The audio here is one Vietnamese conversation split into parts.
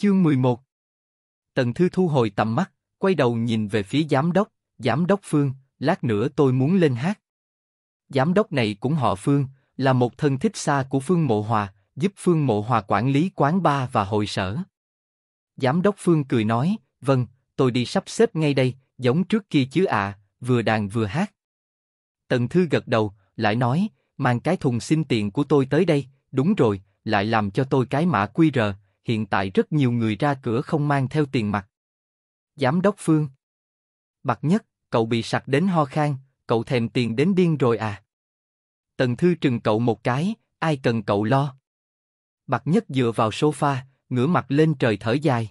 Chương 11 Tần Thư thu hồi tầm mắt, quay đầu nhìn về phía giám đốc, giám đốc Phương, lát nữa tôi muốn lên hát. Giám đốc này cũng họ Phương, là một thân thích xa của Phương Mộ Hòa, giúp Phương Mộ Hòa quản lý quán bar và hội sở. Giám đốc Phương cười nói, vâng, tôi đi sắp xếp ngay đây, giống trước kia chứ ạ, à, vừa đàn vừa hát. Tần Thư gật đầu, lại nói, mang cái thùng xin tiền của tôi tới đây, đúng rồi, lại làm cho tôi cái mã QR, hiện tại rất nhiều người ra cửa không mang theo tiền mặt. Giám đốc Phương Bạc nhất, cậu bị sặc đến ho khan, cậu thèm tiền đến điên rồi à? Tần Thư trừng cậu một cái, ai cần cậu lo? Bạc nhất dựa vào sofa, ngửa mặt lên trời thở dài.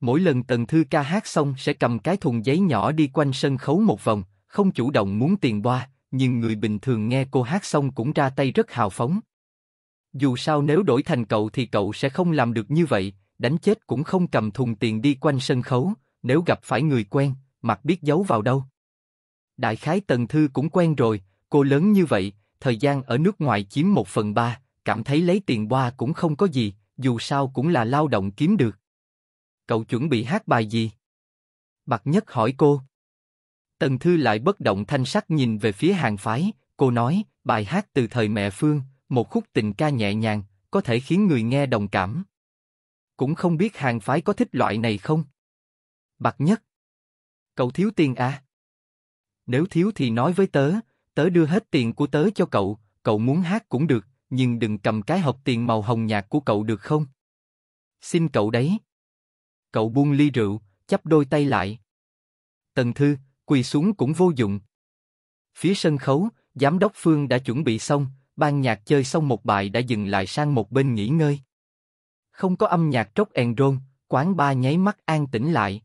Mỗi lần Tần Thư ca hát xong sẽ cầm cái thùng giấy nhỏ đi quanh sân khấu một vòng, không chủ động muốn tiền boa, nhưng người bình thường nghe cô hát xong cũng ra tay rất hào phóng. Dù sao nếu đổi thành cậu thì cậu sẽ không làm được như vậy, đánh chết cũng không cầm thùng tiền đi quanh sân khấu, nếu gặp phải người quen, mặt biết giấu vào đâu. Đại khái Tần Thư cũng quen rồi, cô lớn như vậy, thời gian ở nước ngoài chiếm một phần ba, cảm thấy lấy tiền qua cũng không có gì, dù sao cũng là lao động kiếm được. Cậu chuẩn bị hát bài gì? Bạc Nhất hỏi cô. Tần Thư lại bất động thanh sắc nhìn về phía hàng phái, cô nói, bài hát từ thời mẹ Phương, một khúc tình ca nhẹ nhàng, có thể khiến người nghe đồng cảm. Cũng không biết hàng phái có thích loại này không? Bạc nhất. Cậu thiếu tiền à? Nếu thiếu thì nói với tớ, tớ đưa hết tiền của tớ cho cậu, cậu muốn hát cũng được, nhưng đừng cầm cái hộp tiền màu hồng nhạt của cậu được không? Xin cậu đấy. Cậu buông ly rượu, chắp đôi tay lại. Tần Thư, quỳ xuống cũng vô dụng. Phía sân khấu, giám đốc Phương đã chuẩn bị xong, ban nhạc chơi xong một bài đã dừng lại sang một bên nghỉ ngơi. Không có âm nhạc trốc èn rôn, quán ba nháy mắt an tĩnh lại.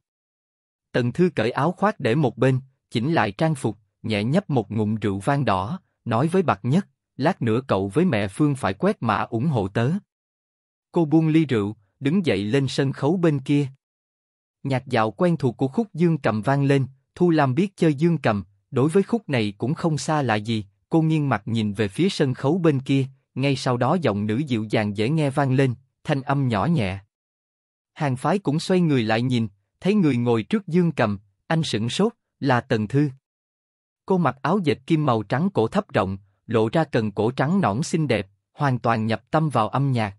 Tần Thư cởi áo khoác để một bên, chỉnh lại trang phục, nhẹ nhấp một ngụm rượu vang đỏ, nói với Bạc Nhất, lát nữa cậu với mẹ Phương phải quét mã ủng hộ tớ. Cô buông ly rượu, đứng dậy lên sân khấu bên kia. Nhạc dạo quen thuộc của khúc dương cầm vang lên, Thu Lam biết chơi dương cầm, đối với khúc này cũng không xa lạ gì, Cô nghiêng mặt nhìn về phía sân khấu bên kia, ngay sau đó giọng nữ dịu dàng dễ nghe vang lên, thanh âm nhỏ nhẹ. Hàng phái cũng xoay người lại nhìn, thấy người ngồi trước dương cầm, anh sững sốt, là Tần Thư. Cô mặc áo dệt kim màu trắng cổ thấp rộng, lộ ra cần cổ trắng nõn xinh đẹp, hoàn toàn nhập tâm vào âm nhạc.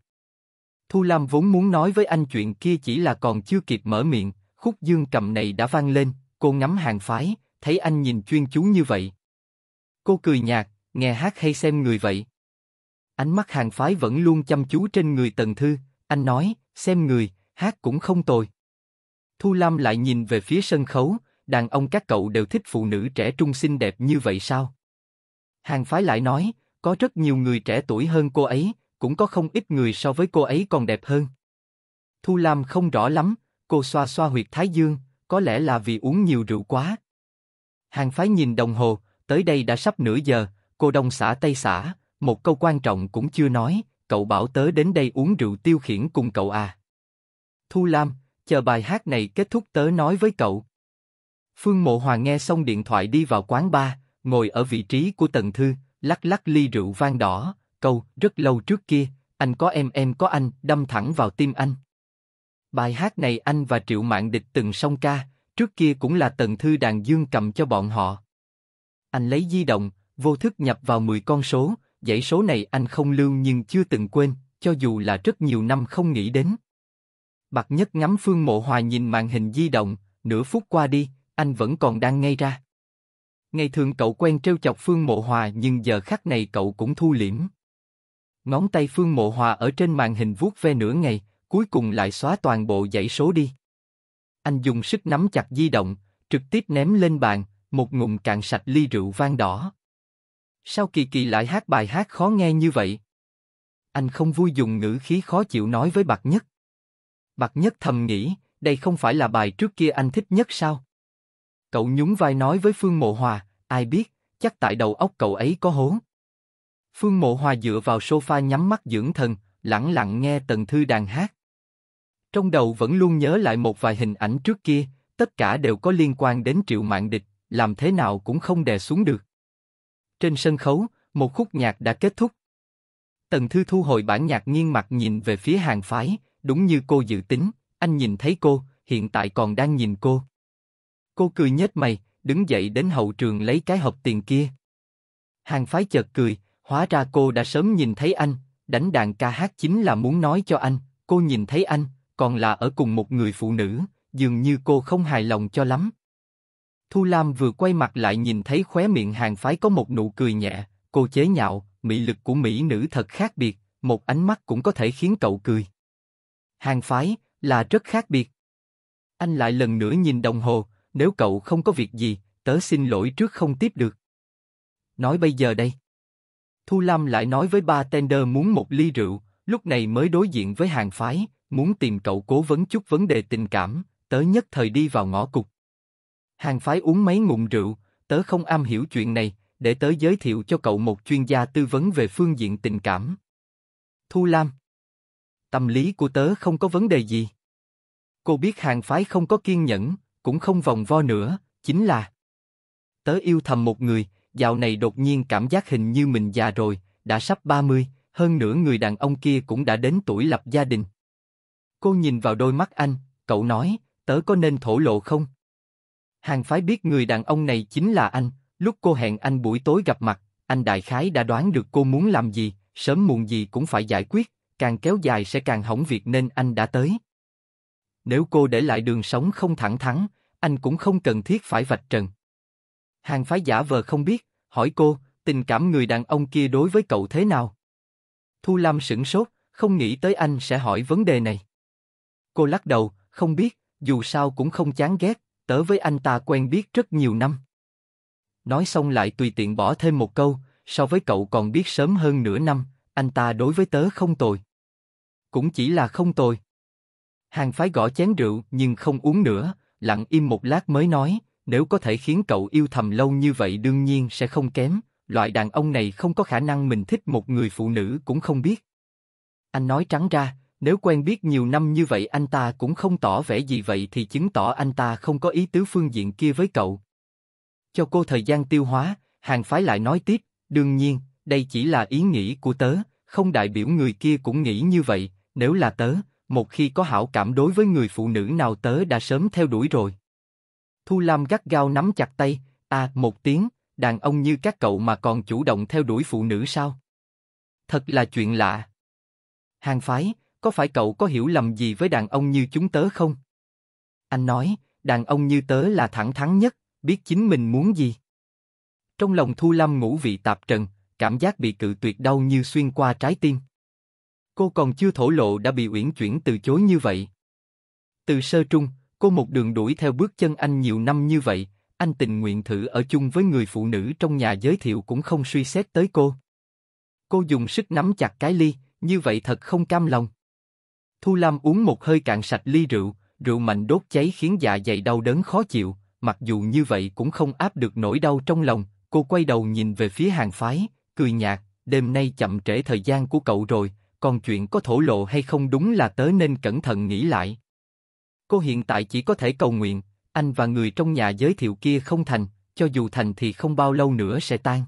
Thu Lam vốn muốn nói với anh chuyện kia chỉ là còn chưa kịp mở miệng, khúc dương cầm này đã vang lên, cô ngắm hàng phái, thấy anh nhìn chuyên chú như vậy, Cô cười nhạt, nghe hát hay xem người vậy? Ánh mắt hàng phái vẫn luôn chăm chú trên người Tần Thư, anh nói, xem người, hát cũng không tồi. Thu Lam lại nhìn về phía sân khấu, đàn ông các cậu đều thích phụ nữ trẻ trung xinh đẹp như vậy sao? Hàng phái lại nói, có rất nhiều người trẻ tuổi hơn cô ấy, cũng có không ít người so với cô ấy còn đẹp hơn. Thu Lam không rõ lắm, cô xoa xoa huyệt thái dương, có lẽ là vì uống nhiều rượu quá. Hàng phái nhìn đồng hồ, Tới đây đã sắp nửa giờ, cô đông xã Tây xã, một câu quan trọng cũng chưa nói, cậu bảo tớ đến đây uống rượu tiêu khiển cùng cậu à. Thu Lam, chờ bài hát này kết thúc tớ nói với cậu. Phương Mộ Hoàng nghe xong điện thoại đi vào quán bar, ngồi ở vị trí của Tần Thư, lắc lắc ly rượu vang đỏ, câu, rất lâu trước kia, anh có em em có anh, đâm thẳng vào tim anh. Bài hát này anh và Triệu Mạng Địch từng song ca, trước kia cũng là Tần Thư đàn dương cầm cho bọn họ. Anh lấy di động, vô thức nhập vào 10 con số, dãy số này anh không lưu nhưng chưa từng quên, cho dù là rất nhiều năm không nghĩ đến. Bạc Nhất ngắm Phương Mộ Hoài nhìn màn hình di động, nửa phút qua đi, anh vẫn còn đang ngay ra. Ngày thường cậu quen trêu chọc Phương Mộ Hòa nhưng giờ khắc này cậu cũng thu liễm. Ngón tay Phương Mộ Hòa ở trên màn hình vuốt ve nửa ngày, cuối cùng lại xóa toàn bộ dãy số đi. Anh dùng sức nắm chặt di động, trực tiếp ném lên bàn, một ngụm cạn sạch ly rượu vang đỏ. Sao kỳ kỳ lại hát bài hát khó nghe như vậy? Anh không vui dùng ngữ khí khó chịu nói với Bạc Nhất. Bạc Nhất thầm nghĩ, đây không phải là bài trước kia anh thích nhất sao? Cậu nhún vai nói với Phương Mộ Hòa, ai biết, chắc tại đầu óc cậu ấy có hố. Phương Mộ Hòa dựa vào sofa nhắm mắt dưỡng thần, lặng lặng nghe Tần Thư đàn hát. Trong đầu vẫn luôn nhớ lại một vài hình ảnh trước kia, tất cả đều có liên quan đến triệu mạng địch làm thế nào cũng không đè xuống được. Trên sân khấu, một khúc nhạc đã kết thúc. Tần Thư thu hồi bản nhạc nghiêng mặt nhìn về phía hàng phái, đúng như cô dự tính, anh nhìn thấy cô, hiện tại còn đang nhìn cô. Cô cười nhếch mày, đứng dậy đến hậu trường lấy cái hộp tiền kia. Hàng phái chợt cười, hóa ra cô đã sớm nhìn thấy anh, đánh đàn ca hát chính là muốn nói cho anh, cô nhìn thấy anh, còn là ở cùng một người phụ nữ, dường như cô không hài lòng cho lắm. Thu Lam vừa quay mặt lại nhìn thấy khóe miệng hàng phái có một nụ cười nhẹ, cô chế nhạo, mị lực của mỹ nữ thật khác biệt, một ánh mắt cũng có thể khiến cậu cười. Hàng phái, là rất khác biệt. Anh lại lần nữa nhìn đồng hồ, nếu cậu không có việc gì, tớ xin lỗi trước không tiếp được. Nói bây giờ đây. Thu Lam lại nói với ba tender muốn một ly rượu, lúc này mới đối diện với hàng phái, muốn tìm cậu cố vấn chút vấn đề tình cảm, tớ nhất thời đi vào ngõ cục. Hàng phái uống mấy ngụm rượu, tớ không am hiểu chuyện này, để tớ giới thiệu cho cậu một chuyên gia tư vấn về phương diện tình cảm. Thu Lam Tâm lý của tớ không có vấn đề gì. Cô biết hàng phái không có kiên nhẫn, cũng không vòng vo nữa, chính là Tớ yêu thầm một người, dạo này đột nhiên cảm giác hình như mình già rồi, đã sắp 30, hơn nữa người đàn ông kia cũng đã đến tuổi lập gia đình. Cô nhìn vào đôi mắt anh, cậu nói, tớ có nên thổ lộ không? Hàng phái biết người đàn ông này chính là anh, lúc cô hẹn anh buổi tối gặp mặt, anh đại khái đã đoán được cô muốn làm gì, sớm muộn gì cũng phải giải quyết, càng kéo dài sẽ càng hỏng việc nên anh đã tới. Nếu cô để lại đường sống không thẳng thắn, anh cũng không cần thiết phải vạch trần. Hàng phái giả vờ không biết, hỏi cô, tình cảm người đàn ông kia đối với cậu thế nào? Thu Lam sửng sốt, không nghĩ tới anh sẽ hỏi vấn đề này. Cô lắc đầu, không biết, dù sao cũng không chán ghét, tớ với anh ta quen biết rất nhiều năm. Nói xong lại tùy tiện bỏ thêm một câu, so với cậu còn biết sớm hơn nửa năm, anh ta đối với tớ không tồi. Cũng chỉ là không tồi. Hàng phái gõ chén rượu nhưng không uống nữa, lặng im một lát mới nói, nếu có thể khiến cậu yêu thầm lâu như vậy đương nhiên sẽ không kém, loại đàn ông này không có khả năng mình thích một người phụ nữ cũng không biết. Anh nói trắng ra, nếu quen biết nhiều năm như vậy anh ta cũng không tỏ vẻ gì vậy thì chứng tỏ anh ta không có ý tứ phương diện kia với cậu. Cho cô thời gian tiêu hóa, hàng phái lại nói tiếp, đương nhiên, đây chỉ là ý nghĩ của tớ, không đại biểu người kia cũng nghĩ như vậy, nếu là tớ, một khi có hảo cảm đối với người phụ nữ nào tớ đã sớm theo đuổi rồi. Thu Lam gắt gao nắm chặt tay, à, một tiếng, đàn ông như các cậu mà còn chủ động theo đuổi phụ nữ sao? Thật là chuyện lạ. Hàng phái, có phải cậu có hiểu lầm gì với đàn ông như chúng tớ không? Anh nói, đàn ông như tớ là thẳng thắn nhất, biết chính mình muốn gì. Trong lòng Thu Lâm ngũ vị tạp trần, cảm giác bị cự tuyệt đau như xuyên qua trái tim. Cô còn chưa thổ lộ đã bị uyển chuyển từ chối như vậy. Từ sơ trung, cô một đường đuổi theo bước chân anh nhiều năm như vậy, anh tình nguyện thử ở chung với người phụ nữ trong nhà giới thiệu cũng không suy xét tới cô. Cô dùng sức nắm chặt cái ly, như vậy thật không cam lòng. Thu Lam uống một hơi cạn sạch ly rượu, rượu mạnh đốt cháy khiến dạ dày đau đớn khó chịu, mặc dù như vậy cũng không áp được nỗi đau trong lòng, cô quay đầu nhìn về phía hàng phái, cười nhạt, đêm nay chậm trễ thời gian của cậu rồi, còn chuyện có thổ lộ hay không đúng là tớ nên cẩn thận nghĩ lại. Cô hiện tại chỉ có thể cầu nguyện, anh và người trong nhà giới thiệu kia không thành, cho dù thành thì không bao lâu nữa sẽ tan.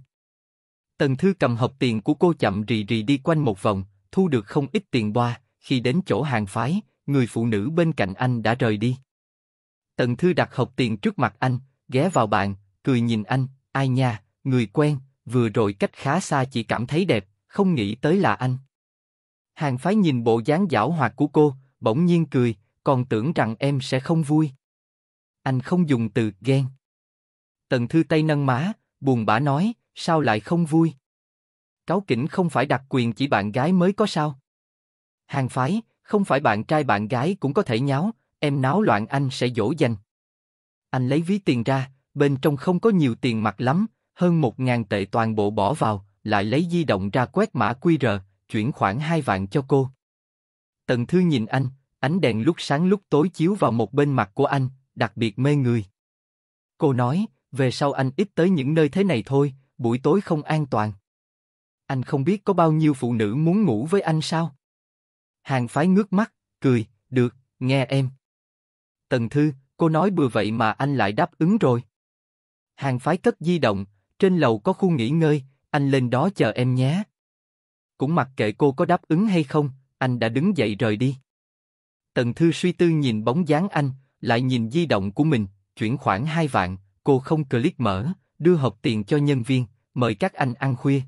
Tần Thư cầm hộp tiền của cô chậm rì rì đi quanh một vòng, thu được không ít tiền boa, khi đến chỗ hàng phái, người phụ nữ bên cạnh anh đã rời đi. Tần Thư đặt hộp tiền trước mặt anh, ghé vào bàn, cười nhìn anh, ai nha, người quen, vừa rồi cách khá xa chỉ cảm thấy đẹp, không nghĩ tới là anh. Hàng phái nhìn bộ dáng giảo hoạt của cô, bỗng nhiên cười, còn tưởng rằng em sẽ không vui. Anh không dùng từ ghen. Tần Thư tay nâng má, buồn bã nói, sao lại không vui? Cáo kỉnh không phải đặc quyền chỉ bạn gái mới có sao? hàng phái, không phải bạn trai bạn gái cũng có thể nháo, em náo loạn anh sẽ dỗ dành. Anh lấy ví tiền ra, bên trong không có nhiều tiền mặt lắm, hơn một ngàn tệ toàn bộ bỏ vào, lại lấy di động ra quét mã QR, chuyển khoảng hai vạn cho cô. Tần Thư nhìn anh, ánh đèn lúc sáng lúc tối chiếu vào một bên mặt của anh, đặc biệt mê người. Cô nói, về sau anh ít tới những nơi thế này thôi, buổi tối không an toàn. Anh không biết có bao nhiêu phụ nữ muốn ngủ với anh sao? Hàng phái ngước mắt, cười, được, nghe em. Tần Thư, cô nói bừa vậy mà anh lại đáp ứng rồi. Hàng phái cất di động, trên lầu có khu nghỉ ngơi, anh lên đó chờ em nhé. Cũng mặc kệ cô có đáp ứng hay không, anh đã đứng dậy rời đi. Tần Thư suy tư nhìn bóng dáng anh, lại nhìn di động của mình, chuyển khoản hai vạn, cô không click mở, đưa hộp tiền cho nhân viên, mời các anh ăn khuya.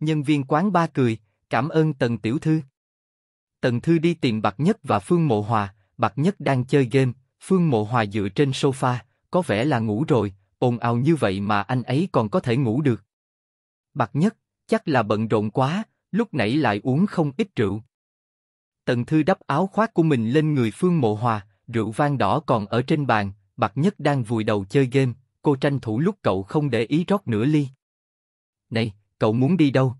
Nhân viên quán ba cười, cảm ơn Tần Tiểu Thư. Tần Thư đi tìm Bạc Nhất và Phương Mộ Hòa, Bạc Nhất đang chơi game, Phương Mộ Hòa dựa trên sofa, có vẻ là ngủ rồi, ồn ào như vậy mà anh ấy còn có thể ngủ được. Bạc Nhất, chắc là bận rộn quá, lúc nãy lại uống không ít rượu. Tần Thư đắp áo khoác của mình lên người Phương Mộ Hòa, rượu vang đỏ còn ở trên bàn, Bạc Nhất đang vùi đầu chơi game, cô tranh thủ lúc cậu không để ý rót nửa ly. Này, cậu muốn đi đâu?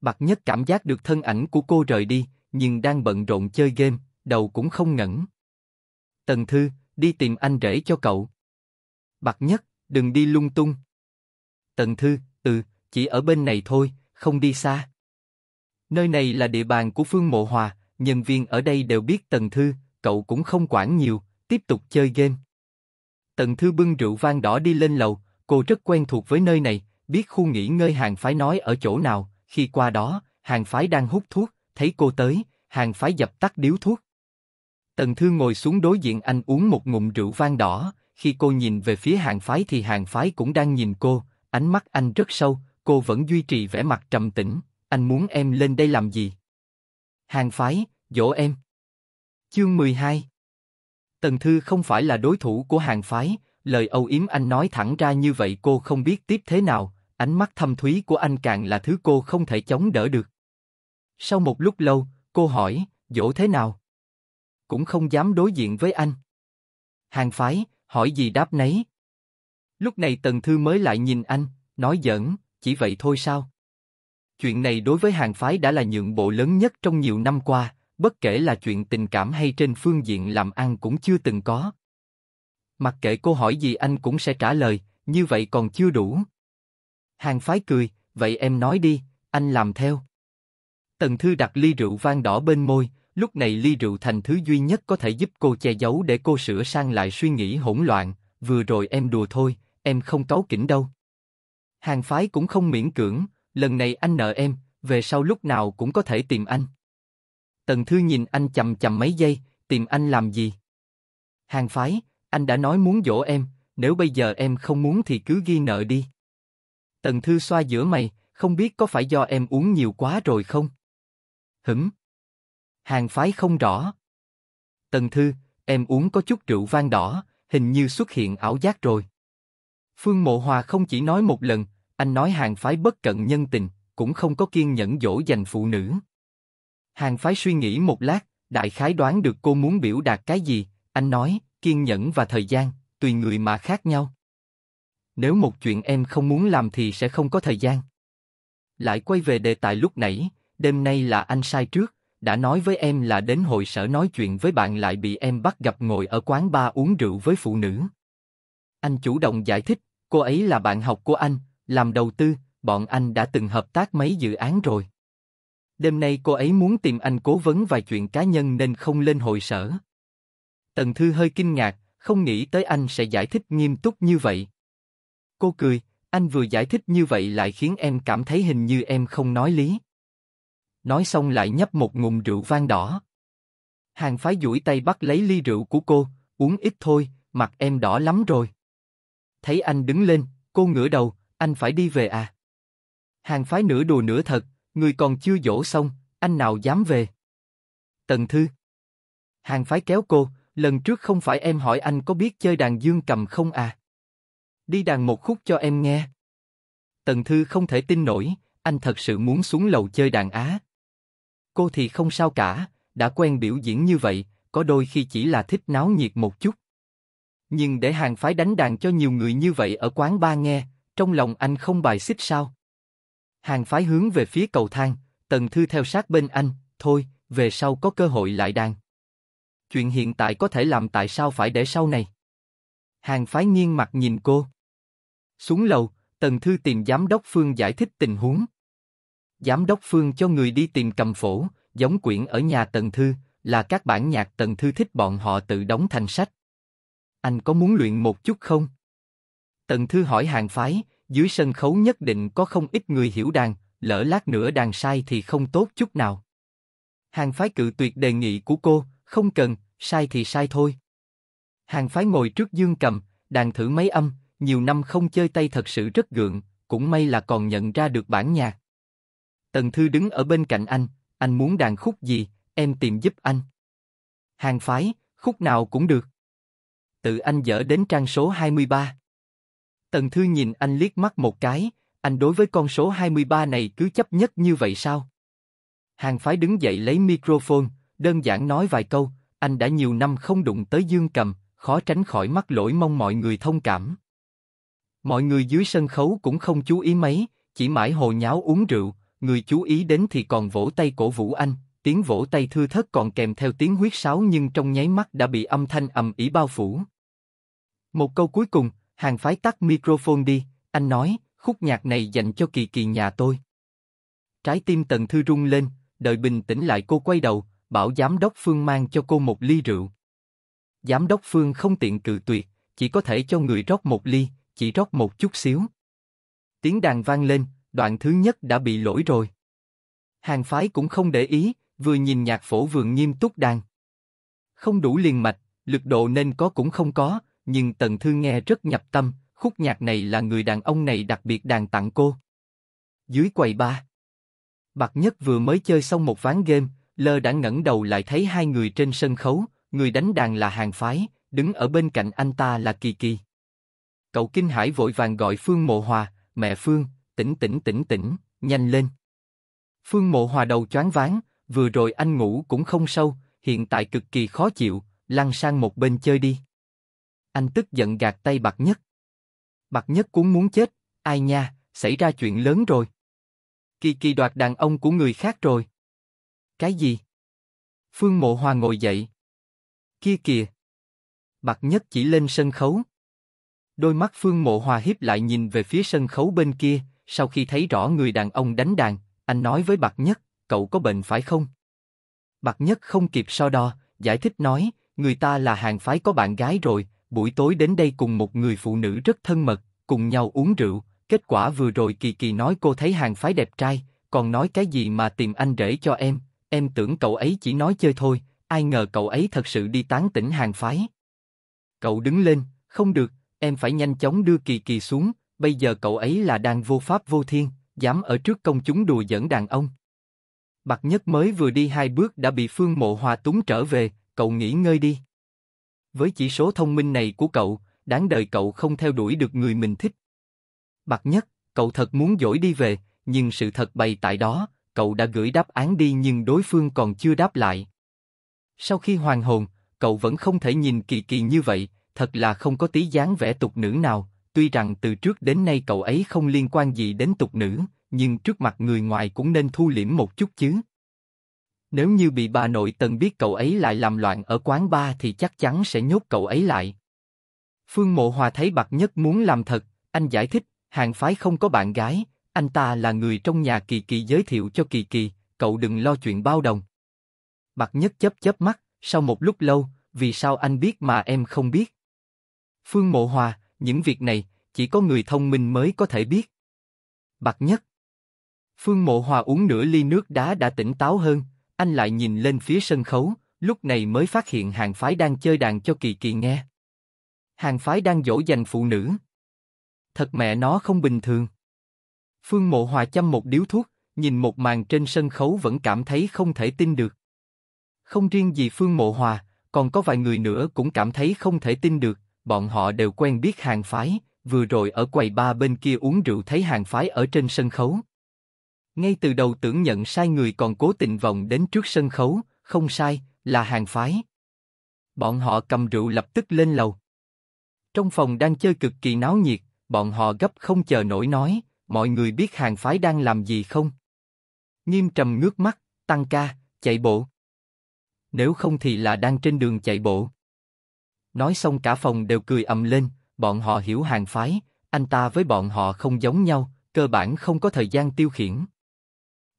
Bạc Nhất cảm giác được thân ảnh của cô rời đi, nhưng đang bận rộn chơi game, đầu cũng không ngẩn. Tần Thư, đi tìm anh rể cho cậu. Bạc Nhất, đừng đi lung tung. Tần Thư, ừ, chỉ ở bên này thôi, không đi xa. Nơi này là địa bàn của Phương Mộ Hòa, nhân viên ở đây đều biết Tần Thư, cậu cũng không quản nhiều, tiếp tục chơi game. Tần Thư bưng rượu vang đỏ đi lên lầu, cô rất quen thuộc với nơi này, biết khu nghỉ ngơi hàng phái nói ở chỗ nào, khi qua đó, hàng phái đang hút thuốc, thấy cô tới, hàng phái dập tắt điếu thuốc. Tần Thư ngồi xuống đối diện anh uống một ngụm rượu vang đỏ, khi cô nhìn về phía hàng phái thì hàng phái cũng đang nhìn cô, ánh mắt anh rất sâu, cô vẫn duy trì vẻ mặt trầm tĩnh, anh muốn em lên đây làm gì? Hàng phái, dỗ em. Chương 12 Tần Thư không phải là đối thủ của hàng phái, lời âu yếm anh nói thẳng ra như vậy cô không biết tiếp thế nào, ánh mắt thâm thúy của anh càng là thứ cô không thể chống đỡ được. Sau một lúc lâu, cô hỏi, dỗ thế nào? Cũng không dám đối diện với anh. Hàng phái, hỏi gì đáp nấy. Lúc này Tần Thư mới lại nhìn anh, nói giỡn, chỉ vậy thôi sao? Chuyện này đối với hàng phái đã là nhượng bộ lớn nhất trong nhiều năm qua, bất kể là chuyện tình cảm hay trên phương diện làm ăn cũng chưa từng có. Mặc kệ cô hỏi gì anh cũng sẽ trả lời, như vậy còn chưa đủ. Hàng phái cười, vậy em nói đi, anh làm theo. Tần Thư đặt ly rượu vang đỏ bên môi, lúc này ly rượu thành thứ duy nhất có thể giúp cô che giấu để cô sửa sang lại suy nghĩ hỗn loạn, vừa rồi em đùa thôi, em không cáu kỉnh đâu. Hàng phái cũng không miễn cưỡng, lần này anh nợ em, về sau lúc nào cũng có thể tìm anh. Tần Thư nhìn anh chầm chầm mấy giây, tìm anh làm gì? Hàng phái, anh đã nói muốn dỗ em, nếu bây giờ em không muốn thì cứ ghi nợ đi. Tần Thư xoa giữa mày, không biết có phải do em uống nhiều quá rồi không? hửm. Hàng phái không rõ. Tần Thư, em uống có chút rượu vang đỏ, hình như xuất hiện ảo giác rồi. Phương Mộ Hòa không chỉ nói một lần, anh nói hàng phái bất cận nhân tình, cũng không có kiên nhẫn dỗ dành phụ nữ. Hàng phái suy nghĩ một lát, đại khái đoán được cô muốn biểu đạt cái gì, anh nói, kiên nhẫn và thời gian, tùy người mà khác nhau. Nếu một chuyện em không muốn làm thì sẽ không có thời gian. Lại quay về đề tài lúc nãy, đêm nay là anh sai trước, đã nói với em là đến hội sở nói chuyện với bạn lại bị em bắt gặp ngồi ở quán bar uống rượu với phụ nữ. Anh chủ động giải thích, cô ấy là bạn học của anh, làm đầu tư, bọn anh đã từng hợp tác mấy dự án rồi. Đêm nay cô ấy muốn tìm anh cố vấn vài chuyện cá nhân nên không lên hội sở. Tần Thư hơi kinh ngạc, không nghĩ tới anh sẽ giải thích nghiêm túc như vậy. Cô cười, anh vừa giải thích như vậy lại khiến em cảm thấy hình như em không nói lý nói xong lại nhấp một ngụm rượu vang đỏ. Hàng phái duỗi tay bắt lấy ly rượu của cô, uống ít thôi, mặt em đỏ lắm rồi. Thấy anh đứng lên, cô ngửa đầu, anh phải đi về à? Hàng phái nửa đùa nửa thật, người còn chưa dỗ xong, anh nào dám về? Tần Thư Hàng phái kéo cô, lần trước không phải em hỏi anh có biết chơi đàn dương cầm không à? Đi đàn một khúc cho em nghe. Tần Thư không thể tin nổi, anh thật sự muốn xuống lầu chơi đàn á. Cô thì không sao cả, đã quen biểu diễn như vậy, có đôi khi chỉ là thích náo nhiệt một chút. Nhưng để hàng phái đánh đàn cho nhiều người như vậy ở quán ba nghe, trong lòng anh không bài xích sao? Hàng phái hướng về phía cầu thang, Tần Thư theo sát bên anh, thôi, về sau có cơ hội lại đàn. Chuyện hiện tại có thể làm tại sao phải để sau này? Hàng phái nghiêng mặt nhìn cô. Xuống lầu, Tần Thư tìm giám đốc Phương giải thích tình huống. Giám đốc Phương cho người đi tìm cầm phổ, giống quyển ở nhà Tần Thư, là các bản nhạc Tần Thư thích bọn họ tự đóng thành sách. Anh có muốn luyện một chút không? Tần Thư hỏi hàng phái, dưới sân khấu nhất định có không ít người hiểu đàn, lỡ lát nữa đàn sai thì không tốt chút nào. Hàng phái cự tuyệt đề nghị của cô, không cần, sai thì sai thôi. Hàng phái ngồi trước dương cầm, đàn thử mấy âm, nhiều năm không chơi tay thật sự rất gượng, cũng may là còn nhận ra được bản nhạc. Tần Thư đứng ở bên cạnh anh, anh muốn đàn khúc gì, em tìm giúp anh. Hàng phái, khúc nào cũng được. Tự anh dở đến trang số 23. Tần Thư nhìn anh liếc mắt một cái, anh đối với con số 23 này cứ chấp nhất như vậy sao? Hàng phái đứng dậy lấy microphone, đơn giản nói vài câu, anh đã nhiều năm không đụng tới dương cầm, khó tránh khỏi mắc lỗi mong mọi người thông cảm. Mọi người dưới sân khấu cũng không chú ý mấy, chỉ mãi hồ nháo uống rượu, người chú ý đến thì còn vỗ tay cổ vũ anh, tiếng vỗ tay thưa thớt còn kèm theo tiếng huyết sáo nhưng trong nháy mắt đã bị âm thanh ầm ĩ bao phủ. Một câu cuối cùng, hàng phái tắt microphone đi, anh nói, khúc nhạc này dành cho kỳ kỳ nhà tôi. Trái tim Tần Thư rung lên, đợi bình tĩnh lại cô quay đầu, bảo giám đốc Phương mang cho cô một ly rượu. Giám đốc Phương không tiện cự tuyệt, chỉ có thể cho người rót một ly, chỉ rót một chút xíu. Tiếng đàn vang lên, đoạn thứ nhất đã bị lỗi rồi. Hàng phái cũng không để ý, vừa nhìn nhạc phổ vườn nghiêm túc đàn. Không đủ liền mạch, lực độ nên có cũng không có, nhưng Tần Thư nghe rất nhập tâm, khúc nhạc này là người đàn ông này đặc biệt đàn tặng cô. Dưới quầy ba, Bạc Nhất vừa mới chơi xong một ván game, lơ đã ngẩng đầu lại thấy hai người trên sân khấu, người đánh đàn là hàng phái, đứng ở bên cạnh anh ta là Kỳ Kỳ. Cậu kinh Hải vội vàng gọi Phương Mộ Hòa, mẹ Phương, tỉnh tỉnh tỉnh tỉnh, nhanh lên. Phương Mộ Hòa đầu choáng váng, vừa rồi anh ngủ cũng không sâu, hiện tại cực kỳ khó chịu, lăn sang một bên chơi đi. Anh tức giận gạt tay Bạc Nhất. Bạc Nhất cũng muốn chết, ai nha, xảy ra chuyện lớn rồi. Kỳ kỳ đoạt đàn ông của người khác rồi. Cái gì? Phương Mộ Hòa ngồi dậy. Kia kìa. Bạc Nhất chỉ lên sân khấu. Đôi mắt Phương Mộ Hòa hiếp lại nhìn về phía sân khấu bên kia, sau khi thấy rõ người đàn ông đánh đàn, anh nói với Bạc Nhất, cậu có bệnh phải không? Bạc Nhất không kịp so đo, giải thích nói, người ta là hàng phái có bạn gái rồi, buổi tối đến đây cùng một người phụ nữ rất thân mật, cùng nhau uống rượu, kết quả vừa rồi Kỳ Kỳ nói cô thấy hàng phái đẹp trai, còn nói cái gì mà tìm anh rể cho em, em tưởng cậu ấy chỉ nói chơi thôi, ai ngờ cậu ấy thật sự đi tán tỉnh hàng phái. Cậu đứng lên, không được, em phải nhanh chóng đưa Kỳ Kỳ xuống, bây giờ cậu ấy là đang vô pháp vô thiên, dám ở trước công chúng đùa giỡn đàn ông. Bạc Nhất mới vừa đi hai bước đã bị Phương Mộ Hòa túng trở về, cậu nghỉ ngơi đi. Với chỉ số thông minh này của cậu, đáng đời cậu không theo đuổi được người mình thích. Bạc Nhất, cậu thật muốn dỗi đi về, nhưng sự thật bày tại đó, cậu đã gửi đáp án đi nhưng đối phương còn chưa đáp lại. Sau khi hoàn hồn, cậu vẫn không thể nhìn kỳ kỳ như vậy, thật là không có tí dáng vẻ tục nữ nào, Tuy rằng từ trước đến nay cậu ấy không liên quan gì đến tục nữ, nhưng trước mặt người ngoài cũng nên thu liễm một chút chứ. Nếu như bị bà nội tần biết cậu ấy lại làm loạn ở quán bar thì chắc chắn sẽ nhốt cậu ấy lại. Phương Mộ Hòa thấy Bạc Nhất muốn làm thật, anh giải thích, hàng phái không có bạn gái, anh ta là người trong nhà Kỳ Kỳ giới thiệu cho Kỳ Kỳ, cậu đừng lo chuyện bao đồng. Bạc Nhất chớp chớp mắt, sau một lúc lâu, vì sao anh biết mà em không biết? Phương Mộ Hòa, những việc này, chỉ có người thông minh mới có thể biết. Bạc nhất Phương Mộ Hòa uống nửa ly nước đá đã tỉnh táo hơn, anh lại nhìn lên phía sân khấu, lúc này mới phát hiện hàng phái đang chơi đàn cho kỳ kỳ nghe. Hàng phái đang dỗ dành phụ nữ. Thật mẹ nó không bình thường. Phương Mộ Hòa chăm một điếu thuốc, nhìn một màn trên sân khấu vẫn cảm thấy không thể tin được. Không riêng gì Phương Mộ Hòa, còn có vài người nữa cũng cảm thấy không thể tin được, bọn họ đều quen biết hàng phái, vừa rồi ở quầy ba bên kia uống rượu thấy hàng phái ở trên sân khấu. Ngay từ đầu tưởng nhận sai người còn cố tình vòng đến trước sân khấu, không sai, là hàng phái. Bọn họ cầm rượu lập tức lên lầu. Trong phòng đang chơi cực kỳ náo nhiệt, bọn họ gấp không chờ nổi nói, mọi người biết hàng phái đang làm gì không? Nghiêm trầm ngước mắt, tăng ca, chạy bộ. Nếu không thì là đang trên đường chạy bộ. Nói xong cả phòng đều cười ầm lên, bọn họ hiểu hàng phái, anh ta với bọn họ không giống nhau, cơ bản không có thời gian tiêu khiển.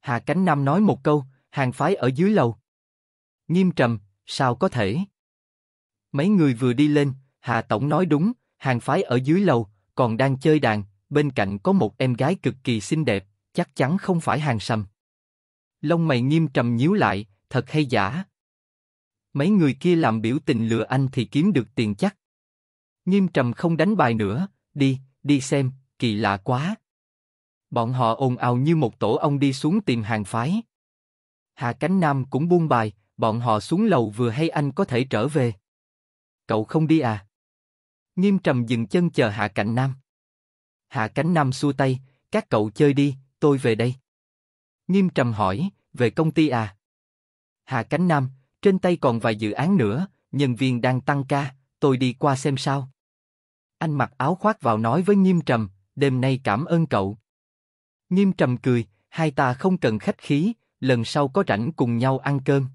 Hà Cánh Nam nói một câu, hàng phái ở dưới lầu. Nghiêm trầm, sao có thể? Mấy người vừa đi lên, Hà Tổng nói đúng, hàng phái ở dưới lầu, còn đang chơi đàn, bên cạnh có một em gái cực kỳ xinh đẹp, chắc chắn không phải hàng sầm. Lông mày nghiêm trầm nhíu lại, thật hay giả? mấy người kia làm biểu tình lừa anh thì kiếm được tiền chắc. Nghiêm trầm không đánh bài nữa, đi, đi xem, kỳ lạ quá. Bọn họ ồn ào như một tổ ong đi xuống tìm hàng phái. Hà Cánh Nam cũng buông bài, bọn họ xuống lầu vừa hay anh có thể trở về. Cậu không đi à? Nghiêm trầm dừng chân chờ Hạ Cạnh Nam. Hạ Cánh Nam xua tay, các cậu chơi đi, tôi về đây. Nghiêm trầm hỏi, về công ty à? Hà Cánh Nam, trên tay còn vài dự án nữa, nhân viên đang tăng ca, tôi đi qua xem sao. Anh mặc áo khoác vào nói với Nghiêm Trầm, đêm nay cảm ơn cậu. Nghiêm Trầm cười, hai ta không cần khách khí, lần sau có rảnh cùng nhau ăn cơm.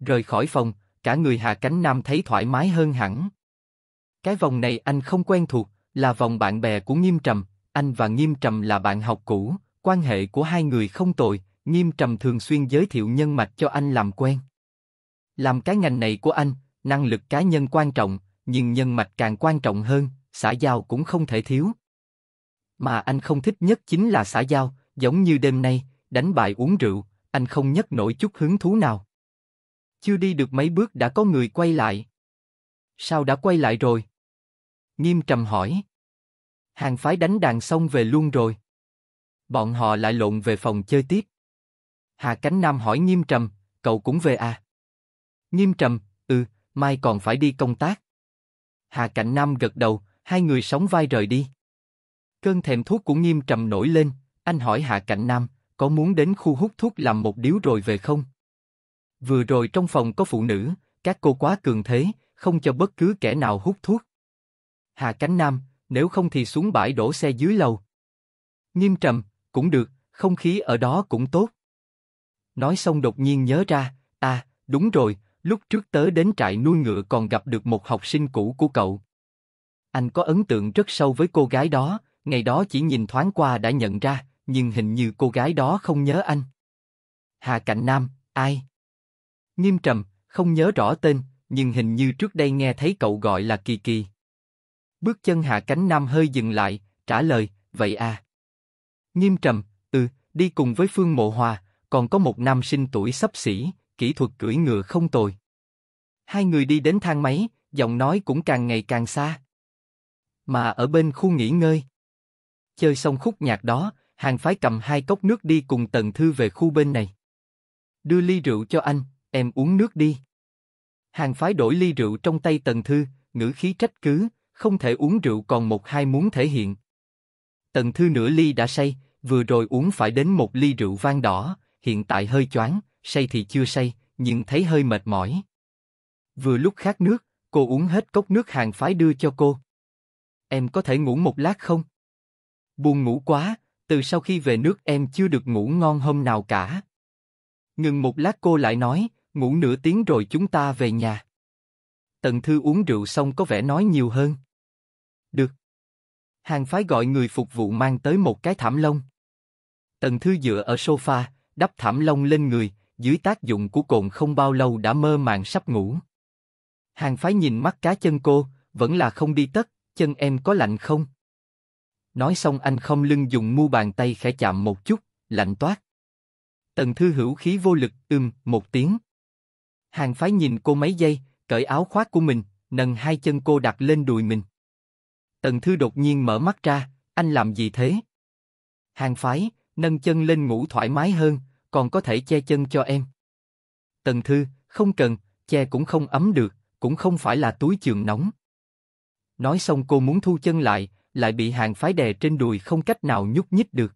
Rời khỏi phòng, cả người Hạ Cánh Nam thấy thoải mái hơn hẳn. Cái vòng này anh không quen thuộc, là vòng bạn bè của Nghiêm Trầm, anh và Nghiêm Trầm là bạn học cũ, quan hệ của hai người không tồi, Nghiêm Trầm thường xuyên giới thiệu nhân mạch cho anh làm quen. Làm cái ngành này của anh, năng lực cá nhân quan trọng, nhưng nhân mạch càng quan trọng hơn, xã giao cũng không thể thiếu. Mà anh không thích nhất chính là xã giao, giống như đêm nay, đánh bài uống rượu, anh không nhấc nổi chút hứng thú nào. Chưa đi được mấy bước đã có người quay lại. Sao đã quay lại rồi? Nghiêm trầm hỏi. Hàng phái đánh đàn xong về luôn rồi. Bọn họ lại lộn về phòng chơi tiếp. Hà Cánh Nam hỏi nghiêm trầm, cậu cũng về à? Nghiêm trầm, ừ, mai còn phải đi công tác. Hà Cảnh Nam gật đầu, hai người sóng vai rời đi. Cơn thèm thuốc của Nghiêm trầm nổi lên, anh hỏi Hà Cảnh Nam, có muốn đến khu hút thuốc làm một điếu rồi về không? Vừa rồi trong phòng có phụ nữ, các cô quá cường thế, không cho bất cứ kẻ nào hút thuốc. Hà Cảnh Nam, nếu không thì xuống bãi đổ xe dưới lầu. Nghiêm trầm, cũng được, không khí ở đó cũng tốt. Nói xong đột nhiên nhớ ra, à, đúng rồi, Lúc trước tớ đến trại nuôi ngựa còn gặp được một học sinh cũ của cậu. Anh có ấn tượng rất sâu với cô gái đó, ngày đó chỉ nhìn thoáng qua đã nhận ra, nhưng hình như cô gái đó không nhớ anh. Hà Cạnh Nam, ai? Nghiêm trầm, không nhớ rõ tên, nhưng hình như trước đây nghe thấy cậu gọi là Kỳ Kỳ. Bước chân Hà Cánh Nam hơi dừng lại, trả lời, vậy à? Nghiêm trầm, ừ, đi cùng với Phương Mộ Hòa, còn có một nam sinh tuổi sắp xỉ, kỹ thuật cưỡi ngựa không tồi. Hai người đi đến thang máy, giọng nói cũng càng ngày càng xa. Mà ở bên khu nghỉ ngơi. Chơi xong khúc nhạc đó, hàng phái cầm hai cốc nước đi cùng Tần Thư về khu bên này. Đưa ly rượu cho anh, em uống nước đi. Hàng phái đổi ly rượu trong tay Tần Thư, ngữ khí trách cứ, không thể uống rượu còn một hai muốn thể hiện. Tần Thư nửa ly đã say, vừa rồi uống phải đến một ly rượu vang đỏ, hiện tại hơi choáng, say thì chưa say, nhưng thấy hơi mệt mỏi. Vừa lúc khát nước, cô uống hết cốc nước hàng phái đưa cho cô. Em có thể ngủ một lát không? Buồn ngủ quá, từ sau khi về nước em chưa được ngủ ngon hôm nào cả. Ngừng một lát cô lại nói, ngủ nửa tiếng rồi chúng ta về nhà. Tần Thư uống rượu xong có vẻ nói nhiều hơn. Được. Hàng phái gọi người phục vụ mang tới một cái thảm lông. Tần Thư dựa ở sofa, đắp thảm lông lên người, dưới tác dụng của cồn không bao lâu đã mơ màng sắp ngủ. Hàng phái nhìn mắt cá chân cô, vẫn là không đi tất, chân em có lạnh không? Nói xong anh không lưng dùng mu bàn tay khẽ chạm một chút, lạnh toát. Tần thư hữu khí vô lực, ưm, một tiếng. Hàng phái nhìn cô mấy giây, cởi áo khoác của mình, nâng hai chân cô đặt lên đùi mình. Tần thư đột nhiên mở mắt ra, anh làm gì thế? Hàng phái, nâng chân lên ngủ thoải mái hơn, còn có thể che chân cho em. Tần Thư, không cần, che cũng không ấm được, cũng không phải là túi trường nóng. Nói xong cô muốn thu chân lại, lại bị hàng phái đè trên đùi không cách nào nhúc nhích được.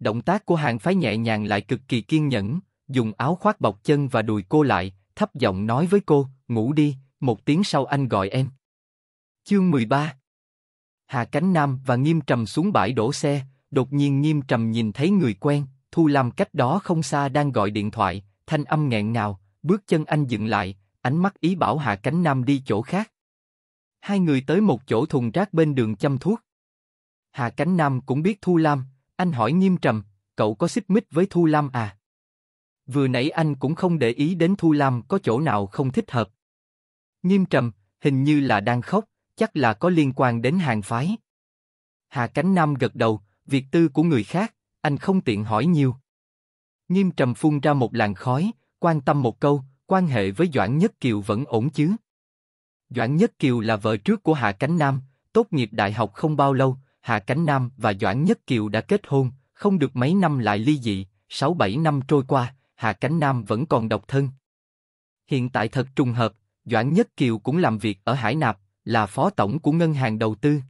Động tác của hàng phái nhẹ nhàng lại cực kỳ kiên nhẫn, dùng áo khoác bọc chân và đùi cô lại, thấp giọng nói với cô, ngủ đi, một tiếng sau anh gọi em. Chương 13 Hà Cánh Nam và Nghiêm Trầm xuống bãi đổ xe, đột nhiên Nghiêm Trầm nhìn thấy người quen, Thu Lam cách đó không xa đang gọi điện thoại, thanh âm nghẹn ngào, bước chân anh dừng lại, ánh mắt ý bảo Hạ Cánh Nam đi chỗ khác. Hai người tới một chỗ thùng rác bên đường chăm thuốc. Hạ Cánh Nam cũng biết Thu Lam, anh hỏi nghiêm trầm, cậu có xích mích với Thu Lam à? Vừa nãy anh cũng không để ý đến Thu Lam có chỗ nào không thích hợp. Nghiêm trầm, hình như là đang khóc, chắc là có liên quan đến hàng phái. Hạ Cánh Nam gật đầu, việc tư của người khác, anh không tiện hỏi nhiều. Nghiêm trầm phun ra một làn khói, quan tâm một câu, quan hệ với Doãn Nhất Kiều vẫn ổn chứ. Doãn Nhất Kiều là vợ trước của Hạ Cánh Nam, tốt nghiệp đại học không bao lâu, Hạ Cánh Nam và Doãn Nhất Kiều đã kết hôn, không được mấy năm lại ly dị, 6-7 năm trôi qua, Hạ Cánh Nam vẫn còn độc thân. Hiện tại thật trùng hợp, Doãn Nhất Kiều cũng làm việc ở Hải Nạp, là phó tổng của ngân hàng đầu tư.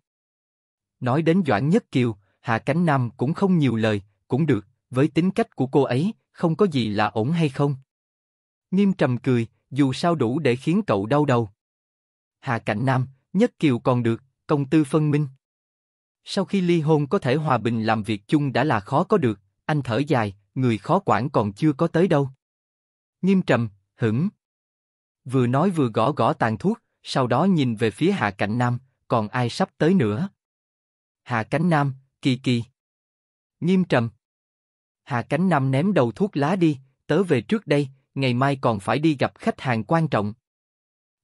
Nói đến Doãn Nhất Kiều, Hạ Cánh Nam cũng không nhiều lời, cũng được, với tính cách của cô ấy, không có gì là ổn hay không. Nghiêm trầm cười, dù sao đủ để khiến cậu đau đầu. Hà Cảnh Nam, Nhất Kiều còn được, công tư phân minh. Sau khi ly hôn có thể hòa bình làm việc chung đã là khó có được, anh thở dài, người khó quản còn chưa có tới đâu. Nghiêm trầm, hửng. Vừa nói vừa gõ gõ tàn thuốc, sau đó nhìn về phía hà Cảnh Nam, còn ai sắp tới nữa. hà Cảnh Nam, kỳ kỳ. Nghiêm trầm. Hà Cánh Nam ném đầu thuốc lá đi, tớ về trước đây, ngày mai còn phải đi gặp khách hàng quan trọng.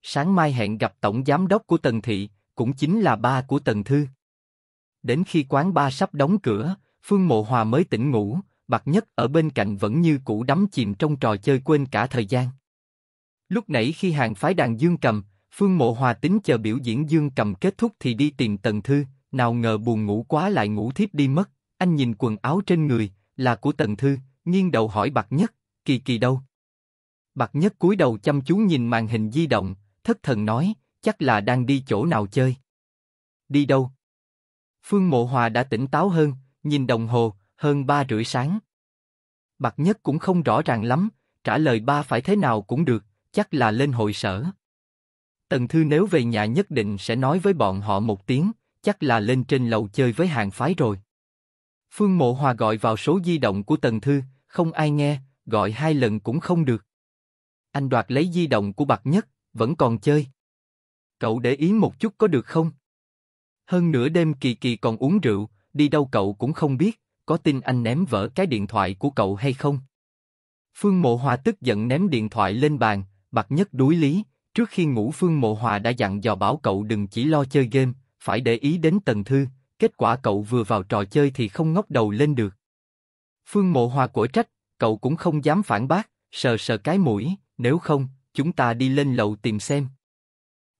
Sáng mai hẹn gặp tổng giám đốc của Tần Thị, cũng chính là ba của Tần Thư. Đến khi quán ba sắp đóng cửa, Phương Mộ Hòa mới tỉnh ngủ, Bạc Nhất ở bên cạnh vẫn như cũ đắm chìm trong trò chơi quên cả thời gian. Lúc nãy khi hàng phái đàn Dương Cầm, Phương Mộ Hòa tính chờ biểu diễn Dương Cầm kết thúc thì đi tìm Tần Thư, nào ngờ buồn ngủ quá lại ngủ thiếp đi mất, anh nhìn quần áo trên người, là của Tần Thư, nghiêng đầu hỏi Bạc Nhất, kỳ kỳ đâu? Bạc Nhất cúi đầu chăm chú nhìn màn hình di động, thất thần nói, chắc là đang đi chỗ nào chơi. Đi đâu? Phương Mộ Hòa đã tỉnh táo hơn, nhìn đồng hồ, hơn ba rưỡi sáng. Bạc Nhất cũng không rõ ràng lắm, trả lời ba phải thế nào cũng được, chắc là lên hội sở. Tần Thư nếu về nhà nhất định sẽ nói với bọn họ một tiếng, chắc là lên trên lầu chơi với hàng phái rồi. Phương Mộ Hòa gọi vào số di động của Tần Thư, không ai nghe, gọi hai lần cũng không được. Anh đoạt lấy di động của Bạc Nhất, vẫn còn chơi. Cậu để ý một chút có được không? Hơn nửa đêm Kỳ Kỳ còn uống rượu, đi đâu cậu cũng không biết, có tin anh ném vỡ cái điện thoại của cậu hay không? Phương Mộ Hòa tức giận ném điện thoại lên bàn, Bạc Nhất đuối lý, trước khi ngủ Phương Mộ Hòa đã dặn dò bảo cậu đừng chỉ lo chơi game, phải để ý đến Tần Thư, kết quả cậu vừa vào trò chơi thì không ngóc đầu lên được. Phương Mộ Hòa của trách, cậu cũng không dám phản bác, sờ sờ cái mũi, nếu không, chúng ta đi lên lầu tìm xem.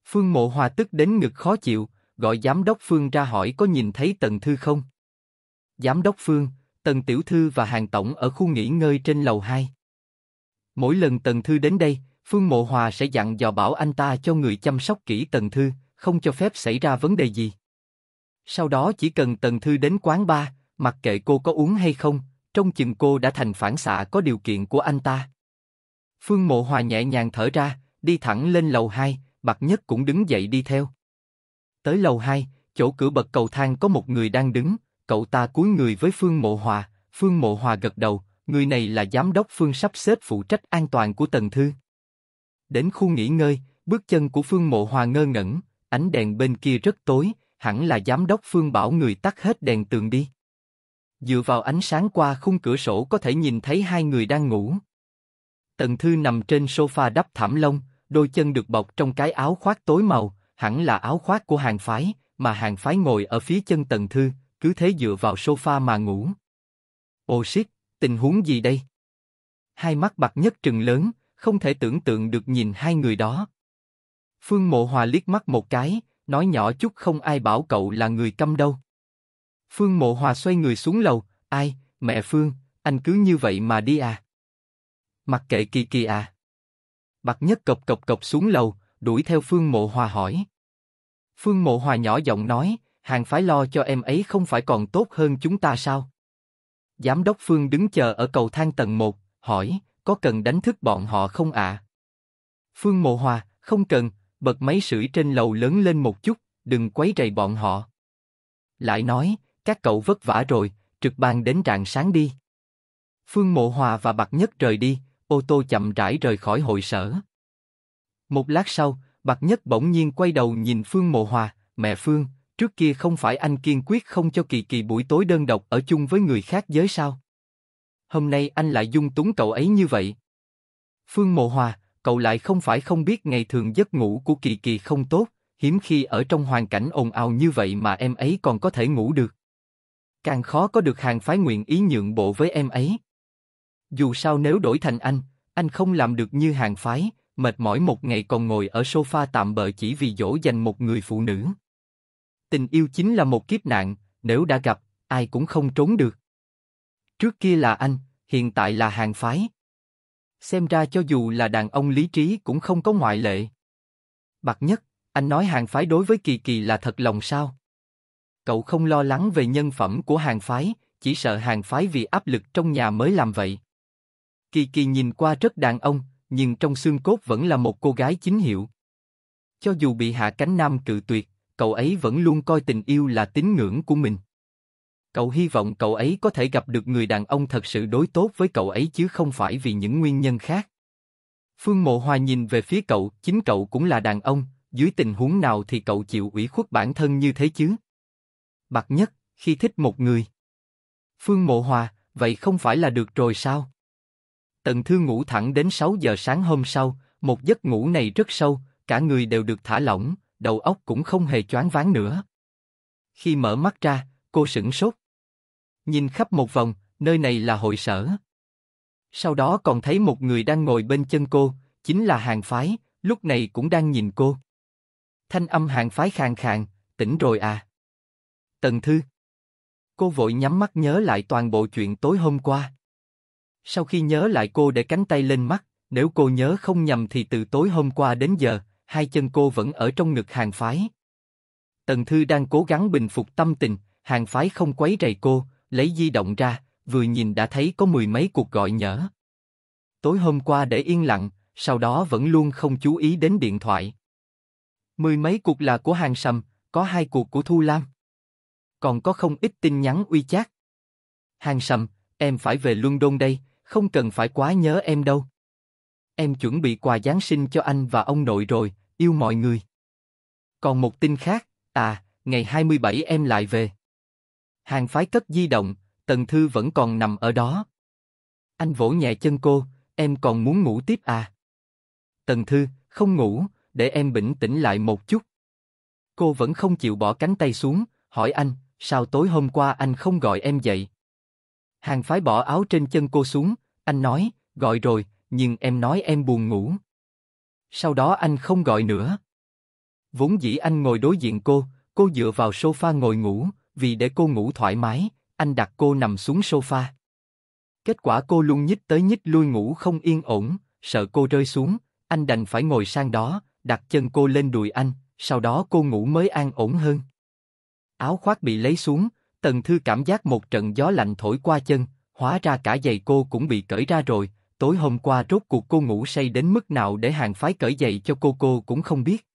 Phương Mộ Hòa tức đến ngực khó chịu, gọi giám đốc Phương ra hỏi có nhìn thấy Tần Thư không. Giám đốc Phương, Tần Tiểu Thư và Hàng Tổng ở khu nghỉ ngơi trên lầu 2. Mỗi lần Tần Thư đến đây, Phương Mộ Hòa sẽ dặn dò bảo anh ta cho người chăm sóc kỹ Tần Thư, không cho phép xảy ra vấn đề gì. Sau đó chỉ cần Tần Thư đến quán ba, mặc kệ cô có uống hay không, trong chừng cô đã thành phản xạ có điều kiện của anh ta. Phương Mộ Hòa nhẹ nhàng thở ra, đi thẳng lên lầu hai, Bạc Nhất cũng đứng dậy đi theo. Tới lầu hai, chỗ cửa bậc cầu thang có một người đang đứng, cậu ta cúi người với Phương Mộ Hòa, Phương Mộ Hòa gật đầu, người này là giám đốc Phương sắp xếp phụ trách an toàn của Tần Thư. Đến khu nghỉ ngơi, bước chân của Phương Mộ Hòa ngơ ngẩn, ánh đèn bên kia rất tối, hẳn là giám đốc Phương bảo người tắt hết đèn tường đi. Dựa vào ánh sáng qua khung cửa sổ có thể nhìn thấy hai người đang ngủ. Tần Thư nằm trên sofa đắp thảm lông, đôi chân được bọc trong cái áo khoác tối màu, hẳn là áo khoác của hàng phái, mà hàng phái ngồi ở phía chân Tần Thư, cứ thế dựa vào sofa mà ngủ. Ô shit, tình huống gì đây? Hai mắt bạc nhất trừng lớn, không thể tưởng tượng được nhìn hai người đó. Phương Mộ Hòa liếc mắt một cái, nói nhỏ chút không ai bảo cậu là người câm đâu. Phương Mộ Hòa xoay người xuống lầu, ai, mẹ Phương, anh cứ như vậy mà đi à? Mặc kệ kỳ kỳ à? Bạc Nhất cộc cộc cộc xuống lầu, đuổi theo Phương Mộ Hòa hỏi. Phương Mộ Hòa nhỏ giọng nói, hàng phải lo cho em ấy không phải còn tốt hơn chúng ta sao? Giám đốc Phương đứng chờ ở cầu thang tầng 1, hỏi, có cần đánh thức bọn họ không ạ? À? Phương Mộ Hòa, không cần, bật máy sưởi trên lầu lớn lên một chút, đừng quấy rầy bọn họ. Lại nói, các cậu vất vả rồi, trực ban đến rạng sáng đi. Phương Mộ Hòa và Bạc Nhất rời đi, ô tô chậm rãi rời khỏi hội sở. Một lát sau, Bạc Nhất bỗng nhiên quay đầu nhìn Phương Mộ Hòa, mẹ Phương, trước kia không phải anh kiên quyết không cho Kỳ Kỳ buổi tối đơn độc ở chung với người khác giới sao? Hôm nay anh lại dung túng cậu ấy như vậy. Phương Mộ Hòa, cậu lại không phải không biết ngày thường giấc ngủ của Kỳ Kỳ không tốt, hiếm khi ở trong hoàn cảnh ồn ào như vậy mà em ấy còn có thể ngủ được. Càng khó có được hàng phái nguyện ý nhượng bộ với em ấy. Dù sao nếu đổi thành anh, anh không làm được như hàng phái, mệt mỏi một ngày còn ngồi ở sofa tạm bợ chỉ vì dỗ dành một người phụ nữ. Tình yêu chính là một kiếp nạn, nếu đã gặp, ai cũng không trốn được. Trước kia là anh, hiện tại là hàng phái, Xem ra cho dù là đàn ông lý trí cũng không có ngoại lệ. Bạc nhất, anh nói hàng phái đối với Kỳ Kỳ là thật lòng sao? Cậu không lo lắng về nhân phẩm của hàng phái, chỉ sợ hàng phái vì áp lực trong nhà mới làm vậy. Kỳ Kỳ nhìn qua rất đàn ông, nhưng trong xương cốt vẫn là một cô gái chính hiệu. Cho dù bị hạ cánh nam cự tuyệt, cậu ấy vẫn luôn coi tình yêu là tín ngưỡng của mình. Cậu hy vọng cậu ấy có thể gặp được người đàn ông thật sự đối tốt với cậu ấy chứ không phải vì những nguyên nhân khác. Phương Mộ Hoa nhìn về phía cậu, chính cậu cũng là đàn ông, dưới tình huống nào thì cậu chịu ủy khuất bản thân như thế chứ? Bạc nhất, khi thích một người. Phương Mộ Hoa, vậy không phải là được rồi sao? Tần Thư ngủ thẳng đến 6 giờ sáng hôm sau, một giấc ngủ này rất sâu, cả người đều được thả lỏng, đầu óc cũng không hề choáng váng nữa. Khi mở mắt ra, cô sững sốt. Nhìn khắp một vòng, nơi này là hội sở. Sau đó còn thấy một người đang ngồi bên chân cô, chính là hàng phái, lúc này cũng đang nhìn cô. Thanh âm hàng phái khàn khàn, tỉnh rồi à. Tần Thư. Cô vội nhắm mắt nhớ lại toàn bộ chuyện tối hôm qua. Sau khi nhớ lại cô để cánh tay lên mắt, nếu cô nhớ không nhầm thì từ tối hôm qua đến giờ, hai chân cô vẫn ở trong ngực hàng phái. Tần Thư đang cố gắng bình phục tâm tình, hàng phái không quấy rầy cô, lấy di động ra, vừa nhìn đã thấy có mười mấy cuộc gọi nhỡ. Tối hôm qua để yên lặng, sau đó vẫn luôn không chú ý đến điện thoại. Mười mấy cuộc là của Hàng Sầm, có hai cuộc của Thu Lam. Còn có không ít tin nhắn uy chát. Hàng Sầm, em phải về Luân Đôn đây, không cần phải quá nhớ em đâu. Em chuẩn bị quà Giáng sinh cho anh và ông nội rồi, yêu mọi người. Còn một tin khác, à, ngày 27 em lại về. Hàng phái cất di động, Tần Thư vẫn còn nằm ở đó. Anh vỗ nhẹ chân cô, em còn muốn ngủ tiếp à? Tần Thư, không ngủ, để em bình tĩnh lại một chút. Cô vẫn không chịu bỏ cánh tay xuống, hỏi anh, sao tối hôm qua anh không gọi em dậy? Hàng phái bỏ áo trên chân cô xuống, anh nói, gọi rồi, nhưng em nói em buồn ngủ. Sau đó anh không gọi nữa. Vốn dĩ anh ngồi đối diện cô, cô dựa vào sofa ngồi ngủ, vì để cô ngủ thoải mái, anh đặt cô nằm xuống sofa. Kết quả cô luôn nhích tới nhích lui ngủ không yên ổn, sợ cô rơi xuống, anh đành phải ngồi sang đó, đặt chân cô lên đùi anh, sau đó cô ngủ mới an ổn hơn. Áo khoác bị lấy xuống, Tần Thư cảm giác một trận gió lạnh thổi qua chân, hóa ra cả giày cô cũng bị cởi ra rồi, tối hôm qua rốt cuộc cô ngủ say đến mức nào để hàng phái cởi giày cho cô cô cũng không biết.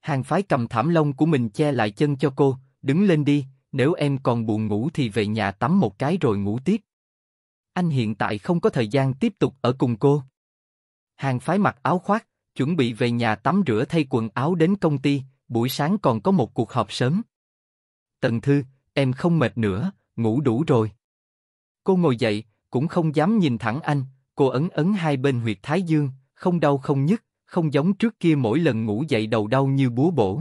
Hàng phái cầm thảm lông của mình che lại chân cho cô, đứng lên đi, nếu em còn buồn ngủ thì về nhà tắm một cái rồi ngủ tiếp. Anh hiện tại không có thời gian tiếp tục ở cùng cô. Hàng phái mặc áo khoác, chuẩn bị về nhà tắm rửa thay quần áo đến công ty, buổi sáng còn có một cuộc họp sớm. Tần Thư, em không mệt nữa, ngủ đủ rồi. Cô ngồi dậy, cũng không dám nhìn thẳng anh, cô ấn ấn hai bên huyệt thái dương, không đau không nhức, không giống trước kia mỗi lần ngủ dậy đầu đau như búa bổ.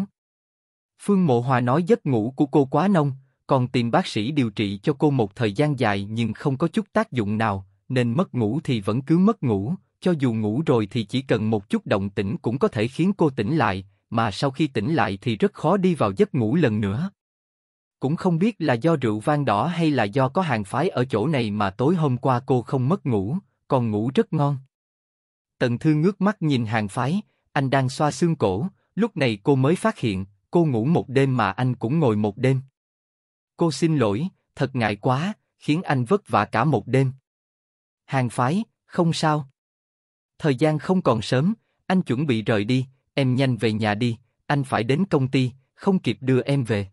Phương Mộ Hòa nói giấc ngủ của cô quá nông, còn tìm bác sĩ điều trị cho cô một thời gian dài nhưng không có chút tác dụng nào, nên mất ngủ thì vẫn cứ mất ngủ, cho dù ngủ rồi thì chỉ cần một chút động tĩnh cũng có thể khiến cô tỉnh lại, mà sau khi tỉnh lại thì rất khó đi vào giấc ngủ lần nữa. Cũng không biết là do rượu vang đỏ hay là do có hàng phái ở chỗ này mà tối hôm qua cô không mất ngủ, còn ngủ rất ngon. Tần Thư ngước mắt nhìn hàng phái, anh đang xoa xương cổ, lúc này cô mới phát hiện, cô ngủ một đêm mà anh cũng ngồi một đêm. Cô xin lỗi, thật ngại quá, khiến anh vất vả cả một đêm. Hàng phái, không sao. Thời gian không còn sớm, anh chuẩn bị rời đi, em nhanh về nhà đi, anh phải đến công ty, không kịp đưa em về.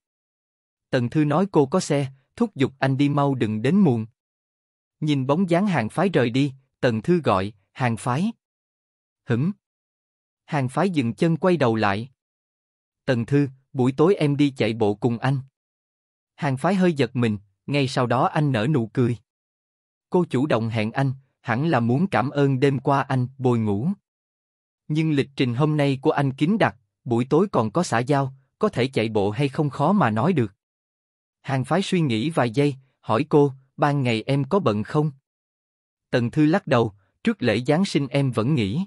Tần Thư nói cô có xe, thúc giục anh đi mau đừng đến muộn. Nhìn bóng dáng hàng phái rời đi, Tần Thư gọi, hàng phái. Hửm. Hàng phái dừng chân quay đầu lại. Tần Thư, buổi tối em đi chạy bộ cùng anh. Hàng phái hơi giật mình, ngay sau đó anh nở nụ cười. Cô chủ động hẹn anh, hẳn là muốn cảm ơn đêm qua anh bồi ngủ. Nhưng lịch trình hôm nay của anh kín đặc, buổi tối còn có xã giao, có thể chạy bộ hay không khó mà nói được. Hàng phái suy nghĩ vài giây, hỏi cô, ban ngày em có bận không? Tần Thư lắc đầu, trước lễ Giáng sinh em vẫn nghỉ.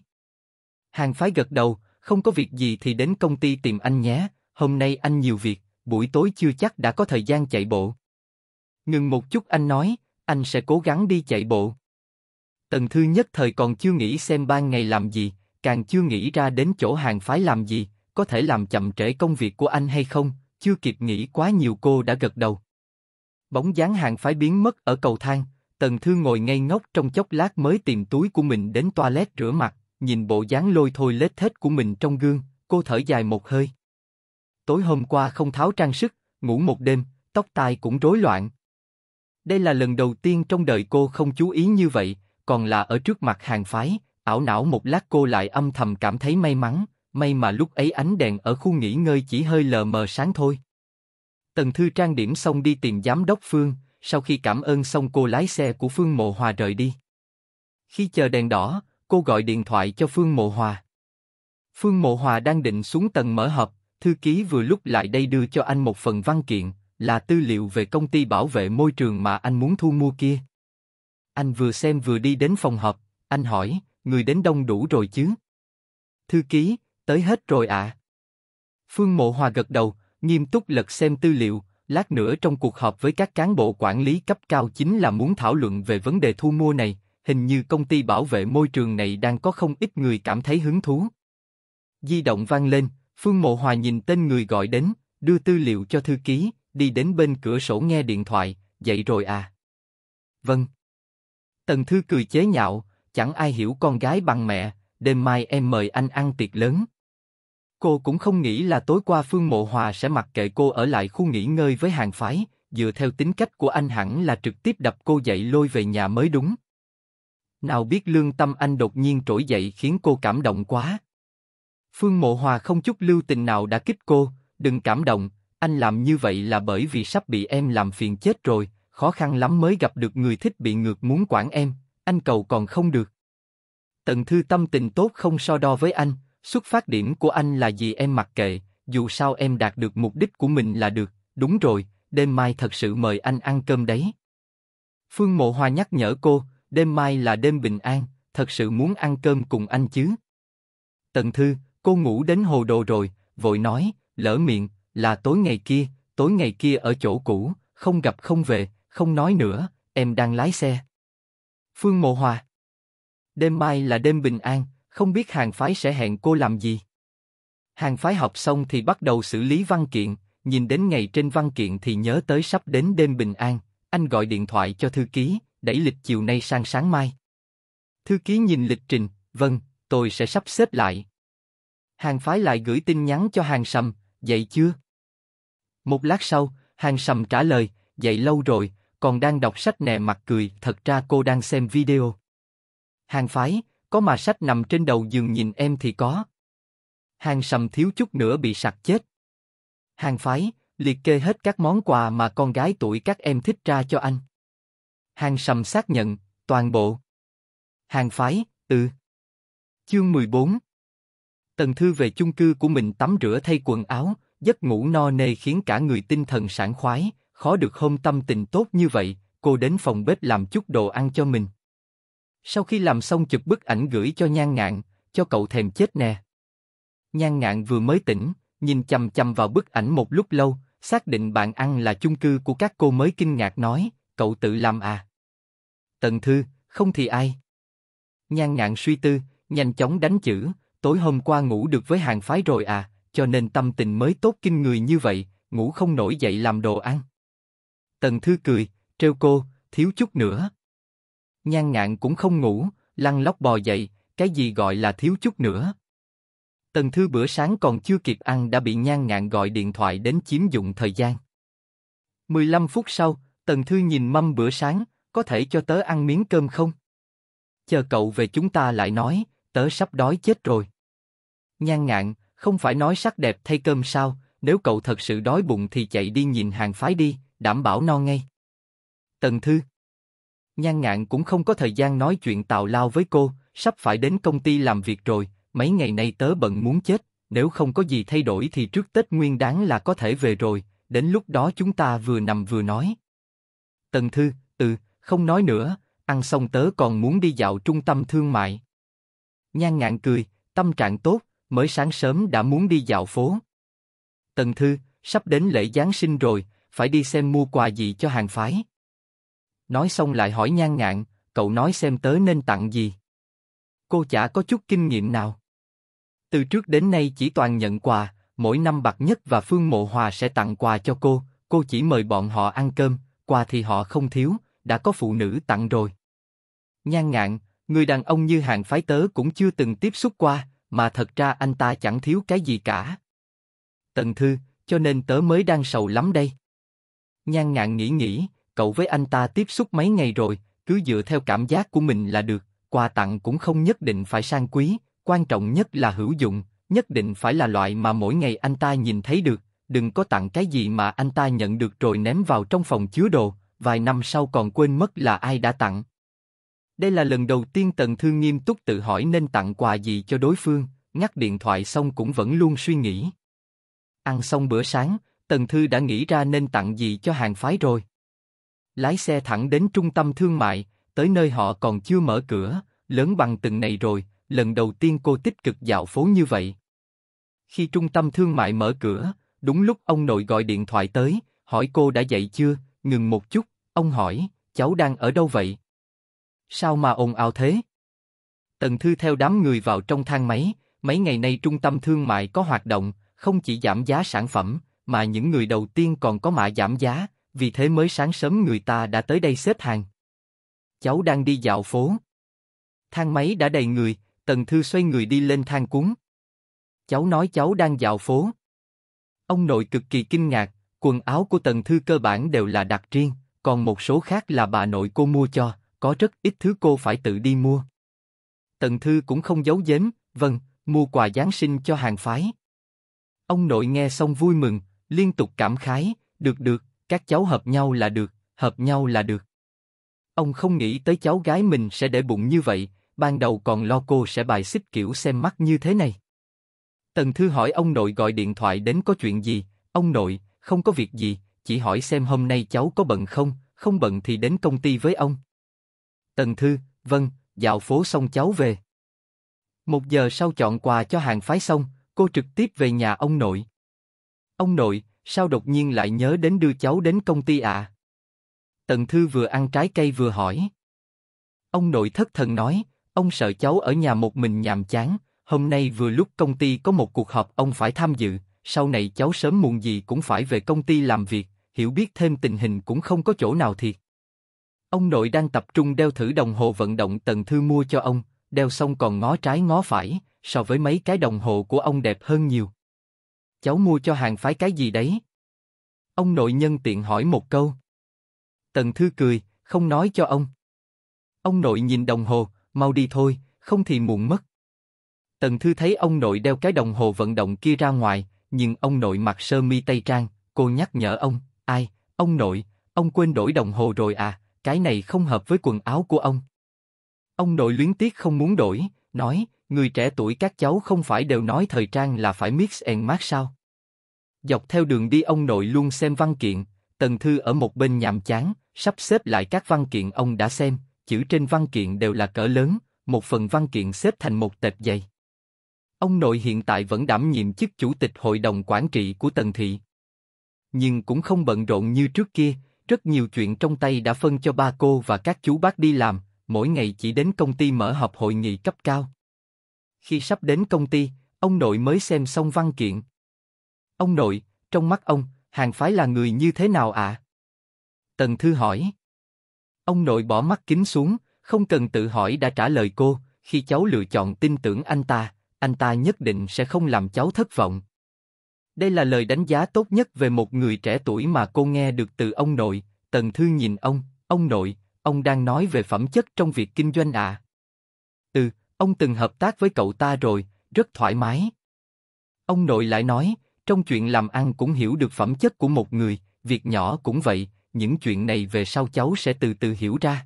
Hàng phái gật đầu, không có việc gì thì đến công ty tìm anh nhé, hôm nay anh nhiều việc, buổi tối chưa chắc đã có thời gian chạy bộ. Ngừng một chút anh nói, anh sẽ cố gắng đi chạy bộ. Tần Thư nhất thời còn chưa nghĩ xem ban ngày làm gì, càng chưa nghĩ ra đến chỗ hàng phái làm gì, có thể làm chậm trễ công việc của anh hay không, chưa kịp nghĩ quá nhiều cô đã gật đầu. Bóng dáng hàng phái biến mất ở cầu thang, Tần Thư ngồi ngây ngốc trong chốc lát mới tìm túi của mình đến toilet rửa mặt, nhìn bộ dáng lôi thôi lết thết của mình trong gương, cô thở dài một hơi. Tối hôm qua không tháo trang sức, ngủ một đêm, tóc tai cũng rối loạn. Đây là lần đầu tiên trong đời cô không chú ý như vậy, còn là ở trước mặt hàng phái, ảo não một lát cô lại âm thầm cảm thấy may mắn, may mà lúc ấy ánh đèn ở khu nghỉ ngơi chỉ hơi lờ mờ sáng thôi. Tần Thư trang điểm xong đi tìm giám đốc Phương, sau khi cảm ơn xong cô lái xe của Phương Mộ Hòa rời đi. Khi chờ đèn đỏ, cô gọi điện thoại cho Phương Mộ Hòa. Phương Mộ Hòa đang định xuống tầng mở họp, thư ký vừa lúc lại đây đưa cho anh một phần văn kiện, là tư liệu về công ty bảo vệ môi trường mà anh muốn thu mua kia. Anh vừa xem vừa đi đến phòng họp, anh hỏi, người đến đông đủ rồi chứ? Thư ký, tới hết rồi ạ. Phương Mộ Hòa gật đầu, nghiêm túc lật xem tư liệu, lát nữa trong cuộc họp với các cán bộ quản lý cấp cao chính là muốn thảo luận về vấn đề thu mua này, hình như công ty bảo vệ môi trường này đang có không ít người cảm thấy hứng thú. Di động vang lên, Phương Mộ Hòa nhìn tên người gọi đến, đưa tư liệu cho thư ký, đi đến bên cửa sổ nghe điện thoại, dậy rồi à? Vâng. Tần Thư cười chế nhạo, chẳng ai hiểu con gái bằng mẹ, đêm mai em mời anh ăn tiệc lớn. Cô cũng không nghĩ là tối qua Phương Mộ Hòa sẽ mặc kệ cô ở lại khu nghỉ ngơi với hàng phái, dựa theo tính cách của anh hẳn là trực tiếp đập cô dậy lôi về nhà mới đúng. Nào biết lương tâm anh đột nhiên trỗi dậy khiến cô cảm động quá. Phương Mộ Hòa không chút lưu tình nào đã kích cô, đừng cảm động, anh làm như vậy là bởi vì sắp bị em làm phiền chết rồi, khó khăn lắm mới gặp được người thích bị ngược muốn quản em, anh cầu còn không được. Tần Thư tâm tình tốt không so đo với anh, xuất phát điểm của anh là gì em mặc kệ, dù sao em đạt được mục đích của mình là được, đúng rồi, đêm mai thật sự mời anh ăn cơm đấy. Phương Mộ Hòa nhắc nhở cô, đêm mai là đêm bình an, thật sự muốn ăn cơm cùng anh chứ. Tần Thư, cô ngủ đến hồ đồ rồi, vội nói, lỡ miệng, là tối ngày kia, tối ngày kia ở chỗ cũ, không gặp không về, không nói nữa, em đang lái xe. Phương Mộ Hòa Đêm mai là đêm bình an, không biết hàng phái sẽ hẹn cô làm gì. Hàng phái học xong thì bắt đầu xử lý văn kiện, nhìn đến ngày trên văn kiện thì nhớ tới sắp đến đêm bình an, anh gọi điện thoại cho thư ký, đẩy lịch chiều nay sang sáng mai. Thư ký nhìn lịch trình, vâng, tôi sẽ sắp xếp lại. Hàng phái lại gửi tin nhắn cho hàng sầm, dậy chưa? Một lát sau, hàng sầm trả lời, dậy lâu rồi, còn đang đọc sách nè mặt cười, thật ra cô đang xem video. Hàng phái, có mà sách nằm trên đầu giường nhìn em thì có. Hàng sầm thiếu chút nữa bị sặc chết. Hàng phái, liệt kê hết các món quà mà con gái tuổi các em thích ra cho anh. Hàng sầm xác nhận, toàn bộ. Hàng phái, ừ. Chương 14 Tần Thư về chung cư của mình tắm rửa thay quần áo, giấc ngủ no nê khiến cả người tinh thần sảng khoái, khó được hôm tâm tình tốt như vậy, cô đến phòng bếp làm chút đồ ăn cho mình. Sau khi làm xong chụp bức ảnh gửi cho nhan ngạn, cho cậu thèm chết nè. Nhan ngạn vừa mới tỉnh, nhìn chầm chầm vào bức ảnh một lúc lâu, xác định bạn ăn là chung cư của các cô mới kinh ngạc nói, cậu tự làm à. Tần Thư, không thì ai? Nhan Ngạn suy tư, nhanh chóng đánh chữ, tối hôm qua ngủ được với hàng phái rồi à, cho nên tâm tình mới tốt kinh người như vậy, ngủ không nổi dậy làm đồ ăn. Tần Thư cười, treo cô, thiếu chút nữa. Nhan ngạn cũng không ngủ, lăn lóc bò dậy, cái gì gọi là thiếu chút nữa. Tần Thư bữa sáng còn chưa kịp ăn đã bị nhan ngạn gọi điện thoại đến chiếm dụng thời gian. 15 phút sau, Tần Thư nhìn mâm bữa sáng, có thể cho tớ ăn miếng cơm không? Chờ cậu về chúng ta lại nói, tớ sắp đói chết rồi. Nhan ngạn, không phải nói sắc đẹp thay cơm sao, nếu cậu thật sự đói bụng thì chạy đi nhìn hàng phái đi, đảm bảo no ngay. Tần Thư Nhan ngạn cũng không có thời gian nói chuyện tào lao với cô, sắp phải đến công ty làm việc rồi, mấy ngày nay tớ bận muốn chết, nếu không có gì thay đổi thì trước Tết Nguyên đáng là có thể về rồi, đến lúc đó chúng ta vừa nằm vừa nói. Tần Thư, ừ, không nói nữa, ăn xong tớ còn muốn đi dạo trung tâm thương mại. Nhan ngạn cười, tâm trạng tốt, mới sáng sớm đã muốn đi dạo phố. Tần Thư, sắp đến lễ Giáng sinh rồi, phải đi xem mua quà gì cho hàng phái. Nói xong lại hỏi nhan ngạn, cậu nói xem tớ nên tặng gì. Cô chả có chút kinh nghiệm nào. Từ trước đến nay chỉ toàn nhận quà, mỗi năm Bạc Nhất và Phương Mộ Hòa sẽ tặng quà cho cô, cô chỉ mời bọn họ ăn cơm, quà thì họ không thiếu, đã có phụ nữ tặng rồi. Nhan ngạn, người đàn ông như hàng phái tớ cũng chưa từng tiếp xúc qua, mà thật ra anh ta chẳng thiếu cái gì cả. Tần Thư, cho nên tớ mới đang sầu lắm đây. Nhan ngạn nghĩ nghĩ, cậu với anh ta tiếp xúc mấy ngày rồi, cứ dựa theo cảm giác của mình là được, quà tặng cũng không nhất định phải sang quý, quan trọng nhất là hữu dụng, nhất định phải là loại mà mỗi ngày anh ta nhìn thấy được, đừng có tặng cái gì mà anh ta nhận được rồi ném vào trong phòng chứa đồ, vài năm sau còn quên mất là ai đã tặng. Đây là lần đầu tiên Tần Thư nghiêm túc tự hỏi nên tặng quà gì cho đối phương, ngắt điện thoại xong cũng vẫn luôn suy nghĩ. Ăn xong bữa sáng, Tần Thư đã nghĩ ra nên tặng gì cho hàng phái rồi. Lái xe thẳng đến trung tâm thương mại, tới nơi họ còn chưa mở cửa, lớn bằng từng này rồi, lần đầu tiên cô tích cực dạo phố như vậy. Khi trung tâm thương mại mở cửa, đúng lúc ông nội gọi điện thoại tới, hỏi cô đã dậy chưa, ngừng một chút, Ông hỏi, cháu đang ở đâu vậy? Sao mà ồn ào thế? Tần Thư theo đám người vào trong thang máy, mấy ngày nay trung tâm thương mại có hoạt động, không chỉ giảm giá sản phẩm, mà những người đầu tiên còn có mã giảm giá, vì thế mới sáng sớm người ta đã tới đây xếp hàng. Cháu đang đi dạo phố. Thang máy đã đầy người, Tần Thư xoay người đi lên thang cuốn. Cháu nói cháu đang dạo phố. Ông nội cực kỳ kinh ngạc, quần áo của Tần Thư cơ bản đều là đặc riêng còn một số khác là bà nội cô mua cho, có rất ít thứ cô phải tự đi mua. Tần Thư cũng không giấu giếm, vâng, mua quà Giáng sinh cho hàng phái. Ông nội nghe xong vui mừng, liên tục cảm khái, được được, các cháu hợp nhau là được, hợp nhau là được. Ông không nghĩ tới cháu gái mình sẽ để bụng như vậy, ban đầu còn lo cô sẽ bài xích kiểu xem mắt như thế này. Tần Thư hỏi ông nội gọi điện thoại đến có chuyện gì, ông nội, không có việc gì, chỉ hỏi xem hôm nay cháu có bận không, không bận thì đến công ty với ông. Tần Thư, vâng, dạo phố xong cháu về. Một giờ sau chọn quà cho hàng phái xong, cô trực tiếp về nhà ông nội. Ông nội, sao đột nhiên lại nhớ đến đưa cháu đến công ty ạ? À? Tần Thư vừa ăn trái cây vừa hỏi. Ông nội thất thần nói, ông sợ cháu ở nhà một mình nhàm chán, hôm nay vừa lúc công ty có một cuộc họp ông phải tham dự, sau này cháu sớm muộn gì cũng phải về công ty làm việc, hiểu biết thêm tình hình cũng không có chỗ nào thiệt. Ông nội đang tập trung đeo thử đồng hồ vận động Tần Thư mua cho ông, đeo xong còn ngó trái ngó phải, so với mấy cái đồng hồ của ông đẹp hơn nhiều. Cháu mua cho hàng phái cái gì đấy? Ông nội nhân tiện hỏi một câu. Tần Thư cười, không nói cho ông. Ông nội nhìn đồng hồ, mau đi thôi, không thì muộn mất. Tần Thư thấy ông nội đeo cái đồng hồ vận động kia ra ngoài, nhưng ông nội mặc sơ mi tây trang, cô nhắc nhở ông, Ai, ông nội, ông quên đổi đồng hồ rồi à, cái này không hợp với quần áo của ông. Ông nội luyến tiếc không muốn đổi, nói, người trẻ tuổi các cháu không phải đều nói thời trang là phải mix and match sao? Dọc theo đường đi ông nội luôn xem văn kiện, Tần Thư ở một bên nhàm chán, sắp xếp lại các văn kiện ông đã xem, chữ trên văn kiện đều là cỡ lớn, một phần văn kiện xếp thành một tệp dày. Ông nội hiện tại vẫn đảm nhiệm chức chủ tịch hội đồng quản trị của Tần Thị nhưng cũng không bận rộn như trước kia, rất nhiều chuyện trong tay đã phân cho ba cô và các chú bác đi làm, mỗi ngày chỉ đến công ty mở họp hội nghị cấp cao. Khi sắp đến công ty, ông nội mới xem xong văn kiện. Ông nội, trong mắt ông, hàng phái là người như thế nào ạ? À? Tần Thư hỏi. Ông nội bỏ mắt kính xuống, không cần tự hỏi đã trả lời cô, khi cháu lựa chọn tin tưởng anh ta, anh ta nhất định sẽ không làm cháu thất vọng. Đây là lời đánh giá tốt nhất về một người trẻ tuổi mà cô nghe được từ ông nội. Tần Thư nhìn ông, ông nội, ông đang nói về phẩm chất trong việc kinh doanh à? Ừ, ông từng hợp tác với cậu ta rồi, rất thoải mái. Ông nội lại nói, trong chuyện làm ăn cũng hiểu được phẩm chất của một người, việc nhỏ cũng vậy, những chuyện này về sau cháu sẽ từ từ hiểu ra.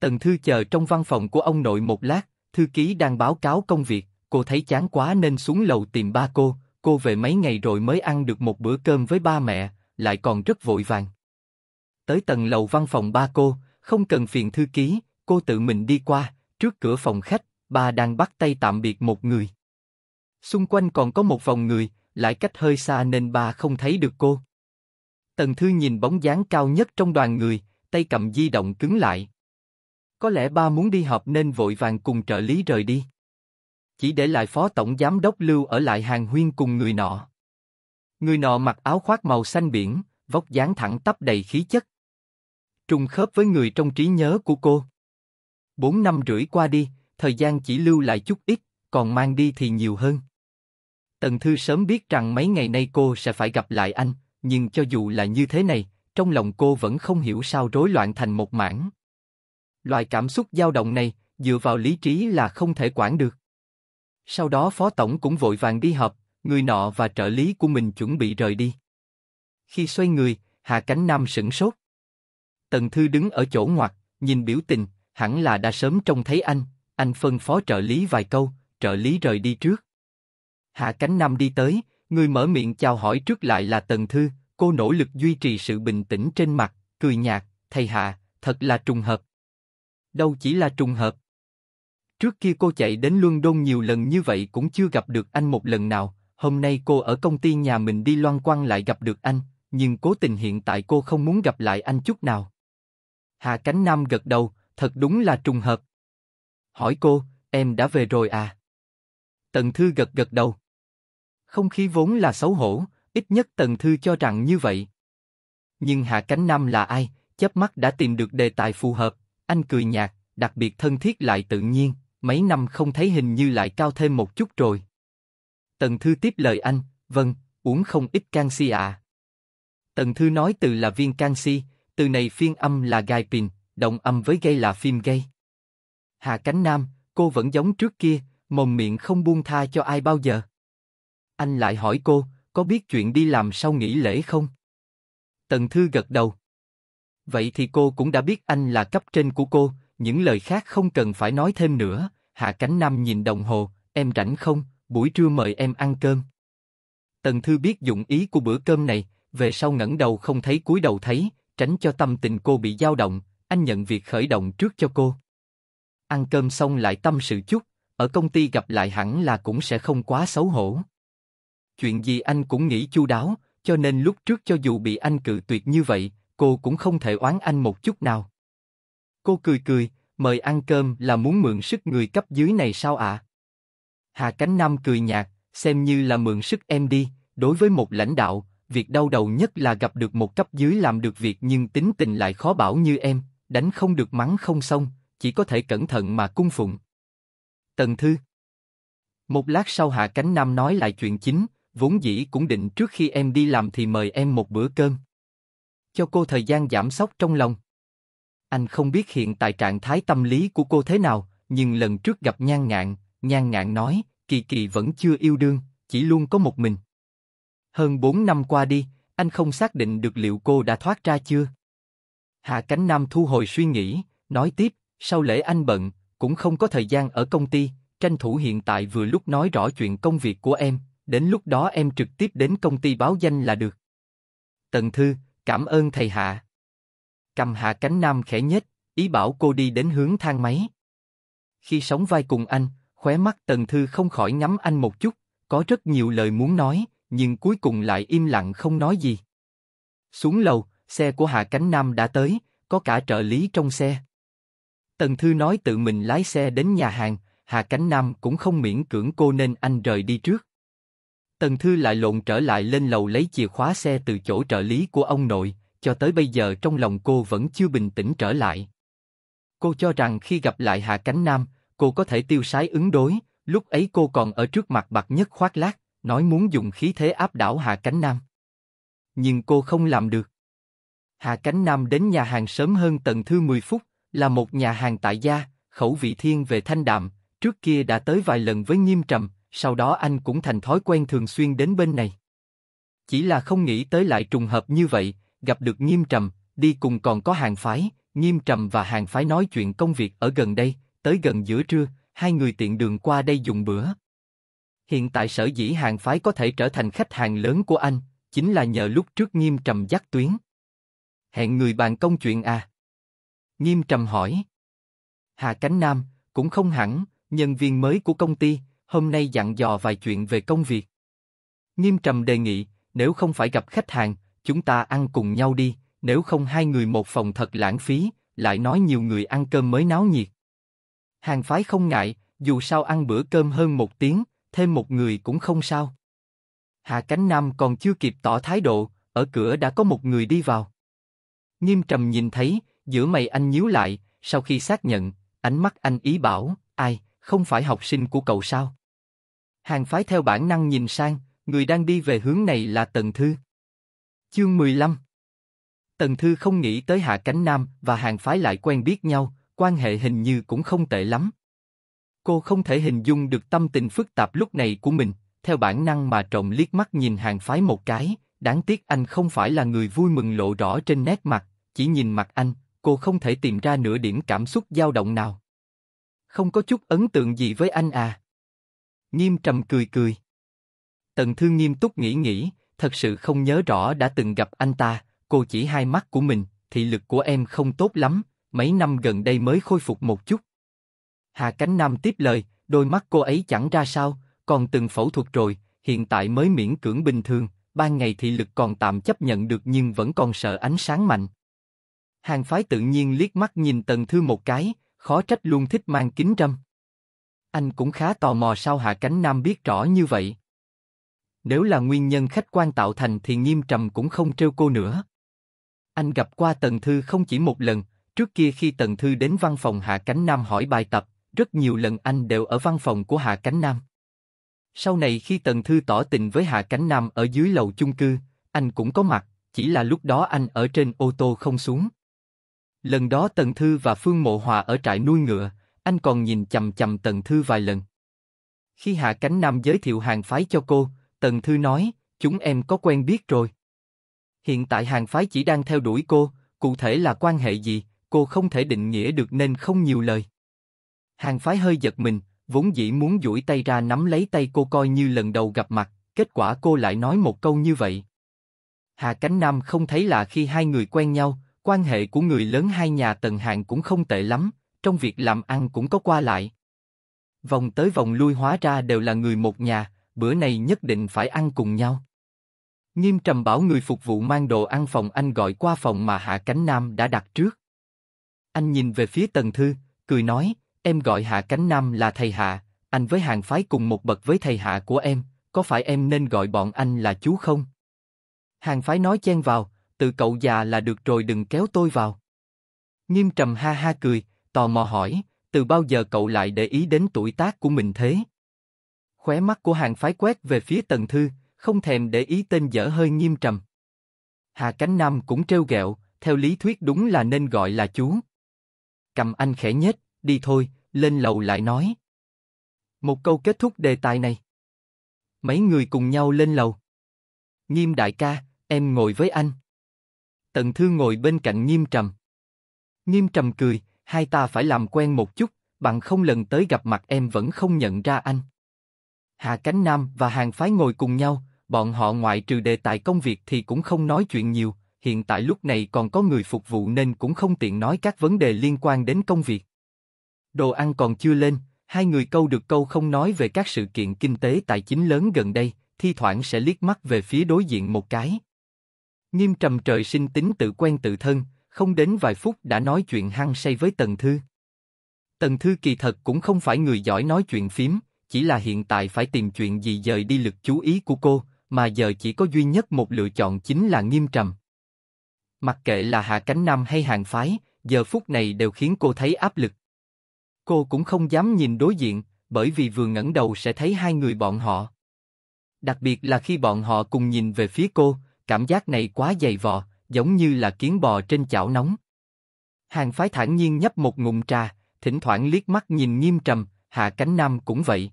Tần Thư chờ trong văn phòng của ông nội một lát, thư ký đang báo cáo công việc, cô thấy chán quá nên xuống lầu tìm ba cô, cô về mấy ngày rồi mới ăn được một bữa cơm với ba mẹ, lại còn rất vội vàng. Tới tầng lầu văn phòng ba cô, không cần phiền thư ký, cô tự mình đi qua, trước cửa phòng khách, ba đang bắt tay tạm biệt một người. Xung quanh còn có một vòng người, lại cách hơi xa nên ba không thấy được cô. Tần Thư nhìn bóng dáng cao nhất trong đoàn người, tay cầm di động cứng lại. Có lẽ ba muốn đi họp nên vội vàng cùng trợ lý rời đi chỉ để lại phó tổng giám đốc lưu ở lại hàng huyên cùng người nọ. Người nọ mặc áo khoác màu xanh biển, vóc dáng thẳng tắp đầy khí chất. Trùng khớp với người trong trí nhớ của cô. Bốn năm rưỡi qua đi, thời gian chỉ lưu lại chút ít, còn mang đi thì nhiều hơn. Tần Thư sớm biết rằng mấy ngày nay cô sẽ phải gặp lại anh, nhưng cho dù là như thế này, trong lòng cô vẫn không hiểu sao rối loạn thành một mảng. Loại cảm xúc dao động này, dựa vào lý trí là không thể quản được. Sau đó phó tổng cũng vội vàng đi họp, người nọ và trợ lý của mình chuẩn bị rời đi. Khi xoay người, Hạ Cánh Nam sững sốt. Tần Thư đứng ở chỗ ngoặt, nhìn biểu tình, hẳn là đã sớm trông thấy anh, anh phân phó trợ lý vài câu, trợ lý rời đi trước. Hạ Cánh Nam đi tới, người mở miệng chào hỏi trước lại là Tần Thư, cô nỗ lực duy trì sự bình tĩnh trên mặt, cười nhạt, thầy Hạ, thật là trùng hợp. Đâu chỉ là trùng hợp. Trước kia cô chạy đến London nhiều lần như vậy cũng chưa gặp được anh một lần nào. Hôm nay cô ở công ty nhà mình đi loan quang lại gặp được anh, nhưng cố tình hiện tại cô không muốn gặp lại anh chút nào. Hà Cánh Nam gật đầu, thật đúng là trùng hợp. Hỏi cô, em đã về rồi à? Tần Thư gật gật đầu. Không khí vốn là xấu hổ, ít nhất Tần Thư cho rằng như vậy. Nhưng Hạ Cánh Nam là ai, chớp mắt đã tìm được đề tài phù hợp, anh cười nhạt, đặc biệt thân thiết lại tự nhiên mấy năm không thấy hình như lại cao thêm một chút rồi. Tần Thư tiếp lời anh, vâng, uống không ít canxi ạ. À. Tần Thư nói từ là viên canxi, từ này phiên âm là gai pin, động âm với gây là phim gây. Hà Cánh Nam, cô vẫn giống trước kia, mồm miệng không buông tha cho ai bao giờ. Anh lại hỏi cô, có biết chuyện đi làm sau nghỉ lễ không? Tần Thư gật đầu. Vậy thì cô cũng đã biết anh là cấp trên của cô, những lời khác không cần phải nói thêm nữa. Hạ Cánh Nam nhìn đồng hồ, em rảnh không? Buổi trưa mời em ăn cơm. Tần Thư biết dụng ý của bữa cơm này, về sau ngẩng đầu không thấy cúi đầu thấy, tránh cho tâm tình cô bị dao động. Anh nhận việc khởi động trước cho cô. Ăn cơm xong lại tâm sự chút, ở công ty gặp lại hẳn là cũng sẽ không quá xấu hổ. Chuyện gì anh cũng nghĩ chu đáo, cho nên lúc trước cho dù bị anh cự tuyệt như vậy, cô cũng không thể oán anh một chút nào. Cô cười cười, mời ăn cơm là muốn mượn sức người cấp dưới này sao ạ? Hà Cánh Nam cười nhạt, xem như là mượn sức em đi, đối với một lãnh đạo, việc đau đầu nhất là gặp được một cấp dưới làm được việc nhưng tính tình lại khó bảo như em, đánh không được mắng không xong, chỉ có thể cẩn thận mà cung phụng. Tần Thư Một lát sau Hạ Cánh Nam nói lại chuyện chính, vốn dĩ cũng định trước khi em đi làm thì mời em một bữa cơm. Cho cô thời gian giảm sốc trong lòng. Anh không biết hiện tại trạng thái tâm lý của cô thế nào, nhưng lần trước gặp Nhan Ngạn, Nhan Ngạn nói, Kỳ Kỳ vẫn chưa yêu đương, chỉ luôn có một mình. Hơn 4 năm qua đi, anh không xác định được liệu cô đã thoát ra chưa. Hạ Cánh Nam thu hồi suy nghĩ, nói tiếp, sau lễ anh bận, cũng không có thời gian ở công ty, tranh thủ hiện tại vừa lúc nói rõ chuyện công việc của em, đến lúc đó em trực tiếp đến công ty báo danh là được. Tần Thư, cảm ơn thầy Hạ cầm hạ cánh nam khẽ nhếch, ý bảo cô đi đến hướng thang máy. Khi sống vai cùng anh, khóe mắt Tần Thư không khỏi ngắm anh một chút, có rất nhiều lời muốn nói, nhưng cuối cùng lại im lặng không nói gì. Xuống lầu, xe của Hạ Cánh Nam đã tới, có cả trợ lý trong xe. Tần Thư nói tự mình lái xe đến nhà hàng, Hạ Cánh Nam cũng không miễn cưỡng cô nên anh rời đi trước. Tần Thư lại lộn trở lại lên lầu lấy chìa khóa xe từ chỗ trợ lý của ông nội, cho tới bây giờ trong lòng cô vẫn chưa bình tĩnh trở lại. Cô cho rằng khi gặp lại Hạ Cánh Nam, cô có thể tiêu sái ứng đối, lúc ấy cô còn ở trước mặt bạc nhất khoác lác, nói muốn dùng khí thế áp đảo Hạ Cánh Nam. Nhưng cô không làm được. Hạ Cánh Nam đến nhà hàng sớm hơn tận thư 10 phút, là một nhà hàng tại gia, khẩu vị thiên về thanh đạm, trước kia đã tới vài lần với nghiêm trầm, sau đó anh cũng thành thói quen thường xuyên đến bên này. Chỉ là không nghĩ tới lại trùng hợp như vậy, gặp được Nghiêm Trầm, đi cùng còn có hàng phái, Nghiêm Trầm và hàng phái nói chuyện công việc ở gần đây, tới gần giữa trưa, hai người tiện đường qua đây dùng bữa. Hiện tại sở dĩ hàng phái có thể trở thành khách hàng lớn của anh, chính là nhờ lúc trước Nghiêm Trầm dắt tuyến. Hẹn người bàn công chuyện à? Nghiêm Trầm hỏi. Hà Cánh Nam, cũng không hẳn, nhân viên mới của công ty, hôm nay dặn dò vài chuyện về công việc. Nghiêm Trầm đề nghị, nếu không phải gặp khách hàng, chúng ta ăn cùng nhau đi, nếu không hai người một phòng thật lãng phí, lại nói nhiều người ăn cơm mới náo nhiệt. Hàng phái không ngại, dù sao ăn bữa cơm hơn một tiếng, thêm một người cũng không sao. Hạ Cánh Nam còn chưa kịp tỏ thái độ, ở cửa đã có một người đi vào. Nghiêm trầm nhìn thấy, giữa mày anh nhíu lại, sau khi xác nhận, ánh mắt anh ý bảo, ai, không phải học sinh của cậu sao? Hàng phái theo bản năng nhìn sang, người đang đi về hướng này là Tần Thư. Chương 15 Tần Thư không nghĩ tới Hạ Cánh Nam và hàng phái lại quen biết nhau, quan hệ hình như cũng không tệ lắm. Cô không thể hình dung được tâm tình phức tạp lúc này của mình, theo bản năng mà trộm liếc mắt nhìn hàng phái một cái, đáng tiếc anh không phải là người vui mừng lộ rõ trên nét mặt, chỉ nhìn mặt anh, cô không thể tìm ra nửa điểm cảm xúc dao động nào. Không có chút ấn tượng gì với anh à. Nghiêm trầm cười cười. Tần Thư nghiêm túc nghĩ nghĩ, thật sự không nhớ rõ đã từng gặp anh ta, cô chỉ hai mắt của mình, thị lực của em không tốt lắm, mấy năm gần đây mới khôi phục một chút. Hà Cánh Nam tiếp lời, đôi mắt cô ấy chẳng ra sao, còn từng phẫu thuật rồi, hiện tại mới miễn cưỡng bình thường, ban ngày thị lực còn tạm chấp nhận được nhưng vẫn còn sợ ánh sáng mạnh. Hàng phái tự nhiên liếc mắt nhìn Tần Thư một cái, khó trách luôn thích mang kính râm. Anh cũng khá tò mò sao Hạ Cánh Nam biết rõ như vậy. Nếu là nguyên nhân khách quan tạo thành thì nghiêm trầm cũng không trêu cô nữa. Anh gặp qua Tần Thư không chỉ một lần, trước kia khi Tần Thư đến văn phòng Hạ Cánh Nam hỏi bài tập, rất nhiều lần anh đều ở văn phòng của Hạ Cánh Nam. Sau này khi Tần Thư tỏ tình với Hạ Cánh Nam ở dưới lầu chung cư, anh cũng có mặt, chỉ là lúc đó anh ở trên ô tô không xuống. Lần đó Tần Thư và Phương Mộ Hòa ở trại nuôi ngựa, anh còn nhìn chầm chầm Tần Thư vài lần. Khi Hạ Cánh Nam giới thiệu hàng phái cho cô, Tần Thư nói, chúng em có quen biết rồi. Hiện tại hàng phái chỉ đang theo đuổi cô, cụ thể là quan hệ gì, cô không thể định nghĩa được nên không nhiều lời. Hàng phái hơi giật mình, vốn dĩ muốn duỗi tay ra nắm lấy tay cô coi như lần đầu gặp mặt, kết quả cô lại nói một câu như vậy. Hà Cánh Nam không thấy là khi hai người quen nhau, quan hệ của người lớn hai nhà tầng Hạng cũng không tệ lắm, trong việc làm ăn cũng có qua lại. Vòng tới vòng lui hóa ra đều là người một nhà, bữa này nhất định phải ăn cùng nhau. Nghiêm trầm bảo người phục vụ mang đồ ăn phòng anh gọi qua phòng mà Hạ Cánh Nam đã đặt trước. Anh nhìn về phía Tần Thư, cười nói, em gọi Hạ Cánh Nam là thầy Hạ, anh với hàng phái cùng một bậc với thầy Hạ của em, có phải em nên gọi bọn anh là chú không? Hàng phái nói chen vào, từ cậu già là được rồi đừng kéo tôi vào. Nghiêm trầm ha ha cười, tò mò hỏi, từ bao giờ cậu lại để ý đến tuổi tác của mình thế? Khóe mắt của hàng phái quét về phía Tần Thư, không thèm để ý tên dở hơi nghiêm trầm. Hà Cánh Nam cũng trêu ghẹo, theo lý thuyết đúng là nên gọi là chú. Cầm anh khẽ nhất đi thôi, lên lầu lại nói. Một câu kết thúc đề tài này. Mấy người cùng nhau lên lầu. Nghiêm đại ca, em ngồi với anh. Tần Thư ngồi bên cạnh Nghiêm Trầm. Nghiêm Trầm cười, hai ta phải làm quen một chút, bằng không lần tới gặp mặt em vẫn không nhận ra anh. Hà Cánh Nam và Hàng Phái ngồi cùng nhau, bọn họ ngoại trừ đề tài công việc thì cũng không nói chuyện nhiều, hiện tại lúc này còn có người phục vụ nên cũng không tiện nói các vấn đề liên quan đến công việc. Đồ ăn còn chưa lên, hai người câu được câu không nói về các sự kiện kinh tế tài chính lớn gần đây, thi thoảng sẽ liếc mắt về phía đối diện một cái. Nghiêm trầm trời sinh tính tự quen tự thân, không đến vài phút đã nói chuyện hăng say với Tần Thư. Tần Thư kỳ thật cũng không phải người giỏi nói chuyện phím, chỉ là hiện tại phải tìm chuyện gì dời đi lực chú ý của cô, mà giờ chỉ có duy nhất một lựa chọn chính là nghiêm trầm. Mặc kệ là Hạ Cánh Nam hay hàng phái, giờ phút này đều khiến cô thấy áp lực. Cô cũng không dám nhìn đối diện, bởi vì vừa ngẩng đầu sẽ thấy hai người bọn họ. Đặc biệt là khi bọn họ cùng nhìn về phía cô, cảm giác này quá dày vò, giống như là kiến bò trên chảo nóng. Hàng phái thản nhiên nhấp một ngụm trà, thỉnh thoảng liếc mắt nhìn nghiêm trầm, hạ cánh nam cũng vậy.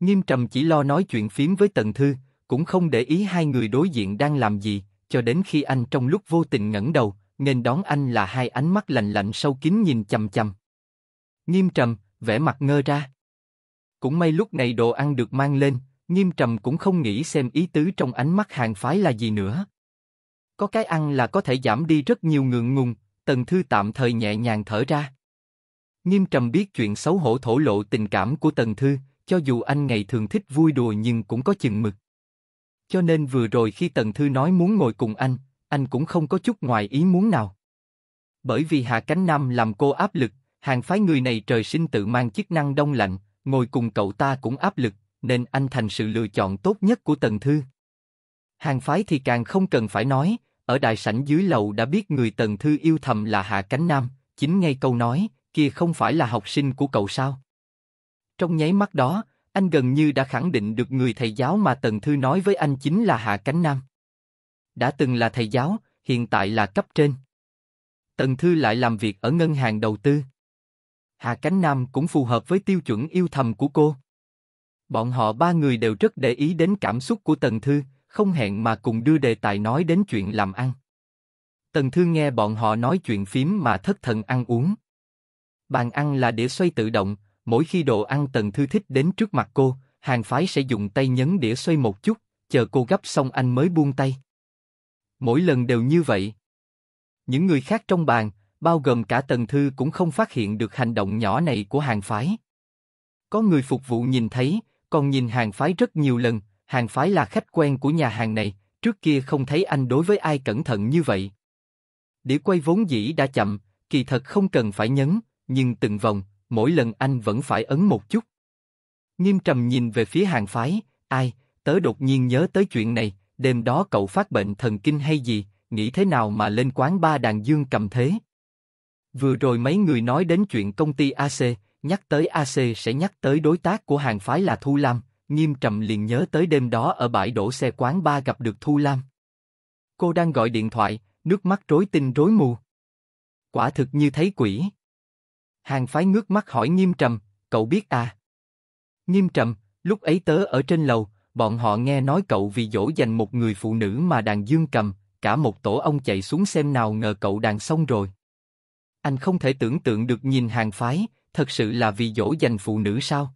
Nghiêm trầm chỉ lo nói chuyện phím với Tần Thư, cũng không để ý hai người đối diện đang làm gì, cho đến khi anh trong lúc vô tình ngẩng đầu, nên đón anh là hai ánh mắt lạnh lạnh sâu kín nhìn chầm chầm. Nghiêm trầm, vẻ mặt ngơ ra. Cũng may lúc này đồ ăn được mang lên, nghiêm trầm cũng không nghĩ xem ý tứ trong ánh mắt hàng phái là gì nữa. Có cái ăn là có thể giảm đi rất nhiều ngượng ngùng, tần thư tạm thời nhẹ nhàng thở ra. Nghiêm trầm biết chuyện xấu hổ thổ lộ tình cảm của tần thư, cho dù anh ngày thường thích vui đùa nhưng cũng có chừng mực. Cho nên vừa rồi khi Tần Thư nói muốn ngồi cùng anh, anh cũng không có chút ngoài ý muốn nào. Bởi vì Hạ Cánh Nam làm cô áp lực, hàng phái người này trời sinh tự mang chức năng đông lạnh, ngồi cùng cậu ta cũng áp lực, nên anh thành sự lựa chọn tốt nhất của Tần Thư. Hàng phái thì càng không cần phải nói, ở đại sảnh dưới lầu đã biết người Tần Thư yêu thầm là Hạ Cánh Nam, chính ngay câu nói, kia không phải là học sinh của cậu sao? Trong nháy mắt đó, anh gần như đã khẳng định được người thầy giáo mà Tần Thư nói với anh chính là Hạ Cánh Nam. Đã từng là thầy giáo, hiện tại là cấp trên. Tần Thư lại làm việc ở ngân hàng đầu tư. Hạ Cánh Nam cũng phù hợp với tiêu chuẩn yêu thầm của cô. Bọn họ ba người đều rất để ý đến cảm xúc của Tần Thư, không hẹn mà cùng đưa đề tài nói đến chuyện làm ăn. Tần Thư nghe bọn họ nói chuyện phím mà thất thần ăn uống. Bàn ăn là đĩa xoay tự động, mỗi khi đồ ăn Tần Thư thích đến trước mặt cô, hàng phái sẽ dùng tay nhấn đĩa xoay một chút, chờ cô gấp xong anh mới buông tay. Mỗi lần đều như vậy. Những người khác trong bàn, bao gồm cả Tần Thư cũng không phát hiện được hành động nhỏ này của hàng phái. Có người phục vụ nhìn thấy, còn nhìn hàng phái rất nhiều lần, hàng phái là khách quen của nhà hàng này, trước kia không thấy anh đối với ai cẩn thận như vậy. Đĩa quay vốn dĩ đã chậm, kỳ thật không cần phải nhấn, nhưng từng vòng, mỗi lần anh vẫn phải ấn một chút. Nghiêm trầm nhìn về phía hàng phái, ai, tớ đột nhiên nhớ tới chuyện này, đêm đó cậu phát bệnh thần kinh hay gì, nghĩ thế nào mà lên quán ba đàn dương cầm thế. Vừa rồi mấy người nói đến chuyện công ty AC, nhắc tới AC sẽ nhắc tới đối tác của hàng phái là Thu Lam, nghiêm trầm liền nhớ tới đêm đó ở bãi đổ xe quán ba gặp được Thu Lam. Cô đang gọi điện thoại, nước mắt rối tinh rối mù. Quả thực như thấy quỷ. Hàng phái ngước mắt hỏi nghiêm trầm, cậu biết à? Nghiêm trầm, lúc ấy tớ ở trên lầu, bọn họ nghe nói cậu vì dỗ dành một người phụ nữ mà đàn dương cầm, cả một tổ ông chạy xuống xem nào ngờ cậu đàn xong rồi. Anh không thể tưởng tượng được nhìn hàng phái, thật sự là vì dỗ dành phụ nữ sao?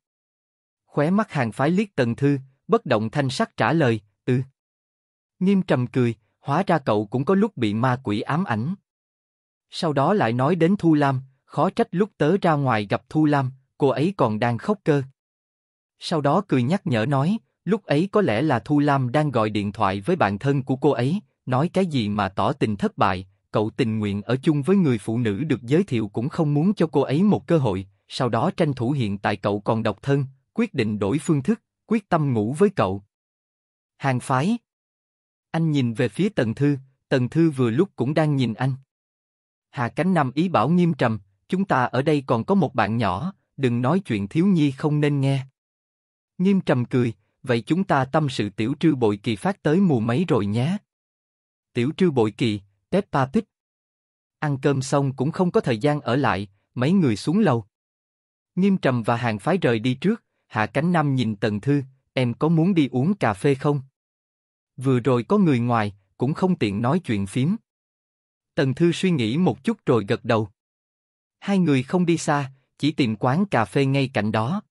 Khóe mắt hàng phái liếc tần thư, bất động thanh sắc trả lời, ừ. Nghiêm trầm cười, hóa ra cậu cũng có lúc bị ma quỷ ám ảnh. Sau đó lại nói đến Thu Lam, khó trách lúc tớ ra ngoài gặp Thu Lam, cô ấy còn đang khóc cơ. Sau đó cười nhắc nhở nói, lúc ấy có lẽ là Thu Lam đang gọi điện thoại với bạn thân của cô ấy, nói cái gì mà tỏ tình thất bại, cậu tình nguyện ở chung với người phụ nữ được giới thiệu cũng không muốn cho cô ấy một cơ hội, sau đó tranh thủ hiện tại cậu còn độc thân, quyết định đổi phương thức, quyết tâm ngủ với cậu. Hàng phái Anh nhìn về phía Tần Thư, Tần Thư vừa lúc cũng đang nhìn anh. Hà Cánh Nam ý bảo nghiêm trầm, Chúng ta ở đây còn có một bạn nhỏ, đừng nói chuyện thiếu nhi không nên nghe. Nghiêm trầm cười, vậy chúng ta tâm sự tiểu trư bội kỳ phát tới mùa mấy rồi nhé. Tiểu trư bội kỳ, Peppa Pig. Ăn cơm xong cũng không có thời gian ở lại, mấy người xuống lầu. Nghiêm trầm và hàng phái rời đi trước, hạ cánh năm nhìn tần thư, em có muốn đi uống cà phê không? Vừa rồi có người ngoài, cũng không tiện nói chuyện phím. Tần Thư suy nghĩ một chút rồi gật đầu. Hai người không đi xa, chỉ tìm quán cà phê ngay cạnh đó.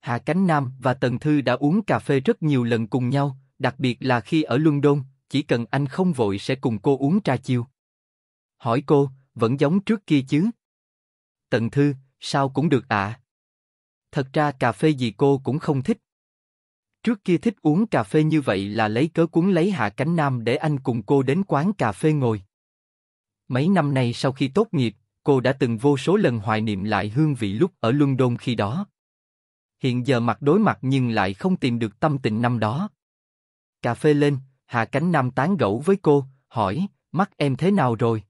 Hạ Cánh Nam và Tần Thư đã uống cà phê rất nhiều lần cùng nhau, đặc biệt là khi ở London, chỉ cần anh không vội sẽ cùng cô uống trà chiều. Hỏi cô, vẫn giống trước kia chứ? Tần Thư, sao cũng được ạ. À? Thật ra cà phê gì cô cũng không thích. Trước kia thích uống cà phê như vậy là lấy cớ cuốn lấy Hạ Cánh Nam để anh cùng cô đến quán cà phê ngồi. Mấy năm nay sau khi tốt nghiệp, cô đã từng vô số lần hoài niệm lại hương vị lúc ở London khi đó. Hiện giờ mặt đối mặt nhưng lại không tìm được tâm tình năm đó. Cà phê lên, Hà Cánh Nam tán gẫu với cô, hỏi, mắt em thế nào rồi?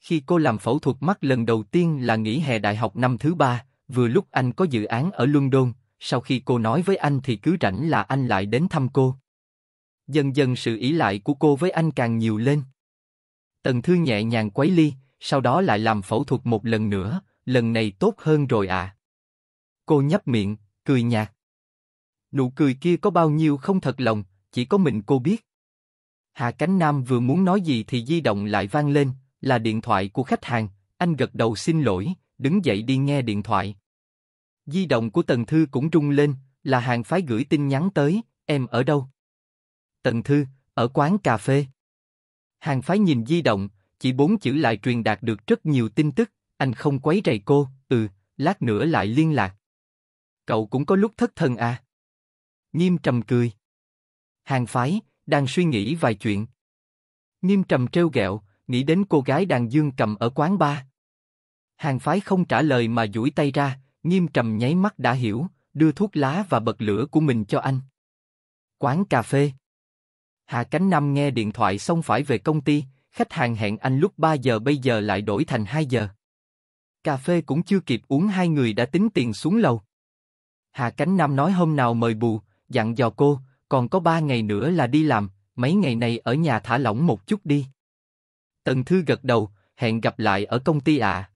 Khi cô làm phẫu thuật mắt lần đầu tiên là nghỉ hè đại học năm thứ ba, vừa lúc anh có dự án ở London, sau khi cô nói với anh thì cứ rảnh là anh lại đến thăm cô. Dần dần sự ý lại của cô với anh càng nhiều lên. Tần Thư nhẹ nhàng quấy ly, sau đó lại làm phẫu thuật một lần nữa, lần này tốt hơn rồi à. Cô nhấp miệng, cười nhạt. Nụ cười kia có bao nhiêu không thật lòng, chỉ có mình cô biết. Hạ Cánh Nam vừa muốn nói gì thì di động lại vang lên, là điện thoại của khách hàng, anh gật đầu xin lỗi, đứng dậy đi nghe điện thoại. Di động của Tần Thư cũng rung lên, là hàng phái gửi tin nhắn tới, em ở đâu? Tần Thư, ở quán cà phê. Hàng phái nhìn di động, chỉ bốn chữ lại truyền đạt được rất nhiều tin tức, anh không quấy rầy cô, ừ, lát nữa lại liên lạc. Cậu cũng có lúc thất thần à? Nghiêm trầm cười. Hàng phái, đang suy nghĩ vài chuyện. Nghiêm trầm trêu ghẹo, nghĩ đến cô gái đàn dương cầm ở quán bar. Hàng phái không trả lời mà duỗi tay ra, nghiêm trầm nháy mắt đã hiểu, đưa thuốc lá và bật lửa của mình cho anh. Quán cà phê. Hạ Cánh năm nghe điện thoại xong phải về công ty, khách hàng hẹn anh lúc 3 giờ bây giờ lại đổi thành 2 giờ. Cà phê cũng chưa kịp uống hai người đã tính tiền xuống lầu. Hà Cánh Nam nói hôm nào mời bù, dặn dò cô, còn có ba ngày nữa là đi làm, mấy ngày này ở nhà thả lỏng một chút đi. Tần Thư gật đầu, hẹn gặp lại ở công ty ạ. À.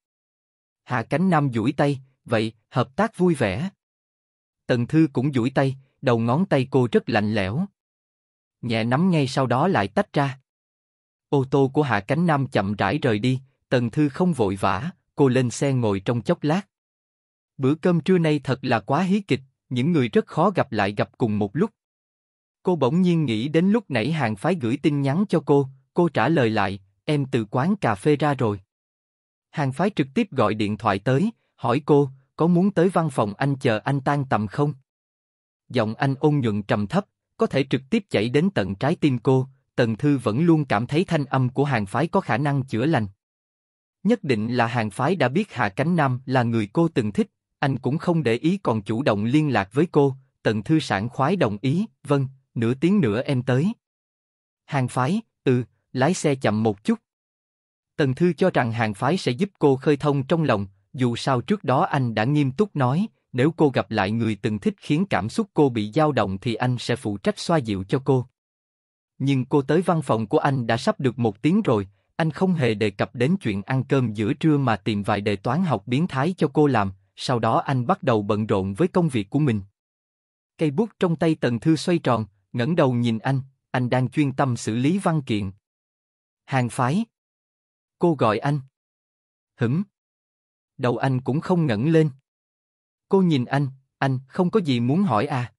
Hà Cánh Nam duỗi tay, vậy, hợp tác vui vẻ. Tần Thư cũng duỗi tay, đầu ngón tay cô rất lạnh lẽo. Nhẹ nắm ngay sau đó lại tách ra. Ô tô của Hạ Cánh Nam chậm rãi rời đi, Tần Thư không vội vã, cô lên xe ngồi trong chốc lát. Bữa cơm trưa nay thật là quá hí kịch, những người rất khó gặp lại gặp cùng một lúc. Cô bỗng nhiên nghĩ đến lúc nãy hàng phái gửi tin nhắn cho cô, cô trả lời lại, em từ quán cà phê ra rồi. Hàng phái trực tiếp gọi điện thoại tới, hỏi cô, có muốn tới văn phòng anh chờ anh tan tầm không? Giọng anh ôn nhuận trầm thấp, có thể trực tiếp chảy đến tận trái tim cô, Tần Thư vẫn luôn cảm thấy thanh âm của hàng phái có khả năng chữa lành. Nhất định là hàng phái đã biết Hạ Cánh Nam là người cô từng thích, anh cũng không để ý còn chủ động liên lạc với cô, Tần Thư sảng khoái đồng ý, vâng, nửa tiếng nữa em tới. Hàng phái, ừ, lái xe chậm một chút. Tần Thư cho rằng hàng phái sẽ giúp cô khơi thông trong lòng, dù sao trước đó anh đã nghiêm túc nói, nếu cô gặp lại người từng thích khiến cảm xúc cô bị dao động thì anh sẽ phụ trách xoa dịu cho cô nhưng cô tới văn phòng của anh đã sắp được một tiếng rồi, anh không hề đề cập đến chuyện ăn cơm giữa trưa mà tìm vài đề toán học biến thái cho cô làm, sau đó anh bắt đầu bận rộn với công việc của mình. Cây bút trong tay Tần Thư xoay tròn, ngẩng đầu nhìn anh, anh đang chuyên tâm xử lý văn kiện. Hàng phái. Cô gọi anh. Hửm. Đầu anh cũng không ngẩng lên. Cô nhìn anh, anh không có gì muốn hỏi à?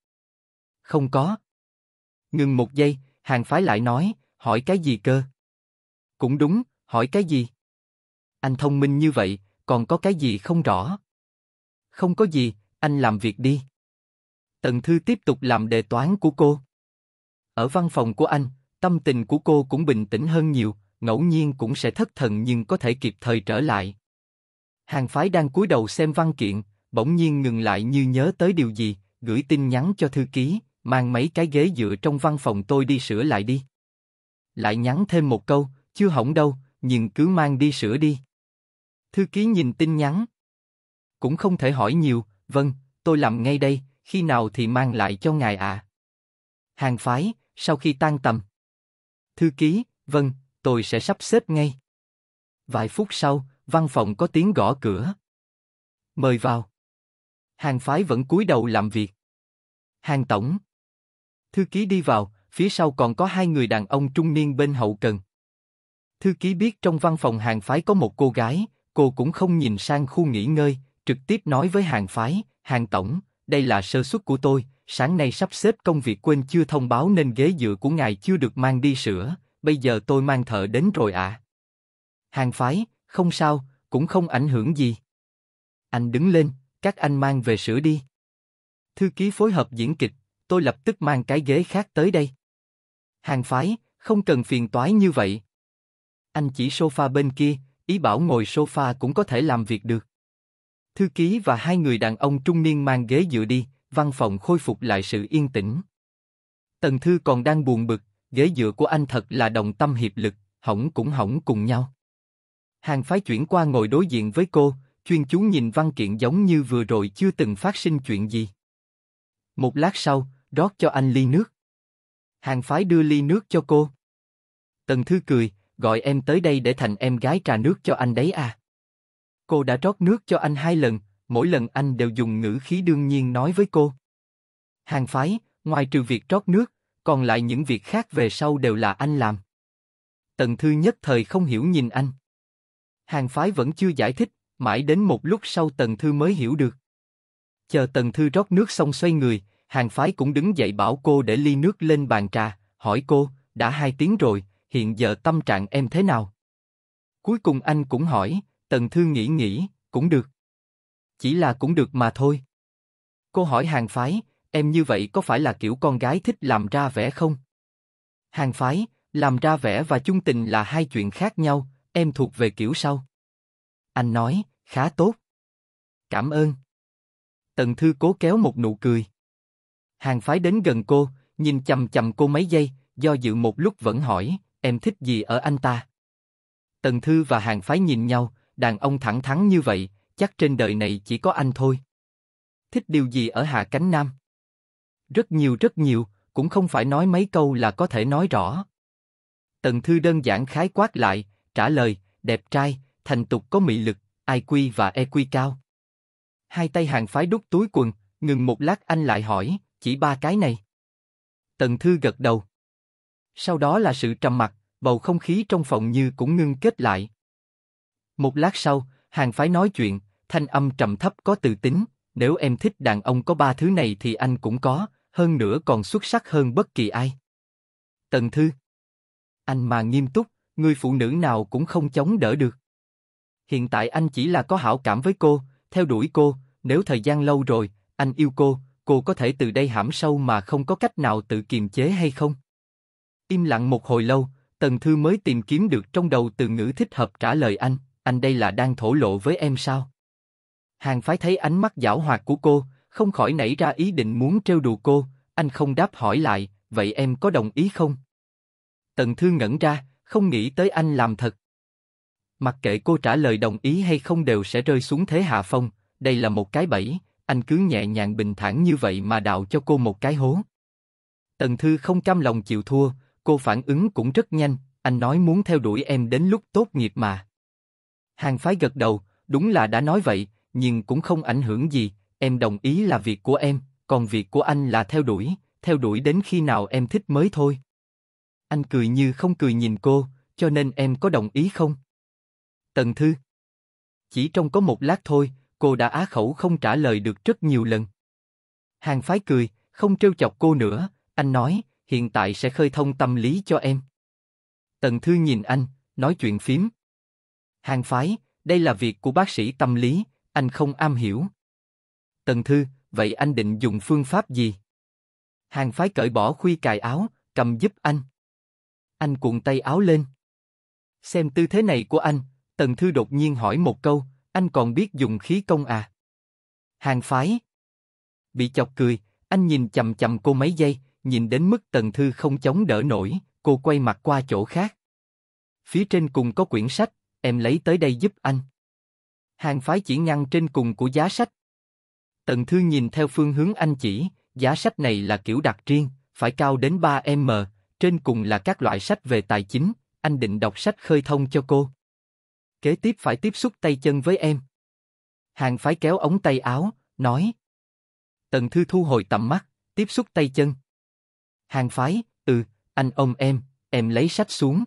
Không có. Ngừng một giây, Hàng phái lại nói, hỏi cái gì cơ? Cũng đúng, hỏi cái gì? Anh thông minh như vậy, còn có cái gì không rõ? Không có gì, anh làm việc đi. Tần Thư tiếp tục làm đề toán của cô. Ở văn phòng của anh, tâm tình của cô cũng bình tĩnh hơn nhiều, ngẫu nhiên cũng sẽ thất thần nhưng có thể kịp thời trở lại. Hàng phái đang cúi đầu xem văn kiện, bỗng nhiên ngừng lại như nhớ tới điều gì, gửi tin nhắn cho thư ký, mang mấy cái ghế dựa trong văn phòng tôi đi sửa lại đi. Lại nhắn thêm một câu, chưa hỏng đâu, nhưng cứ mang đi sửa đi. Thư ký nhìn tin nhắn. Cũng không thể hỏi nhiều, vâng, tôi làm ngay đây, khi nào thì mang lại cho ngài ạ. Hàng phái, sau khi tan tầm. Thư ký, vâng, tôi sẽ sắp xếp ngay. Vài phút sau, văn phòng có tiếng gõ cửa. Mời vào. Hàng phái vẫn cúi đầu làm việc. Hàng tổng. Thư ký đi vào, phía sau còn có hai người đàn ông trung niên bên hậu cần. Thư ký biết trong văn phòng hàng phái có một cô gái, cô cũng không nhìn sang khu nghỉ ngơi, trực tiếp nói với hàng phái, hàng tổng, đây là sơ suất của tôi, sáng nay sắp xếp công việc quên chưa thông báo nên ghế dựa của ngài chưa được mang đi sửa, bây giờ tôi mang thợ đến rồi ạ. Hàng phái, không sao, cũng không ảnh hưởng gì. Anh đứng lên, các anh mang về sửa đi. Thư ký phối hợp diễn kịch, tôi lập tức mang cái ghế khác tới đây. Hàng phái, không cần phiền toái như vậy. Anh chỉ sofa bên kia, ý bảo ngồi sofa cũng có thể làm việc được. Thư ký và hai người đàn ông trung niên mang ghế dựa đi, văn phòng khôi phục lại sự yên tĩnh. Tần Thư còn đang buồn bực, ghế dựa của anh thật là đồng tâm hiệp lực, hỏng cũng hỏng cùng nhau. Hàng phái chuyển qua ngồi đối diện với cô, chuyên chú nhìn văn kiện giống như vừa rồi chưa từng phát sinh chuyện gì. Một lát sau, rót cho anh ly nước. Hàng phái đưa ly nước cho cô. Tần Thư cười, gọi em tới đây để thành em gái trà nước cho anh đấy à. Cô đã rót nước cho anh hai lần, mỗi lần anh đều dùng ngữ khí đương nhiên nói với cô. Hàng phái, ngoài trừ việc rót nước, còn lại những việc khác về sau đều là anh làm. Tần Thư nhất thời không hiểu nhìn anh. Hàng phái vẫn chưa giải thích, mãi đến một lúc sau Tần Thư mới hiểu được. Chờ Tần Thư rót nước xong xoay người, Hàng phái cũng đứng dậy bảo cô để ly nước lên bàn trà, hỏi cô, đã hai tiếng rồi, hiện giờ tâm trạng em thế nào? Cuối cùng anh cũng hỏi, Tần Thư nghĩ nghĩ, cũng được. Chỉ là cũng được mà thôi. Cô hỏi hàng phái, em như vậy có phải là kiểu con gái thích làm ra vẻ không? Hàng phái, làm ra vẻ và chung tình là hai chuyện khác nhau, em thuộc về kiểu sau. Anh nói, khá tốt. Cảm ơn. Tần Thư cố kéo một nụ cười. Hàng phái đến gần cô, nhìn chầm chầm cô mấy giây, do dự một lúc vẫn hỏi, em thích gì ở anh ta? Tần Thư và hàng phái nhìn nhau, đàn ông thẳng thắn như vậy, chắc trên đời này chỉ có anh thôi. Thích điều gì ở Hạ Cánh Nam? Rất nhiều rất nhiều, cũng không phải nói mấy câu là có thể nói rõ. Tần Thư đơn giản khái quát lại, trả lời, đẹp trai, thành tục có mị lực, IQ và EQ cao. Hai tay hàng phái đút túi quần, ngừng một lát anh lại hỏi, chỉ ba cái này. Tần Thư gật đầu. Sau đó là sự trầm mặc, bầu không khí trong phòng như cũng ngưng kết lại. Một lát sau, hàng phái nói chuyện, thanh âm trầm thấp có từ tính, nếu em thích đàn ông có ba thứ này thì anh cũng có, hơn nữa còn xuất sắc hơn bất kỳ ai. Tần Thư Anh mà nghiêm túc, người phụ nữ nào cũng không chống đỡ được. Hiện tại anh chỉ là có hảo cảm với cô, theo đuổi cô, nếu thời gian lâu rồi, anh yêu cô, cô có thể từ đây hãm sâu mà không có cách nào tự kiềm chế hay không? Im lặng một hồi lâu, Tần Thư mới tìm kiếm được trong đầu từ ngữ thích hợp trả lời anh, anh đây là đang thổ lộ với em sao? Hàng phái thấy ánh mắt giảo hoạt của cô, không khỏi nảy ra ý định muốn trêu đùa cô, anh không đáp hỏi lại, vậy em có đồng ý không? Tần Thư ngẩn ra, không nghĩ tới anh làm thật. Mặc kệ cô trả lời đồng ý hay không đều sẽ rơi xuống thế hạ phong, đây là một cái bẫy, anh cứ nhẹ nhàng bình thản như vậy mà đào cho cô một cái hố. Tần Thư không cam lòng chịu thua, cô phản ứng cũng rất nhanh, anh nói muốn theo đuổi em đến lúc tốt nghiệp mà. Hàng phái gật đầu, đúng là đã nói vậy, nhưng cũng không ảnh hưởng gì, em đồng ý là việc của em, còn việc của anh là theo đuổi, theo đuổi đến khi nào em thích mới thôi. Anh cười như không cười nhìn cô, cho nên em có đồng ý không? Tần Thư Chỉ trong có một lát thôi, cô đã á khẩu không trả lời được rất nhiều lần. Hàng phái cười, không trêu chọc cô nữa, anh nói, hiện tại sẽ khơi thông tâm lý cho em. Tần Thư nhìn anh, nói chuyện phím. Hàng phái, đây là việc của bác sĩ tâm lý, anh không am hiểu. Tần Thư, vậy anh định dùng phương pháp gì? Hàng phái cởi bỏ khuy cài áo, cầm giúp anh. Anh cuộn tay áo lên. Xem tư thế này của anh, Tần Thư đột nhiên hỏi một câu, anh còn biết dùng khí công à? Hàng phái. Bị chọc cười, anh nhìn chầm chầm cô mấy giây, nhìn đến mức tần thư không chống đỡ nổi, cô quay mặt qua chỗ khác. Phía trên cùng có quyển sách, em lấy tới đây giúp anh. Hàng phái chỉ ngăn trên cùng của giá sách. Tần thư nhìn theo phương hướng anh chỉ, giá sách này là kiểu đặc riêng, phải cao đến 3M, trên cùng là các loại sách về tài chính, anh định đọc sách khơi thông cho cô kế tiếp phải tiếp xúc tay chân với em. Hàng phái kéo ống tay áo, nói. Tần Thư thu hồi tầm mắt, tiếp xúc tay chân. Hàng phái, ừ, anh ôm em, em lấy sách xuống.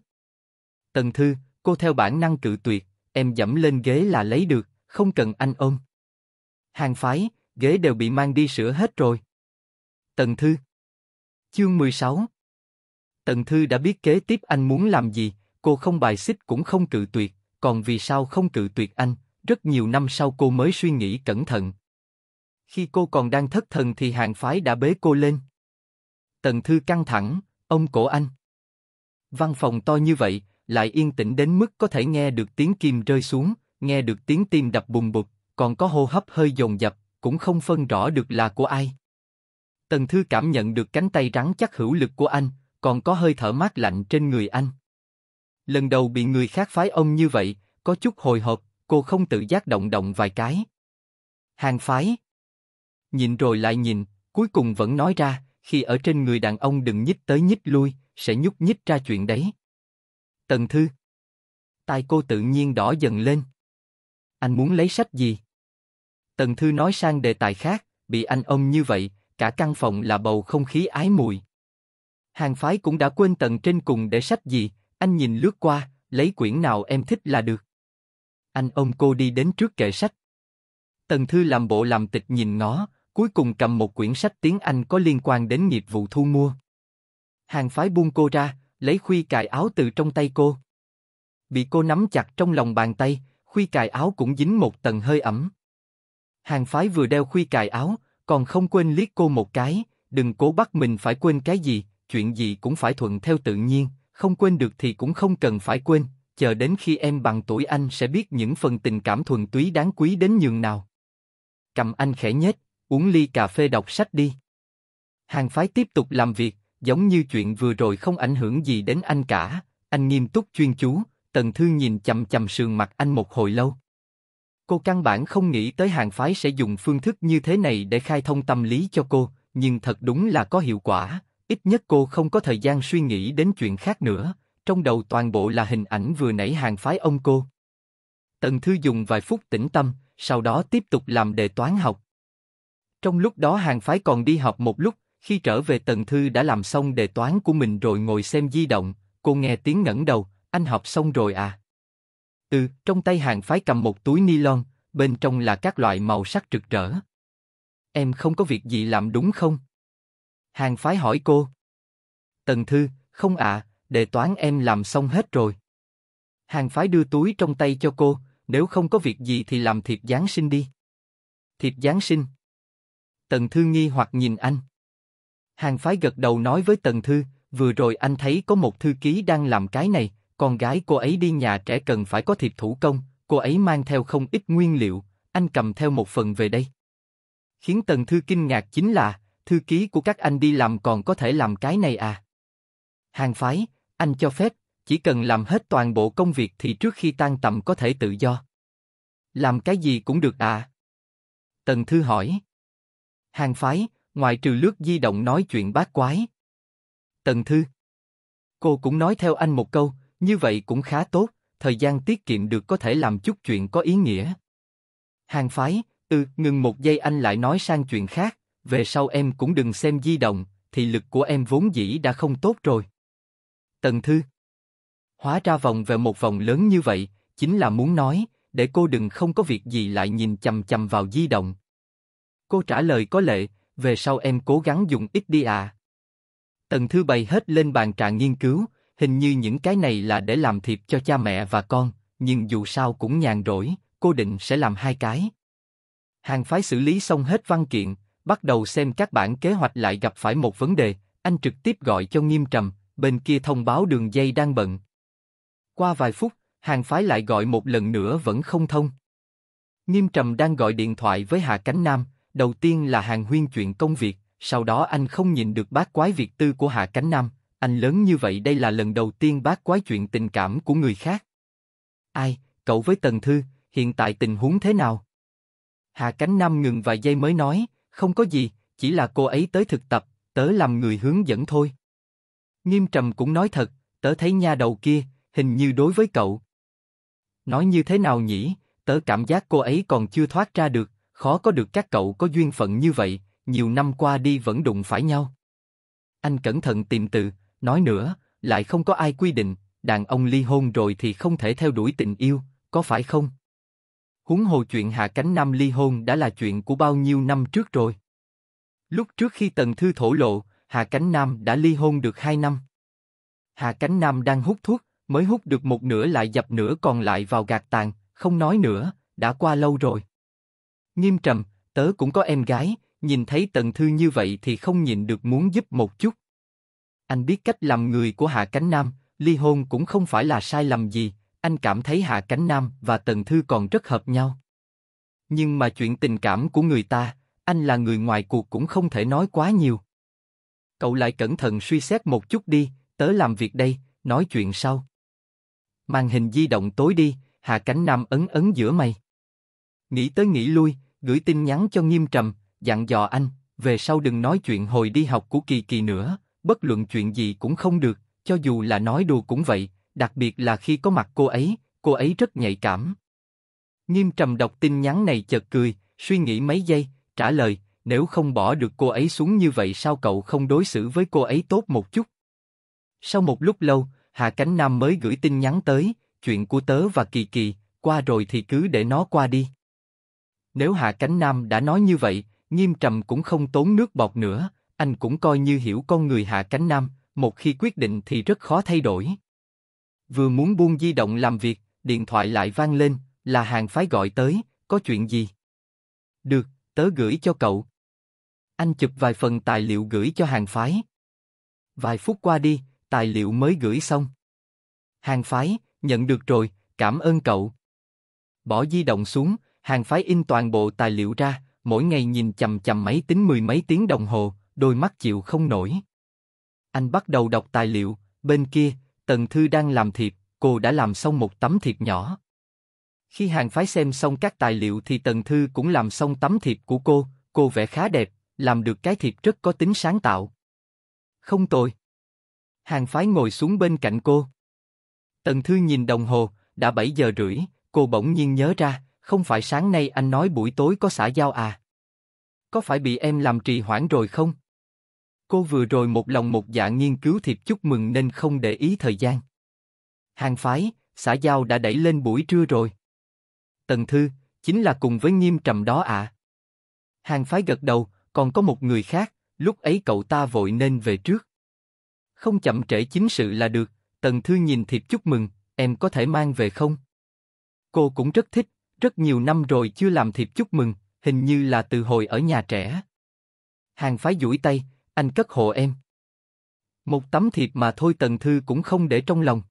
Tần Thư, cô theo bản năng cự tuyệt, em dẫm lên ghế là lấy được, không cần anh ôm. Hàng phái, ghế đều bị mang đi sửa hết rồi. Tần Thư Chương 16 Tần Thư đã biết kế tiếp anh muốn làm gì, cô không bài xích cũng không cự tuyệt còn vì sao không cự tuyệt anh, rất nhiều năm sau cô mới suy nghĩ cẩn thận. Khi cô còn đang thất thần thì hạng phái đã bế cô lên. Tần Thư căng thẳng, ông cổ anh. Văn phòng to như vậy, lại yên tĩnh đến mức có thể nghe được tiếng kim rơi xuống, nghe được tiếng tim đập bùng bục, còn có hô hấp hơi dồn dập, cũng không phân rõ được là của ai. Tần Thư cảm nhận được cánh tay rắn chắc hữu lực của anh, còn có hơi thở mát lạnh trên người anh lần đầu bị người khác phái ông như vậy, có chút hồi hộp, cô không tự giác động động vài cái. Hàng phái. Nhìn rồi lại nhìn, cuối cùng vẫn nói ra, khi ở trên người đàn ông đừng nhích tới nhích lui, sẽ nhúc nhích ra chuyện đấy. Tần Thư. Tai cô tự nhiên đỏ dần lên. Anh muốn lấy sách gì? Tần Thư nói sang đề tài khác, bị anh ông như vậy, cả căn phòng là bầu không khí ái mùi. Hàng phái cũng đã quên tần trên cùng để sách gì, anh nhìn lướt qua, lấy quyển nào em thích là được. Anh ôm cô đi đến trước kệ sách. Tần Thư làm bộ làm tịch nhìn nó, cuối cùng cầm một quyển sách tiếng Anh có liên quan đến nghiệp vụ thu mua. Hàng phái buông cô ra, lấy khuy cài áo từ trong tay cô. Bị cô nắm chặt trong lòng bàn tay, khuy cài áo cũng dính một tầng hơi ẩm. Hàng phái vừa đeo khuy cài áo, còn không quên liếc cô một cái, đừng cố bắt mình phải quên cái gì, chuyện gì cũng phải thuận theo tự nhiên, không quên được thì cũng không cần phải quên, chờ đến khi em bằng tuổi anh sẽ biết những phần tình cảm thuần túy đáng quý đến nhường nào. Cầm anh khẽ nhếch, uống ly cà phê đọc sách đi. Hàng phái tiếp tục làm việc, giống như chuyện vừa rồi không ảnh hưởng gì đến anh cả, anh nghiêm túc chuyên chú, Tần Thư nhìn chậm chậm sườn mặt anh một hồi lâu. Cô căn bản không nghĩ tới hàng phái sẽ dùng phương thức như thế này để khai thông tâm lý cho cô, nhưng thật đúng là có hiệu quả, Ít nhất cô không có thời gian suy nghĩ đến chuyện khác nữa, trong đầu toàn bộ là hình ảnh vừa nãy hàng phái ông cô. Tần Thư dùng vài phút tĩnh tâm, sau đó tiếp tục làm đề toán học. Trong lúc đó hàng phái còn đi học một lúc, khi trở về Tần Thư đã làm xong đề toán của mình rồi ngồi xem di động, cô nghe tiếng ngẩng đầu, anh học xong rồi à? Ừ, trong tay hàng phái cầm một túi ni lon, bên trong là các loại màu sắc rực rỡ. Em không có việc gì làm đúng không? Hàng phái hỏi cô. Tần Thư, không ạ, đề toán em làm xong hết rồi. Hàng phái đưa túi trong tay cho cô, nếu không có việc gì thì làm thiệp Giáng sinh đi. Thiệp Giáng sinh. Tần Thư nghi hoặc nhìn anh. Hàng phái gật đầu nói với Tần Thư, vừa rồi anh thấy có một thư ký đang làm cái này, con gái cô ấy đi nhà trẻ cần phải có thiệp thủ công, cô ấy mang theo không ít nguyên liệu, anh cầm theo một phần về đây. Khiến Tần Thư kinh ngạc chính là, thư ký của các anh đi làm còn có thể làm cái này à? Hàng phái, anh cho phép, chỉ cần làm hết toàn bộ công việc thì trước khi tan tầm có thể tự do. Làm cái gì cũng được à? Tần Thư hỏi. Hàng phái, ngoài trừ lướt di động nói chuyện bát quái. Tần Thư. Cô cũng nói theo anh một câu, như vậy cũng khá tốt, thời gian tiết kiệm được có thể làm chút chuyện có ý nghĩa. Hàng phái, ừ, ngừng một giây anh lại nói sang chuyện khác, về sau em cũng đừng xem di động, thì lực của em vốn dĩ đã không tốt rồi. Tần Thư Hóa ra vòng về một vòng lớn như vậy, chính là muốn nói, để cô đừng không có việc gì lại nhìn chầm chầm vào di động. Cô trả lời có lệ, về sau em cố gắng dùng ít đi à. Tần Thư bày hết lên bàn trà nghiên cứu, hình như những cái này là để làm thiệp cho cha mẹ và con, nhưng dù sao cũng nhàn rỗi, cô định sẽ làm hai cái. Hàng phái xử lý xong hết văn kiện, bắt đầu xem các bản kế hoạch lại gặp phải một vấn đề, anh trực tiếp gọi cho Nghiêm Trầm, bên kia thông báo đường dây đang bận. Qua vài phút, hàng phái lại gọi một lần nữa vẫn không thông. Nghiêm Trầm đang gọi điện thoại với Hạ Cánh Nam, đầu tiên là hàng huyên chuyện công việc, sau đó anh không nhìn được bác quái việc tư của Hạ Cánh Nam, anh lớn như vậy đây là lần đầu tiên bác quái chuyện tình cảm của người khác. Ai, cậu với Tần Thư, hiện tại tình huống thế nào? Hạ Cánh Nam ngừng vài giây mới nói, không có gì, chỉ là cô ấy tới thực tập, tớ làm người hướng dẫn thôi. Nghiêm trầm cũng nói thật, tớ thấy nha đầu kia, hình như đối với cậu. Nói như thế nào nhỉ, tớ cảm giác cô ấy còn chưa thoát ra được, khó có được các cậu có duyên phận như vậy, nhiều năm qua đi vẫn đụng phải nhau. Anh cẩn thận tìm từ, nói nữa, lại không có ai quy định, đàn ông ly hôn rồi thì không thể theo đuổi tình yêu, có phải không? Huống hồ chuyện Hạ Cánh Nam ly hôn đã là chuyện của bao nhiêu năm trước rồi. Lúc trước khi Tần Thư thổ lộ, Hạ Cánh Nam đã ly hôn được hai năm. Hạ Cánh Nam đang hút thuốc, mới hút được một nửa lại dập nửa còn lại vào gạt tàn, không nói nữa, đã qua lâu rồi. Nghiêm trầm, tớ cũng có em gái, nhìn thấy Tần Thư như vậy thì không nhìn được muốn giúp một chút. Anh biết cách làm người của Hạ Cánh Nam, ly hôn cũng không phải là sai lầm gì, anh cảm thấy Hạ Cánh Nam và Tần Thư còn rất hợp nhau. Nhưng mà chuyện tình cảm của người ta, anh là người ngoài cuộc cũng không thể nói quá nhiều. Cậu lại cẩn thận suy xét một chút đi, tớ làm việc đây, nói chuyện sau. Màn hình di động tối đi, Hạ Cánh Nam ấn ấn giữa mày. Nghĩ tới nghĩ lui, gửi tin nhắn cho nghiêm trầm, dặn dò anh, về sau đừng nói chuyện hồi đi học của Kỳ Kỳ nữa, bất luận chuyện gì cũng không được, cho dù là nói đùa cũng vậy, đặc biệt là khi có mặt cô ấy, cô ấy rất nhạy cảm. Nghiêm trầm đọc tin nhắn này chợt cười, suy nghĩ mấy giây, trả lời, nếu không bỏ được cô ấy xuống như vậy sao cậu không đối xử với cô ấy tốt một chút? Sau một lúc lâu, Hạ Cánh Nam mới gửi tin nhắn tới, chuyện của tớ và Kỳ Kỳ, qua rồi thì cứ để nó qua đi. Nếu Hạ Cánh Nam đã nói như vậy, Nghiêm Trầm cũng không tốn nước bọt nữa, anh cũng coi như hiểu con người Hạ Cánh Nam, một khi quyết định thì rất khó thay đổi. Vừa muốn buông di động làm việc, điện thoại lại vang lên, là hàng phái gọi tới, có chuyện gì? Được, tớ gửi cho cậu. Anh chụp vài phần tài liệu gửi cho hàng phái. Vài phút qua đi, tài liệu mới gửi xong. Hàng phái, nhận được rồi, cảm ơn cậu. Bỏ di động xuống, hàng phái in toàn bộ tài liệu ra, mỗi ngày nhìn chầm chầm máy tính mười mấy tiếng đồng hồ, đôi mắt chịu không nổi. Anh bắt đầu đọc tài liệu, bên kia, Tần Thư đang làm thiệp, cô đã làm xong một tấm thiệp nhỏ. Khi hàng phái xem xong các tài liệu thì Tần Thư cũng làm xong tấm thiệp của cô, cô vẽ khá đẹp, làm được cái thiệp rất có tính sáng tạo. Không tồi. Hàng phái ngồi xuống bên cạnh cô. Tần Thư nhìn đồng hồ, đã 7 giờ rưỡi, cô bỗng nhiên nhớ ra, không phải sáng nay anh nói buổi tối có xã giao à? Có phải bị em làm trì hoãn rồi không? Cô vừa rồi một lòng một dạ nghiên cứu thiệp chúc mừng nên không để ý thời gian. Hàng phái, xã giao đã đẩy lên buổi trưa rồi. Tần Thư, chính là cùng với nghiêm trầm đó ạ. À. Hàng phái gật đầu, còn có một người khác, lúc ấy cậu ta vội nên về trước. Không chậm trễ chính sự là được, Tần Thư nhìn thiệp chúc mừng, em có thể mang về không? Cô cũng rất thích, rất nhiều năm rồi chưa làm thiệp chúc mừng, hình như là từ hồi ở nhà trẻ. Hàng phái duỗi tay, anh cất hộ em. Một tấm thiệp mà thôi Tần Thư cũng không để trong lòng.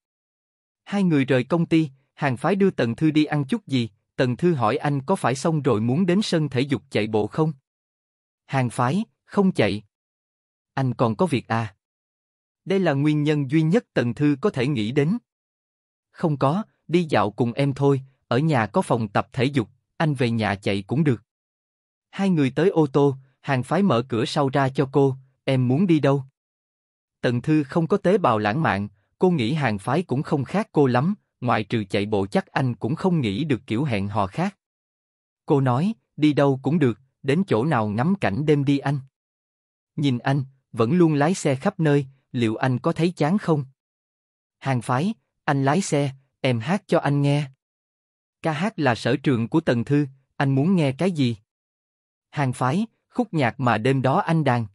Hai người rời công ty, hàng phái đưa Tần Thư đi ăn chút gì, Tần Thư hỏi anh có phải xong rồi muốn đến sân thể dục chạy bộ không? Hàng phái, không chạy. Anh còn có việc à? Đây là nguyên nhân duy nhất Tần Thư có thể nghĩ đến. Không có, đi dạo cùng em thôi, ở nhà có phòng tập thể dục, anh về nhà chạy cũng được. Hai người tới ô tô, hàng phái mở cửa sau ra cho cô, Em muốn đi đâu? Tần Thư không có tế bào lãng mạn, cô nghĩ hàng phái cũng không khác cô lắm, ngoại trừ chạy bộ chắc anh cũng không nghĩ được kiểu hẹn hò khác. Cô nói, đi đâu cũng được, đến chỗ nào ngắm cảnh đêm đi anh. Nhìn anh, vẫn luôn lái xe khắp nơi, liệu anh có thấy chán không? Hàng phái, anh lái xe, em hát cho anh nghe. Ca hát là sở trường của Tần Thư, anh muốn nghe cái gì? Hàng phái, khúc nhạc mà đêm đó anh đàn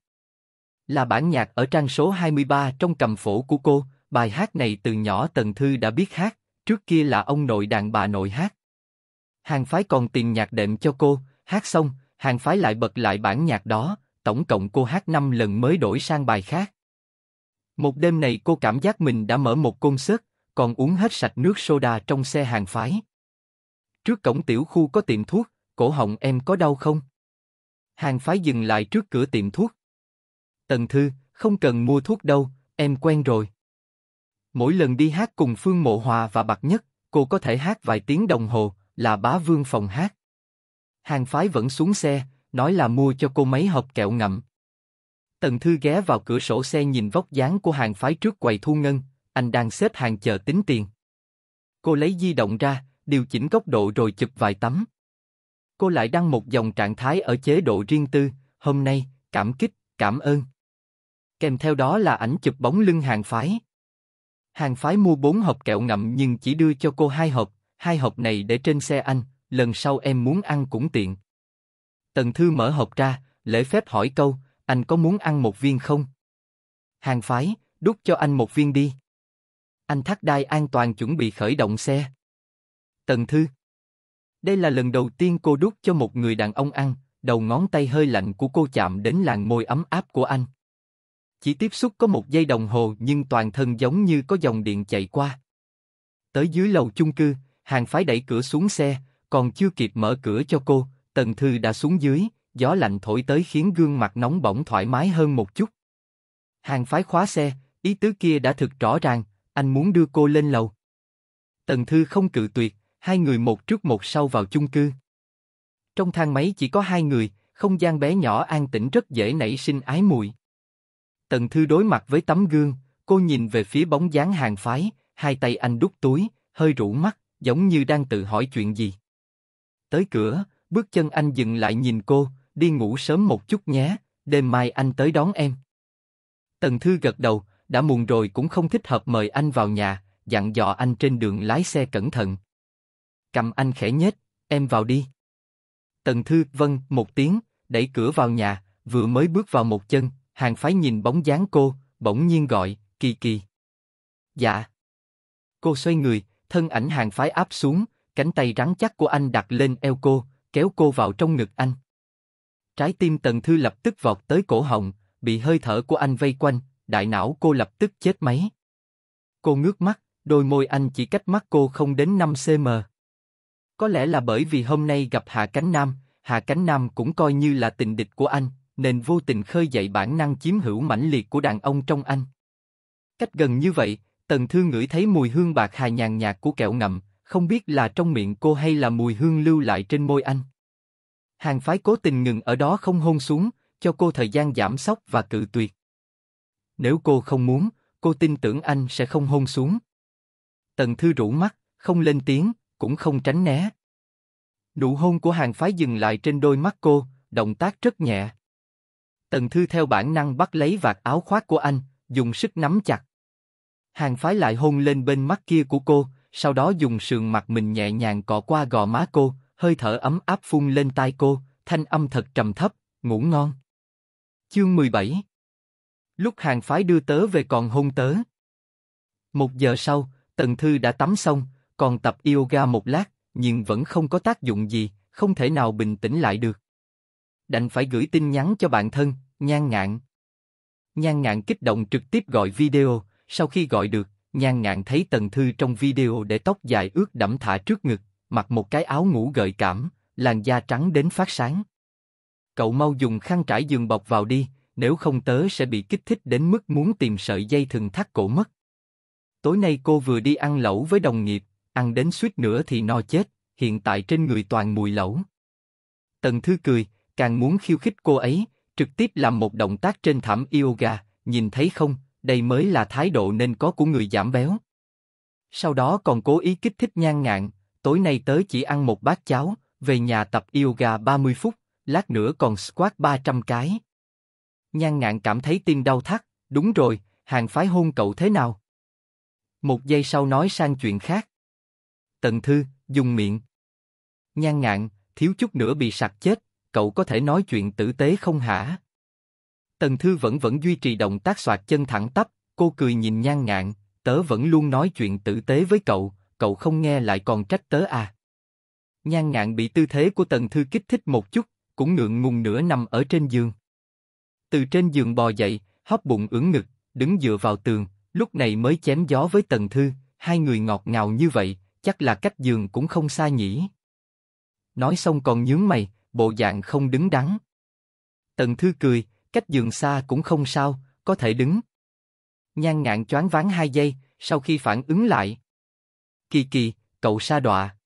là bản nhạc ở trang số 23 trong cầm phổ của cô, bài hát này từ nhỏ Tần Thư đã biết hát, trước kia là ông nội đàn bà nội hát. Hàng phái còn tiền nhạc đệm cho cô, hát xong, hàng phái lại bật lại bản nhạc đó, tổng cộng cô hát 5 lần mới đổi sang bài khác. Một đêm này cô cảm giác mình đã mở một côn sớt, còn uống hết sạch nước soda trong xe hàng phái. Trước cổng tiểu khu có tiệm thuốc, cổ họng em có đau không? Hàng phái dừng lại trước cửa tiệm thuốc, Tần Thư, không cần mua thuốc đâu, em quen rồi. Mỗi lần đi hát cùng Phương Mộ Hòa và Bạc Nhất, cô có thể hát vài tiếng đồng hồ, là bá vương phòng hát. Hàng phái vẫn xuống xe, nói là mua cho cô mấy hộp kẹo ngậm. Tần Thư ghé vào cửa sổ xe nhìn vóc dáng của hàng phái trước quầy thu ngân, anh đang xếp hàng chờ tính tiền. Cô lấy di động ra, điều chỉnh góc độ rồi chụp vài tấm. Cô lại đăng một dòng trạng thái ở chế độ riêng tư, hôm nay, cảm kích, cảm ơn kèm theo đó là ảnh chụp bóng lưng hàng phái. Hàng phái mua bốn hộp kẹo ngậm nhưng chỉ đưa cho cô hai hộp, hai hộp này để trên xe anh, lần sau em muốn ăn cũng tiện. Tần Thư mở hộp ra, lễ phép hỏi câu, anh có muốn ăn một viên không? Hàng phái, đút cho anh một viên đi. Anh thắt đai an toàn chuẩn bị khởi động xe. Tần Thư Đây là lần đầu tiên cô đút cho một người đàn ông ăn, đầu ngón tay hơi lạnh của cô chạm đến làn môi ấm áp của anh. Chỉ tiếp xúc có một giây đồng hồ nhưng toàn thân giống như có dòng điện chạy qua. Tới dưới lầu chung cư, hàng phái đẩy cửa xuống xe, còn chưa kịp mở cửa cho cô, Tần Thư đã xuống dưới, gió lạnh thổi tới khiến gương mặt nóng bỏng thoải mái hơn một chút. Hàng phái khóa xe, ý tứ kia đã thực rõ ràng, anh muốn đưa cô lên lầu. Tần Thư không cự tuyệt, hai người một trước một sau vào chung cư. Trong thang máy chỉ có hai người, không gian bé nhỏ an tĩnh rất dễ nảy sinh ái mùi. Tần Thư đối mặt với tấm gương, cô nhìn về phía bóng dáng hàng phái, hai tay anh đút túi, hơi rũ mắt, giống như đang tự hỏi chuyện gì. Tới cửa, bước chân anh dừng lại nhìn cô, đi ngủ sớm một chút nhé, đêm mai anh tới đón em. Tần Thư gật đầu, đã muộn rồi cũng không thích hợp mời anh vào nhà, dặn dò anh trên đường lái xe cẩn thận. Cầm anh khẽ nhếch, em vào đi. Tần Thư vâng một tiếng, đẩy cửa vào nhà, vừa mới bước vào một chân, hàng phái nhìn bóng dáng cô, bỗng nhiên gọi, kỳ kỳ. Dạ. Cô xoay người, thân ảnh hàng phái áp xuống, cánh tay rắn chắc của anh đặt lên eo cô, kéo cô vào trong ngực anh. Trái tim Tần Thư lập tức vọt tới cổ họng, bị hơi thở của anh vây quanh, đại não cô lập tức chết máy. Cô ngước mắt, đôi môi anh chỉ cách mắt cô không đến 5cm. Có lẽ là bởi vì hôm nay gặp Hạ Cánh Nam, Hạ Cánh Nam cũng coi như là tình địch của anh, nên vô tình khơi dậy bản năng chiếm hữu mãnh liệt của đàn ông trong anh. Cách gần như vậy, Tần Thư ngửi thấy mùi hương bạc hà nhàn nhạt của kẹo ngậm, không biết là trong miệng cô hay là mùi hương lưu lại trên môi anh. Hàng phái cố tình ngừng ở đó không hôn xuống, cho cô thời gian giảm sốc và cự tuyệt. Nếu cô không muốn, cô tin tưởng anh sẽ không hôn xuống. Tần Thư rũ mắt, không lên tiếng, cũng không tránh né. Nụ hôn của hàng phái dừng lại trên đôi mắt cô, động tác rất nhẹ. Tần Thư theo bản năng bắt lấy vạt áo khoác của anh, dùng sức nắm chặt. Hàng phái lại hôn lên bên mắt kia của cô, sau đó dùng sườn mặt mình nhẹ nhàng cọ qua gò má cô, hơi thở ấm áp phun lên tai cô, thanh âm thật trầm thấp, ngủ ngon. Chương 17 Lúc hàng phái đưa tớ về còn hôn tớ. Một giờ sau, Tần Thư đã tắm xong, còn tập yoga một lát, nhưng vẫn không có tác dụng gì, không thể nào bình tĩnh lại được đành phải gửi tin nhắn cho bạn thân, nhan ngạn. Nhan ngạn kích động trực tiếp gọi video, sau khi gọi được, nhan ngạn thấy tần thư trong video để tóc dài ướt đẫm thả trước ngực, mặc một cái áo ngủ gợi cảm, làn da trắng đến phát sáng. Cậu mau dùng khăn trải giường bọc vào đi, nếu không tớ sẽ bị kích thích đến mức muốn tìm sợi dây thừng thắt cổ mất. Tối nay cô vừa đi ăn lẩu với đồng nghiệp, ăn đến suýt nữa thì no chết, hiện tại trên người toàn mùi lẩu. Tần Thư cười, càng muốn khiêu khích cô ấy, trực tiếp làm một động tác trên thảm yoga, nhìn thấy không, đây mới là thái độ nên có của người giảm béo. Sau đó còn cố ý kích thích nhan ngạn, tối nay tớ chỉ ăn một bát cháo, về nhà tập yoga 30 phút, lát nữa còn squat 300 cái. Nhan ngạn cảm thấy tim đau thắt, đúng rồi, hàng phái hôn cậu thế nào? Một giây sau nói sang chuyện khác. Tần Thư, dùng miệng. Nhan ngạn, thiếu chút nữa bị sặc chết, cậu có thể nói chuyện tử tế không hả? Tần Thư vẫn vẫn duy trì động tác xoạc chân thẳng tắp, cô cười nhìn nhan ngạn, tớ vẫn luôn nói chuyện tử tế với cậu, cậu không nghe lại còn trách tớ à. Nhan ngạn bị tư thế của Tần Thư kích thích một chút, cũng ngượng ngùng nửa nằm ở trên giường. Từ trên giường bò dậy, hóp bụng ưỡn ngực, đứng dựa vào tường, lúc này mới chém gió với Tần Thư, hai người ngọt ngào như vậy, chắc là cách giường cũng không xa nhỉ. Nói xong còn nhướng mày, bộ dạng không đứng đắn. Tần Thư cười, cách giường xa cũng không sao, có thể đứng. Nhan ngạn choáng váng hai giây, sau khi phản ứng lại. Kỳ kỳ, cậu sa đọa.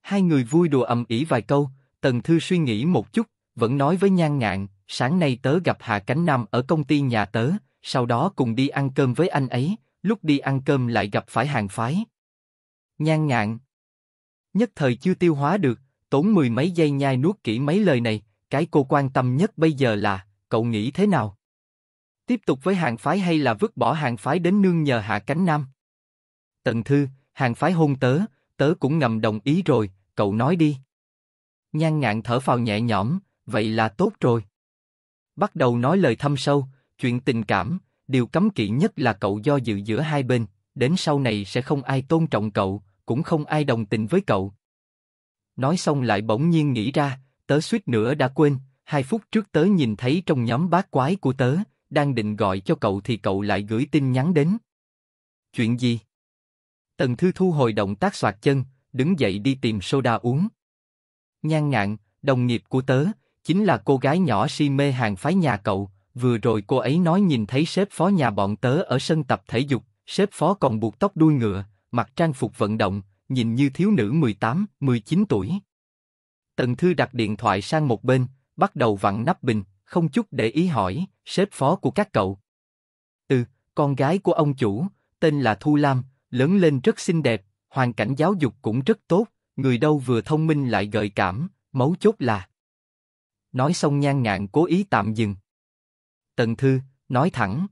Hai người vui đùa ầm ĩ vài câu, Tần Thư suy nghĩ một chút, vẫn nói với nhan ngạn, sáng nay tớ gặp Hạ Cánh Nam ở công ty nhà tớ, sau đó cùng đi ăn cơm với anh ấy, lúc đi ăn cơm lại gặp phải hàng phái. Nhan ngạn. Nhất thời chưa tiêu hóa được, tốn mười mấy giây nhai nuốt kỹ mấy lời này, cái cô quan tâm nhất bây giờ là, cậu nghĩ thế nào? Tiếp tục với hàng phái hay là vứt bỏ hàng phái đến nương nhờ hạ cánh nam? Tần Thư, hàng phái hôn tớ, tớ cũng ngầm đồng ý rồi, cậu nói đi. Nhan ngạn thở phào nhẹ nhõm, vậy là tốt rồi. Bắt đầu nói lời thâm sâu, chuyện tình cảm, điều cấm kỵ nhất là cậu do dự giữa hai bên, đến sau này sẽ không ai tôn trọng cậu, cũng không ai đồng tình với cậu, Nói xong lại bỗng nhiên nghĩ ra, tớ suýt nữa đã quên, hai phút trước tớ nhìn thấy trong nhóm bác quái của tớ, đang định gọi cho cậu thì cậu lại gửi tin nhắn đến. Chuyện gì? Tần Thư thu hồi động tác soạt chân, đứng dậy đi tìm soda uống. Nhan ngạn, đồng nghiệp của tớ, chính là cô gái nhỏ si mê hàng phái nhà cậu, vừa rồi cô ấy nói nhìn thấy sếp phó nhà bọn tớ ở sân tập thể dục, sếp phó còn buộc tóc đuôi ngựa, mặc trang phục vận động, nhìn như thiếu nữ 18, 19 tuổi. Tần Thư đặt điện thoại sang một bên, bắt đầu vặn nắp bình, không chút để ý hỏi, sếp phó của các cậu. Ừ, con gái của ông chủ, tên là Thu Lam, lớn lên rất xinh đẹp, hoàn cảnh giáo dục cũng rất tốt, người đâu vừa thông minh lại gợi cảm, mấu chốt là. Nói xong nhan ngạn cố ý tạm dừng. Tần Thư, nói thẳng.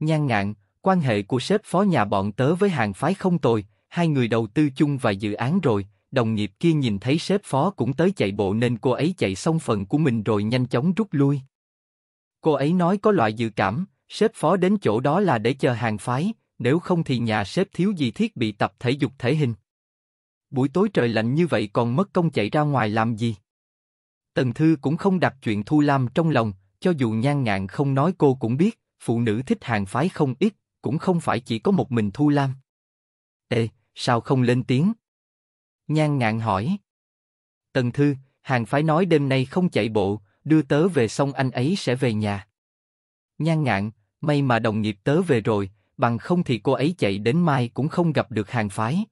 Nhan ngạn, quan hệ của sếp phó nhà bọn tớ với hàng phái không tồi, hai người đầu tư chung vài dự án rồi, đồng nghiệp kia nhìn thấy sếp phó cũng tới chạy bộ nên cô ấy chạy xong phần của mình rồi nhanh chóng rút lui. Cô ấy nói có loại dự cảm, sếp phó đến chỗ đó là để chờ hàng phái, nếu không thì nhà sếp thiếu gì thiết bị tập thể dục thể hình. Buổi tối trời lạnh như vậy còn mất công chạy ra ngoài làm gì? Tần Thư cũng không đặt chuyện Thu Lam trong lòng, cho dù nhan ngạn không nói cô cũng biết, phụ nữ thích hàng phái không ít, cũng không phải chỉ có một mình Thu Lam. Ê, sao không lên tiếng? Nhan ngạn hỏi. Tần Thư, hàng phái nói đêm nay không chạy bộ, đưa tớ về xong anh ấy sẽ về nhà. Nhan ngạn, may mà đồng nghiệp tớ về rồi, bằng không thì cô ấy chạy đến mai cũng không gặp được hàng phái.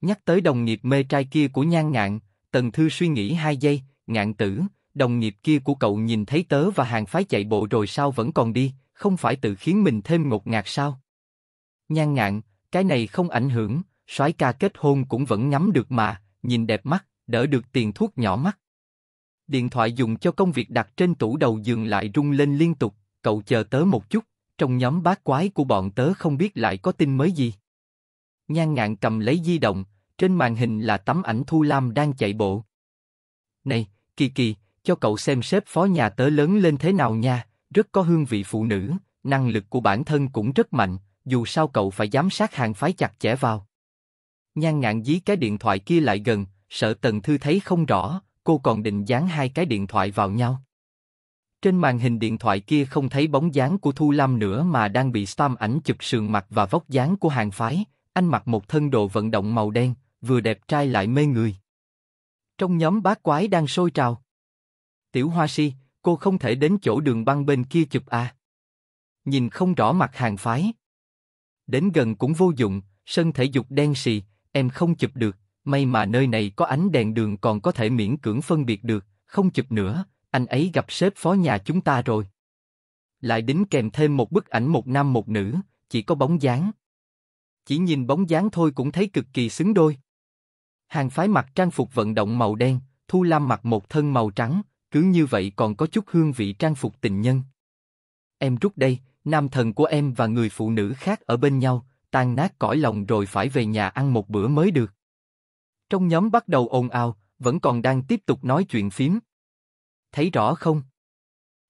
Nhắc tới đồng nghiệp mê trai kia của nhan ngạn, Tần Thư suy nghĩ hai giây, ngạn tử, đồng nghiệp kia của cậu nhìn thấy tớ và hàng phái chạy bộ rồi sao vẫn còn đi, không phải tự khiến mình thêm ngột ngạt sao? Nhan ngạn, cái này không ảnh hưởng, soái ca kết hôn cũng vẫn ngắm được mà, nhìn đẹp mắt, đỡ được tiền thuốc nhỏ mắt. Điện thoại dùng cho công việc đặt trên tủ đầu giường lại rung lên liên tục, cậu chờ tớ một chút, trong nhóm bác quái của bọn tớ không biết lại có tin mới gì. Nhan ngạn cầm lấy di động, trên màn hình là tấm ảnh Thu Lam đang chạy bộ. Này, Kỳ Kỳ, cho cậu xem sếp phó nhà tớ lớn lên thế nào nha, rất có hương vị phụ nữ, năng lực của bản thân cũng rất mạnh, dù sao cậu phải giám sát hàng phái chặt chẽ vào. Nhan ngạn dí cái điện thoại kia lại gần, sợ Tần Thư thấy không rõ, cô còn định dán hai cái điện thoại vào nhau. Trên màn hình điện thoại kia không thấy bóng dáng của Thu Lam nữa mà đang bị spam ảnh chụp sườn mặt và vóc dáng của hàng phái. Anh mặc một thân đồ vận động màu đen, vừa đẹp trai lại mê người. Trong nhóm bác quái đang sôi trào. Tiểu Hoa Si, cô không thể đến chỗ đường băng bên kia chụp à. Nhìn không rõ mặt hàng phái, đến gần cũng vô dụng, sân thể dục đen xì, em không chụp được, may mà nơi này có ánh đèn đường còn có thể miễn cưỡng phân biệt được, không chụp nữa, anh ấy gặp sếp phó nhà chúng ta rồi. Lại đính kèm thêm một bức ảnh một nam một nữ, chỉ có bóng dáng. Chỉ nhìn bóng dáng thôi cũng thấy cực kỳ xứng đôi. Hàng phái mặc trang phục vận động màu đen, Thu Lam mặc một thân màu trắng, cứ như vậy còn có chút hương vị trang phục tình nhân. Em rút đây, nam thần của em và người phụ nữ khác ở bên nhau, tan nát cõi lòng rồi phải về nhà ăn một bữa mới được. Trong nhóm bắt đầu ồn ào, vẫn còn đang tiếp tục nói chuyện phím. Thấy rõ không?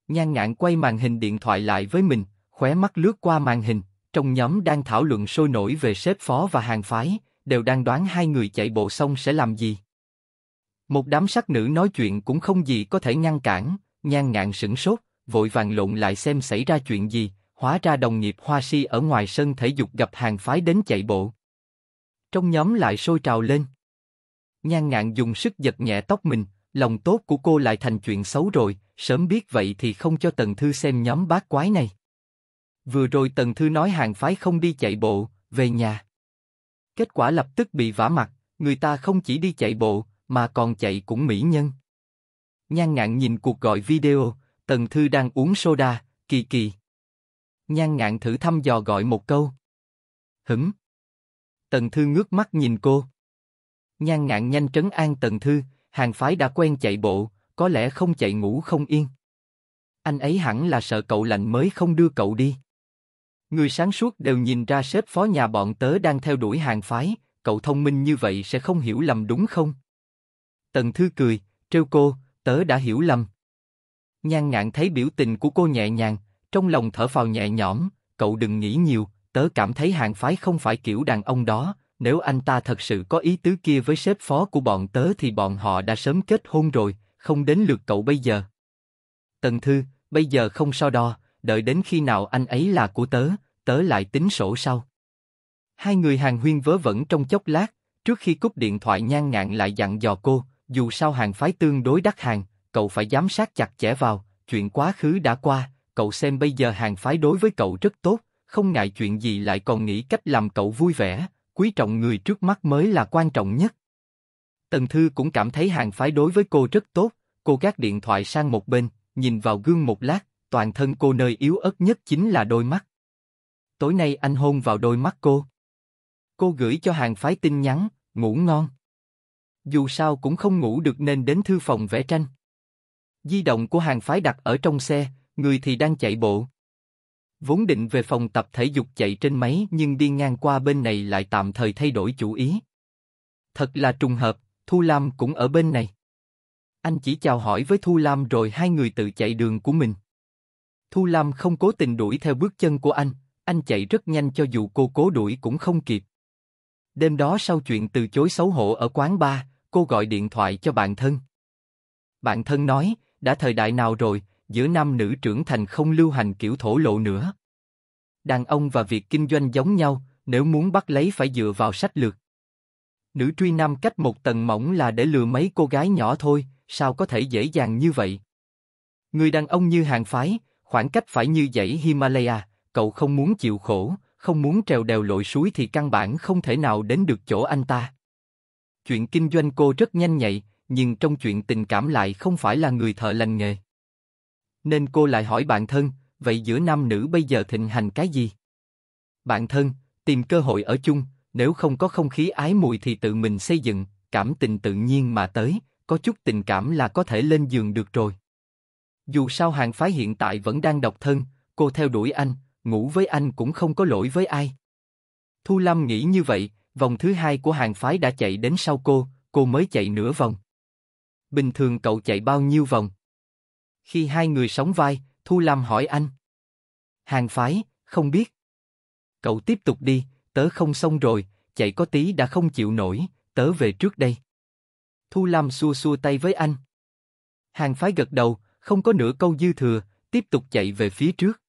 Nhan ngạn quay màn hình điện thoại lại với mình, khóe mắt lướt qua màn hình, trong nhóm đang thảo luận sôi nổi về sếp phó và hàng phái, đều đang đoán hai người chạy bộ xong sẽ làm gì. Một đám sắc nữ nói chuyện cũng không gì có thể ngăn cản, nhan ngạn sửng sốt, vội vàng lộn lại xem xảy ra chuyện gì, hóa ra đồng nghiệp hoa si ở ngoài sân thể dục gặp hàng phái đến chạy bộ. Trong nhóm lại sôi trào lên. Nhan ngạn dùng sức giật nhẹ tóc mình, lòng tốt của cô lại thành chuyện xấu rồi, sớm biết vậy thì không cho Tần Thư xem nhóm bác quái này. Vừa rồi Tần Thư nói hàng phái không đi chạy bộ, về nhà. Kết quả lập tức bị vả mặt, người ta không chỉ đi chạy bộ, mà còn chạy cũng mỹ nhân. Nhan ngạn nhìn cuộc gọi video, Tần Thư đang uống soda, kỳ kỳ. Nhan ngạn thử thăm dò gọi một câu. Hửm. Tần Thư ngước mắt nhìn cô. Nhan ngạn nhanh trấn an Tần Thư, hàng phái đã quen chạy bộ, có lẽ không chạy ngủ không yên. Anh ấy hẳn là sợ cậu lạnh mới không đưa cậu đi. Người sáng suốt đều nhìn ra sếp phó nhà bọn tớ đang theo đuổi hàng phái, cậu thông minh như vậy sẽ không hiểu lầm đúng không? Tần Thư cười, trêu cô, tớ đã hiểu lầm. Nhan ngạn thấy biểu tình của cô nhẹ nhàng, trong lòng thở phào nhẹ nhõm, cậu đừng nghĩ nhiều, tớ cảm thấy hàng phái không phải kiểu đàn ông đó, nếu anh ta thật sự có ý tứ kia với sếp phó của bọn tớ thì bọn họ đã sớm kết hôn rồi, không đến lượt cậu bây giờ. Tần Thư, bây giờ không so đo, đợi đến khi nào anh ấy là của tớ, tớ lại tính sổ sau. Hai người hàng huyên vớ vẩn trong chốc lát, trước khi cúp điện thoại nhan ngạn lại dặn dò cô, dù sao hàng phái tương đối đắt hàng, cậu phải giám sát chặt chẽ vào, chuyện quá khứ đã qua, cậu xem bây giờ hàng phái đối với cậu rất tốt, không ngại chuyện gì lại còn nghĩ cách làm cậu vui vẻ, quý trọng người trước mắt mới là quan trọng nhất. Tần Thư cũng cảm thấy hàng phái đối với cô rất tốt, cô gác điện thoại sang một bên, nhìn vào gương một lát, toàn thân cô nơi yếu ớt nhất chính là đôi mắt. Tối nay anh hôn vào đôi mắt cô. Cô gửi cho hàng phái tin nhắn, ngủ ngon. Dù sao cũng không ngủ được nên đến thư phòng vẽ tranh. Di động của hàng phái đặt ở trong xe, người thì đang chạy bộ. Vốn định về phòng tập thể dục chạy trên máy nhưng đi ngang qua bên này lại tạm thời thay đổi chủ ý. Thật là trùng hợp, Thu Lam cũng ở bên này. Anh chỉ chào hỏi với Thu Lam rồi hai người tự chạy đường của mình. Thu Lam không cố tình đuổi theo bước chân của anh, anh chạy rất nhanh cho dù cô cố đuổi cũng không kịp. Đêm đó sau chuyện từ chối xấu hổ ở quán bar, cô gọi điện thoại cho bạn thân. Bạn thân nói, đã thời đại nào rồi, giữa nam nữ trưởng thành không lưu hành kiểu thổ lộ nữa. Đàn ông và việc kinh doanh giống nhau, nếu muốn bắt lấy phải dựa vào sách lược. Nữ truy nam cách một tầng mỏng là để lừa mấy cô gái nhỏ thôi, sao có thể dễ dàng như vậy? Người đàn ông như hàng phái, khoảng cách phải như dãy Himalaya, cậu không muốn chịu khổ, không muốn trèo đèo lội suối thì căn bản không thể nào đến được chỗ anh ta. Chuyện kinh doanh cô rất nhanh nhạy, nhưng trong chuyện tình cảm lại không phải là người thợ lành nghề nên cô lại hỏi bạn thân, vậy giữa nam nữ bây giờ thịnh hành cái gì? Bạn thân, tìm cơ hội ở chung, nếu không có không khí ái mùi thì tự mình xây dựng, cảm tình tự nhiên mà tới, có chút tình cảm là có thể lên giường được rồi. Dù sao hàng phái hiện tại vẫn đang độc thân, cô theo đuổi anh, ngủ với anh cũng không có lỗi với ai. Thu Lâm nghĩ như vậy, vòng thứ hai của hàng phái đã chạy đến sau cô, cô mới chạy nửa vòng. Bình thường cậu chạy bao nhiêu vòng? Khi hai người sóng vai, Thu Lam hỏi anh. Hàng phái, không biết. Cậu tiếp tục đi, tớ không xong rồi, chạy có tí đã không chịu nổi, tớ về trước đây. Thu Lam xua xua tay với anh. Hàng phái gật đầu, không có nửa câu dư thừa, tiếp tục chạy về phía trước.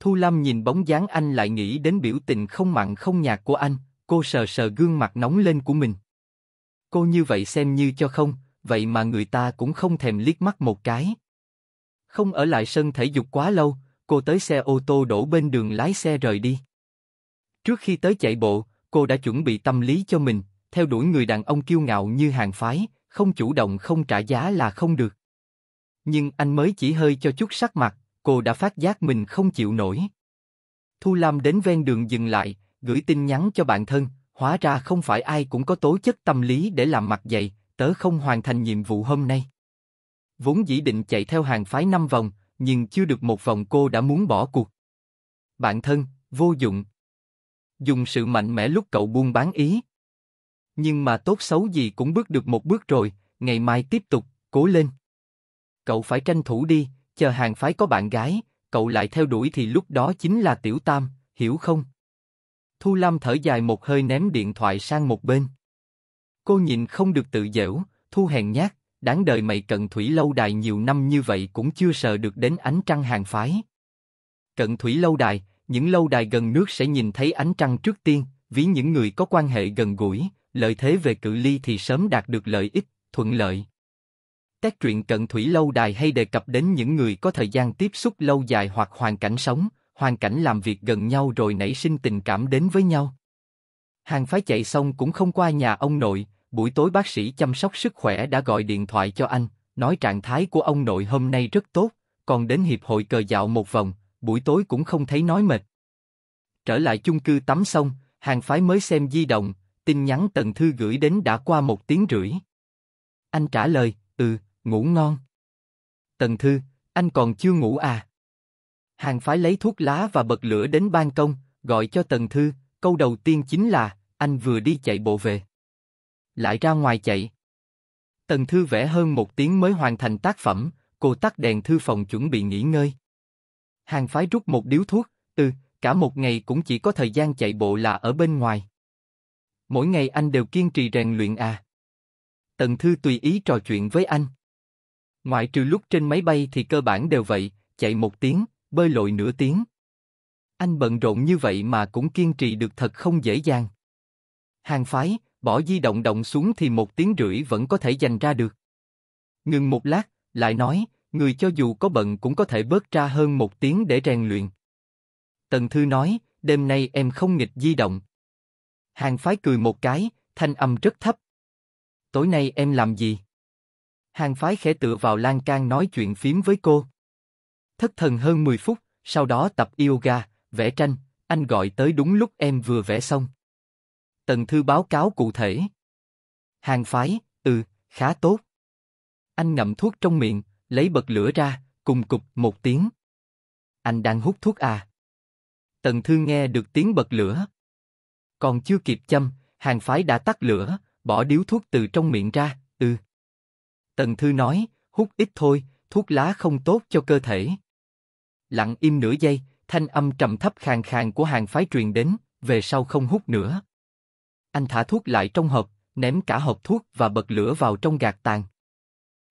Thu Lam nhìn bóng dáng anh lại nghĩ đến biểu tình không mặn không nhạt của anh, cô sờ sờ gương mặt nóng lên của mình. Cô như vậy xem như cho không, vậy mà người ta cũng không thèm liếc mắt một cái. Không ở lại sân thể dục quá lâu, cô tới xe ô tô đổ bên đường lái xe rời đi. Trước khi tới chạy bộ, cô đã chuẩn bị tâm lý cho mình, theo đuổi người đàn ông kiêu ngạo như hàng phái, không chủ động không trả giá là không được. Nhưng anh mới chỉ hơi cho chút sắc mặt, cô đã phát giác mình không chịu nổi. Thu Lam đến ven đường dừng lại, gửi tin nhắn cho bạn thân, hóa ra không phải ai cũng có tố chất tâm lý để làm mặt dậy, tớ không hoàn thành nhiệm vụ hôm nay vốn dĩ định chạy theo hàng phái năm vòng, nhưng chưa được một vòng cô đã muốn bỏ cuộc. Bạn thân, vô dụng. Dùng sự mạnh mẽ lúc cậu buông bán ý. Nhưng mà tốt xấu gì cũng bước được một bước rồi, ngày mai tiếp tục, cố lên. Cậu phải tranh thủ đi, chờ hàng phái có bạn gái, cậu lại theo đuổi thì lúc đó chính là tiểu tam, hiểu không? Thu Lam thở dài một hơi ném điện thoại sang một bên. Cô nhìn không được tự dễu, Thu hèn nhát, đáng đời mày cận thủy lâu đài nhiều năm như vậy cũng chưa sờ được đến ánh trăng hàng phái. Cận thủy lâu đài, những lâu đài gần nước sẽ nhìn thấy ánh trăng trước tiên, vì những người có quan hệ gần gũi, lợi thế về cự ly thì sớm đạt được lợi ích, thuận lợi. Các truyện cận thủy lâu đài hay đề cập đến những người có thời gian tiếp xúc lâu dài hoặc hoàn cảnh sống, hoàn cảnh làm việc gần nhau rồi nảy sinh tình cảm đến với nhau. Hàng phái chạy xong cũng không qua nhà ông nội, buổi tối bác sĩ chăm sóc sức khỏe đã gọi điện thoại cho anh, nói trạng thái của ông nội hôm nay rất tốt, còn đến hiệp hội cờ dạo một vòng, buổi tối cũng không thấy nói mệt. Trở lại chung cư tắm xong, hàng phái mới xem di động, tin nhắn Tần Thư gửi đến đã qua một tiếng rưỡi. Anh trả lời, ừ, ngủ ngon. Tần Thư, anh còn chưa ngủ à? Hàng phái lấy thuốc lá và bật lửa đến ban công, gọi cho Tần Thư, câu đầu tiên chính là, anh vừa đi chạy bộ về lại ra ngoài chạy. Tần Thư vẽ hơn một tiếng mới hoàn thành tác phẩm, cô tắt đèn thư phòng chuẩn bị nghỉ ngơi. Hàng phái rút một điếu thuốc, từ, cả một ngày cũng chỉ có thời gian chạy bộ là ở bên ngoài. Mỗi ngày anh đều kiên trì rèn luyện à. Tần Thư tùy ý trò chuyện với anh. Ngoại trừ lúc trên máy bay thì cơ bản đều vậy, chạy một tiếng, bơi lội nửa tiếng. Anh bận rộn như vậy mà cũng kiên trì được thật không dễ dàng. Hàng phái, bỏ di động động xuống thì một tiếng rưỡi vẫn có thể dành ra được. Ngừng một lát, lại nói, người cho dù có bận cũng có thể bớt ra hơn một tiếng để rèn luyện. Tần Thư nói, đêm nay em không nghịch di động. Hàng phái cười một cái, thanh âm rất thấp. Tối nay em làm gì? Hàng phái khẽ tựa vào lan can nói chuyện phím với cô. Thất thần hơn 10 phút, sau đó tập yoga, vẽ tranh, anh gọi tới đúng lúc em vừa vẽ xong. Tần Thư báo cáo cụ thể. Hàng phái, ừ, khá tốt. Anh ngậm thuốc trong miệng, lấy bật lửa ra, cùng cục một tiếng. Anh đang hút thuốc à? Tần Thư nghe được tiếng bật lửa. Còn chưa kịp châm, hàng phái đã tắt lửa, bỏ điếu thuốc từ trong miệng ra, ừ. Tần Thư nói, hút ít thôi, thuốc lá không tốt cho cơ thể. Lặng im nửa giây, thanh âm trầm thấp khàn khàn của hàng phái truyền đến, về sau không hút nữa. Anh thả thuốc lại trong hộp, ném cả hộp thuốc và bật lửa vào trong gạt tàn.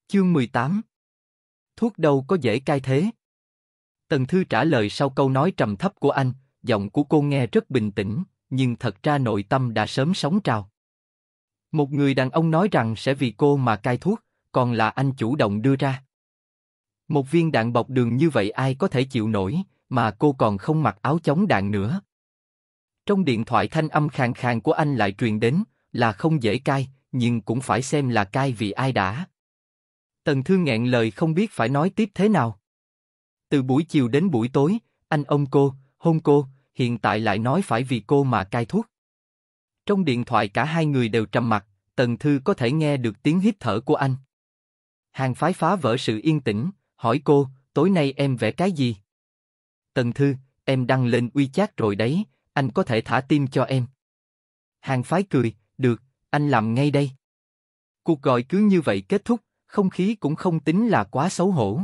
Chương 18 Thuốc đâu có dễ cai thế? Tần Thư trả lời sau câu nói trầm thấp của anh, giọng của cô nghe rất bình tĩnh, nhưng thật ra nội tâm đã sớm sóng trào. Một người đàn ông nói rằng sẽ vì cô mà cai thuốc, còn là anh chủ động đưa ra. Một viên đạn bọc đường như vậy ai có thể chịu nổi, mà cô còn không mặc áo chống đạn nữa. Trong điện thoại thanh âm khàn khàn của anh lại truyền đến, là không dễ cai, nhưng cũng phải xem là cai vì ai đã. Tần Thư nghẹn lời không biết phải nói tiếp thế nào. Từ buổi chiều đến buổi tối, anh ông cô, hôn cô, hiện tại lại nói phải vì cô mà cai thuốc. Trong điện thoại cả hai người đều trầm mặt, Tần Thư có thể nghe được tiếng hít thở của anh. Hàng phái phá vỡ sự yên tĩnh, hỏi cô, tối nay em vẽ cái gì? Tần Thư, em đăng lên uy chát rồi đấy, anh có thể thả tim cho em. Hàng phái cười, được, anh làm ngay đây. Cuộc gọi cứ như vậy kết thúc, không khí cũng không tính là quá xấu hổ.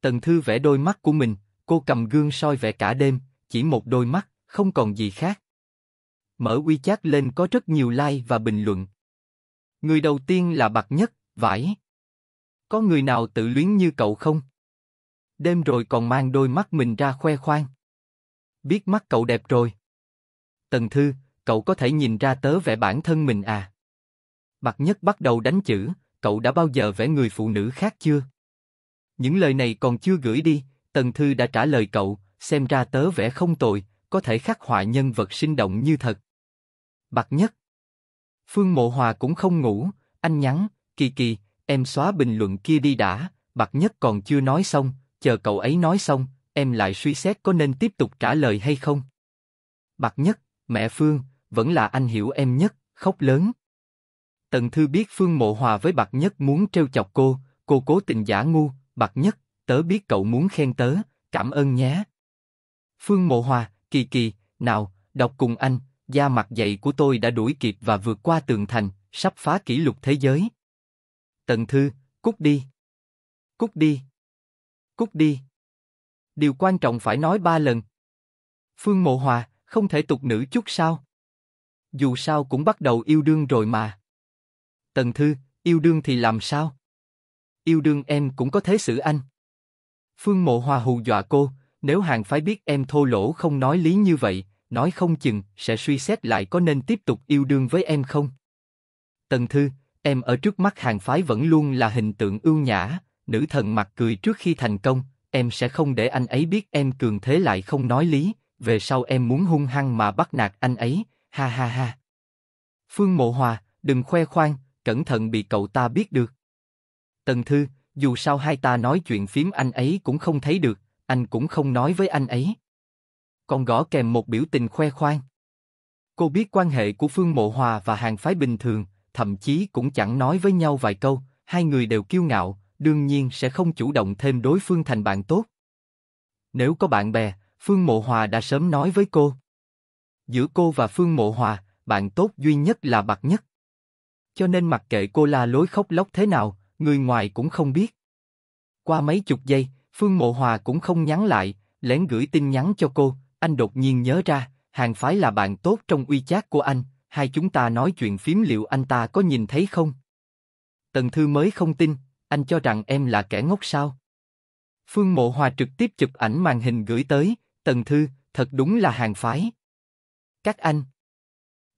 Tần Thư vẽ đôi mắt của mình, cô cầm gương soi vẽ cả đêm, chỉ một đôi mắt, không còn gì khác. Mở WeChat lên có rất nhiều like và bình luận. Người đầu tiên là Bạc Nhất, vải. Có người nào tự luyến như cậu không? Đêm rồi còn mang đôi mắt mình ra khoe khoang. Biết mắt cậu đẹp rồi. Tần Thư, cậu có thể nhìn ra tớ vẽ bản thân mình à? Mặt nhất bắt đầu đánh chữ, cậu đã bao giờ vẽ người phụ nữ khác chưa? Những lời này còn chưa gửi đi, Tần Thư đã trả lời cậu, xem ra tớ vẽ không tồi, có thể khắc họa nhân vật sinh động như thật. Bạc nhất. Phương Mộ Hòa cũng không ngủ, anh nhắn, kỳ kỳ, em xóa bình luận kia đi đã, Bạc nhất còn chưa nói xong, chờ cậu ấy nói xong, em lại suy xét có nên tiếp tục trả lời hay không. Bạc nhất, mẹ Phương, vẫn là anh hiểu em nhất, khóc lớn. Tần Thư biết Phương Mộ Hòa với Bạc Nhất muốn trêu chọc cô, cô cố tình giả ngu, Bạc Nhất, tớ biết cậu muốn khen tớ, cảm ơn nhé. Phương Mộ Hòa, kỳ kỳ, nào, đọc cùng anh, da mặt dậy của tôi đã đuổi kịp và vượt qua tường thành, sắp phá kỷ lục thế giới. Tần Thư, cút đi. Cút đi. Cút đi điều quan trọng phải nói ba lần. Phương Mộ Hòa, không thể tục nữ chút sao? Dù sao cũng bắt đầu yêu đương rồi mà. Tần Thư, yêu đương thì làm sao? Yêu đương em cũng có thế xử anh. Phương Mộ Hòa hù dọa cô, nếu hàng phái biết em thô lỗ không nói lý như vậy, nói không chừng sẽ suy xét lại có nên tiếp tục yêu đương với em không. Tần Thư, em ở trước mắt hàng phái vẫn luôn là hình tượng ưu nhã, nữ thần mặt cười trước khi thành công, em sẽ không để anh ấy biết em cường thế lại không nói lý, về sau em muốn hung hăng mà bắt nạt anh ấy, ha ha ha. Phương Mộ Hòa, đừng khoe khoang, cẩn thận bị cậu ta biết được. Tần Thư, dù sao hai ta nói chuyện phím anh ấy cũng không thấy được, anh cũng không nói với anh ấy. Còn gõ kèm một biểu tình khoe khoang. Cô biết quan hệ của Phương Mộ Hòa và hàng phái bình thường, thậm chí cũng chẳng nói với nhau vài câu, hai người đều kiêu ngạo, đương nhiên sẽ không chủ động thêm đối phương thành bạn tốt. Nếu có bạn bè, Phương Mộ Hòa đã sớm nói với cô. Giữa cô và Phương Mộ Hòa, bạn tốt duy nhất là Bạc Nhất. Cho nên mặc kệ cô la lối khóc lóc thế nào, người ngoài cũng không biết. Qua mấy chục giây, Phương Mộ Hòa cũng không nhắn lại, lén gửi tin nhắn cho cô, anh đột nhiên nhớ ra, hàng phái là bạn tốt trong uy chát của anh, hai chúng ta nói chuyện phím liệu anh ta có nhìn thấy không? Tần Thư mới không tin, anh cho rằng em là kẻ ngốc sao? Phương Mộ Hòa trực tiếp chụp ảnh màn hình gửi tới, Tần Thư, thật đúng là hàng phái. Các anh.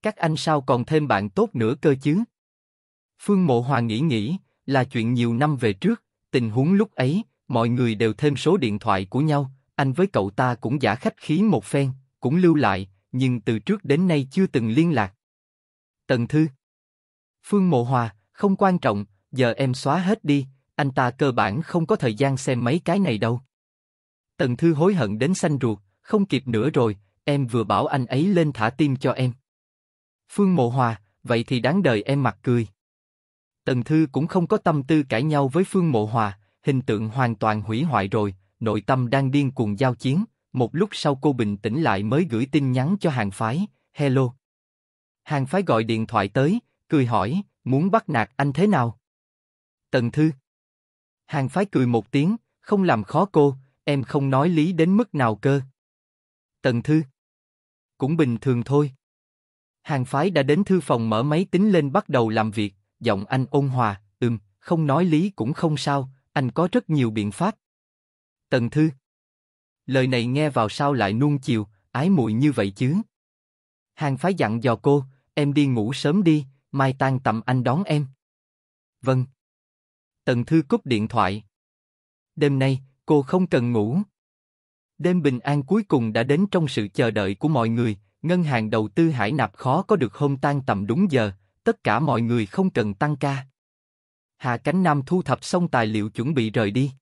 Các anh sao còn thêm bạn tốt nữa cơ chứ? Phương Mộ Hòa nghĩ nghĩ, là chuyện nhiều năm về trước, tình huống lúc ấy, mọi người đều thêm số điện thoại của nhau, anh với cậu ta cũng giả khách khí một phen, cũng lưu lại, nhưng từ trước đến nay chưa từng liên lạc. Tần Thư Phương Mộ Hòa, không quan trọng, giờ em xóa hết đi, anh ta cơ bản không có thời gian xem mấy cái này đâu. Tần Thư hối hận đến xanh ruột, không kịp nữa rồi, em vừa bảo anh ấy lên thả tim cho em. Phương Mộ Hòa, vậy thì đáng đời em mặt cười. Tần Thư cũng không có tâm tư cãi nhau với Phương Mộ Hòa, hình tượng hoàn toàn hủy hoại rồi, nội tâm đang điên cuồng giao chiến, một lúc sau cô bình tĩnh lại mới gửi tin nhắn cho hàng phái, hello. Hàng phái gọi điện thoại tới, cười hỏi, muốn bắt nạt anh thế nào? Tần Thư. Hàng phái cười một tiếng, không làm khó cô, em không nói lý đến mức nào cơ. Tần Thư. Cũng bình thường thôi. Hàng phái đã đến thư phòng mở máy tính lên bắt đầu làm việc, giọng anh ôn hòa, ừm, không nói lý cũng không sao, anh có rất nhiều biện pháp. Tần Thư. Lời này nghe vào sao lại nuông chiều, ái muội như vậy chứ? Hàng phái dặn dò cô, em đi ngủ sớm đi, mai tan tầm anh đón em. Vâng. Tần Thư cúp điện thoại. Đêm nay, cô không cần ngủ. Đêm bình an cuối cùng đã đến trong sự chờ đợi của mọi người, ngân hàng đầu tư hải nạp khó có được hôm tan tầm đúng giờ, tất cả mọi người không cần tăng ca. Hạ Cánh Nam thu thập xong tài liệu chuẩn bị rời đi.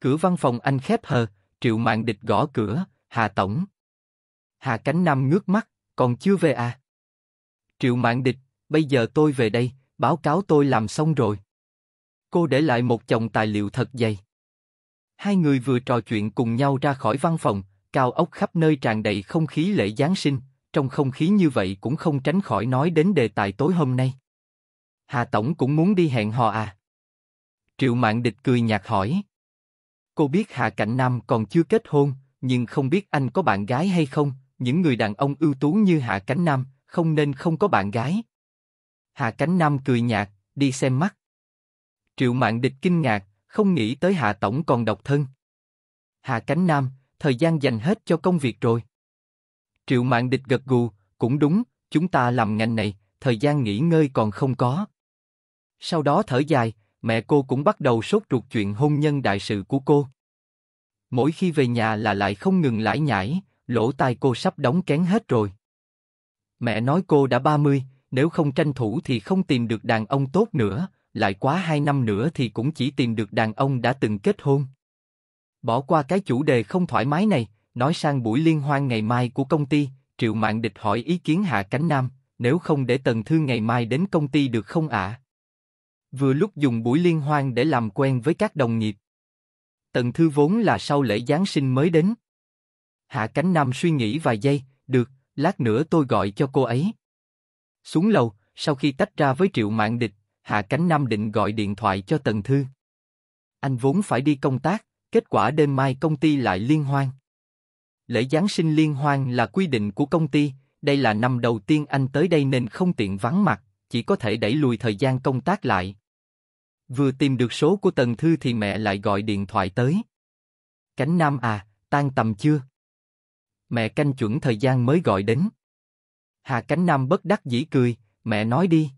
Cửa văn phòng anh khép hờ, Triệu Mạn Địch gõ cửa, "Hà tổng." Hà Cánh Nam ngước mắt, "Còn chưa về à?" Triệu Mạn Địch, "Bây giờ tôi về đây, báo cáo tôi làm xong rồi." cô để lại một chồng tài liệu thật dày. Hai người vừa trò chuyện cùng nhau ra khỏi văn phòng, cao ốc khắp nơi tràn đầy không khí lễ Giáng sinh, trong không khí như vậy cũng không tránh khỏi nói đến đề tài tối hôm nay. Hà Tổng cũng muốn đi hẹn hò à? Triệu Mạng Địch cười nhạt hỏi. Cô biết hà Cảnh Nam còn chưa kết hôn, nhưng không biết anh có bạn gái hay không, những người đàn ông ưu tú như hà Cảnh Nam không nên không có bạn gái. hà Cảnh Nam cười nhạt, đi xem mắt. Triệu Mạn Địch kinh ngạc, không nghĩ tới Hạ Tổng còn độc thân. Hạ Cánh Nam, thời gian dành hết cho công việc rồi. Triệu Mạn Địch gật gù, cũng đúng, chúng ta làm ngành này, thời gian nghỉ ngơi còn không có. Sau đó thở dài, mẹ cô cũng bắt đầu sốt ruột chuyện hôn nhân đại sự của cô. Mỗi khi về nhà là lại không ngừng lải nhải, lỗ tai cô sắp đóng kén hết rồi. Mẹ nói cô đã 30, nếu không tranh thủ thì không tìm được đàn ông tốt nữa, lại quá hai năm nữa thì cũng chỉ tìm được đàn ông đã từng kết hôn. Bỏ qua cái chủ đề không thoải mái này, nói sang buổi liên hoan ngày mai của công ty, Triệu Mạn Địch hỏi ý kiến Hạ Cánh Nam, nếu không để Tần Thư ngày mai đến công ty được không ạ? À? Vừa lúc dùng buổi liên hoan để làm quen với các đồng nghiệp. Tần Thư vốn là sau lễ Giáng sinh mới đến. Hạ Cánh Nam suy nghĩ vài giây, được, lát nữa tôi gọi cho cô ấy. Xuống lầu, sau khi tách ra với Triệu Mạn Địch, Hạ Cánh Nam định gọi điện thoại cho Tần Thư. Anh vốn phải đi công tác, kết quả đêm mai công ty lại liên hoan. Lễ Giáng sinh liên hoan là quy định của công ty, đây là năm đầu tiên anh tới đây nên không tiện vắng mặt, chỉ có thể đẩy lùi thời gian công tác lại. Vừa tìm được số của Tần Thư thì mẹ lại gọi điện thoại tới. Cánh Nam à, tan tầm chưa? Mẹ canh chuẩn thời gian mới gọi đến. Hà Cánh Nam bất đắc dĩ cười, mẹ nói đi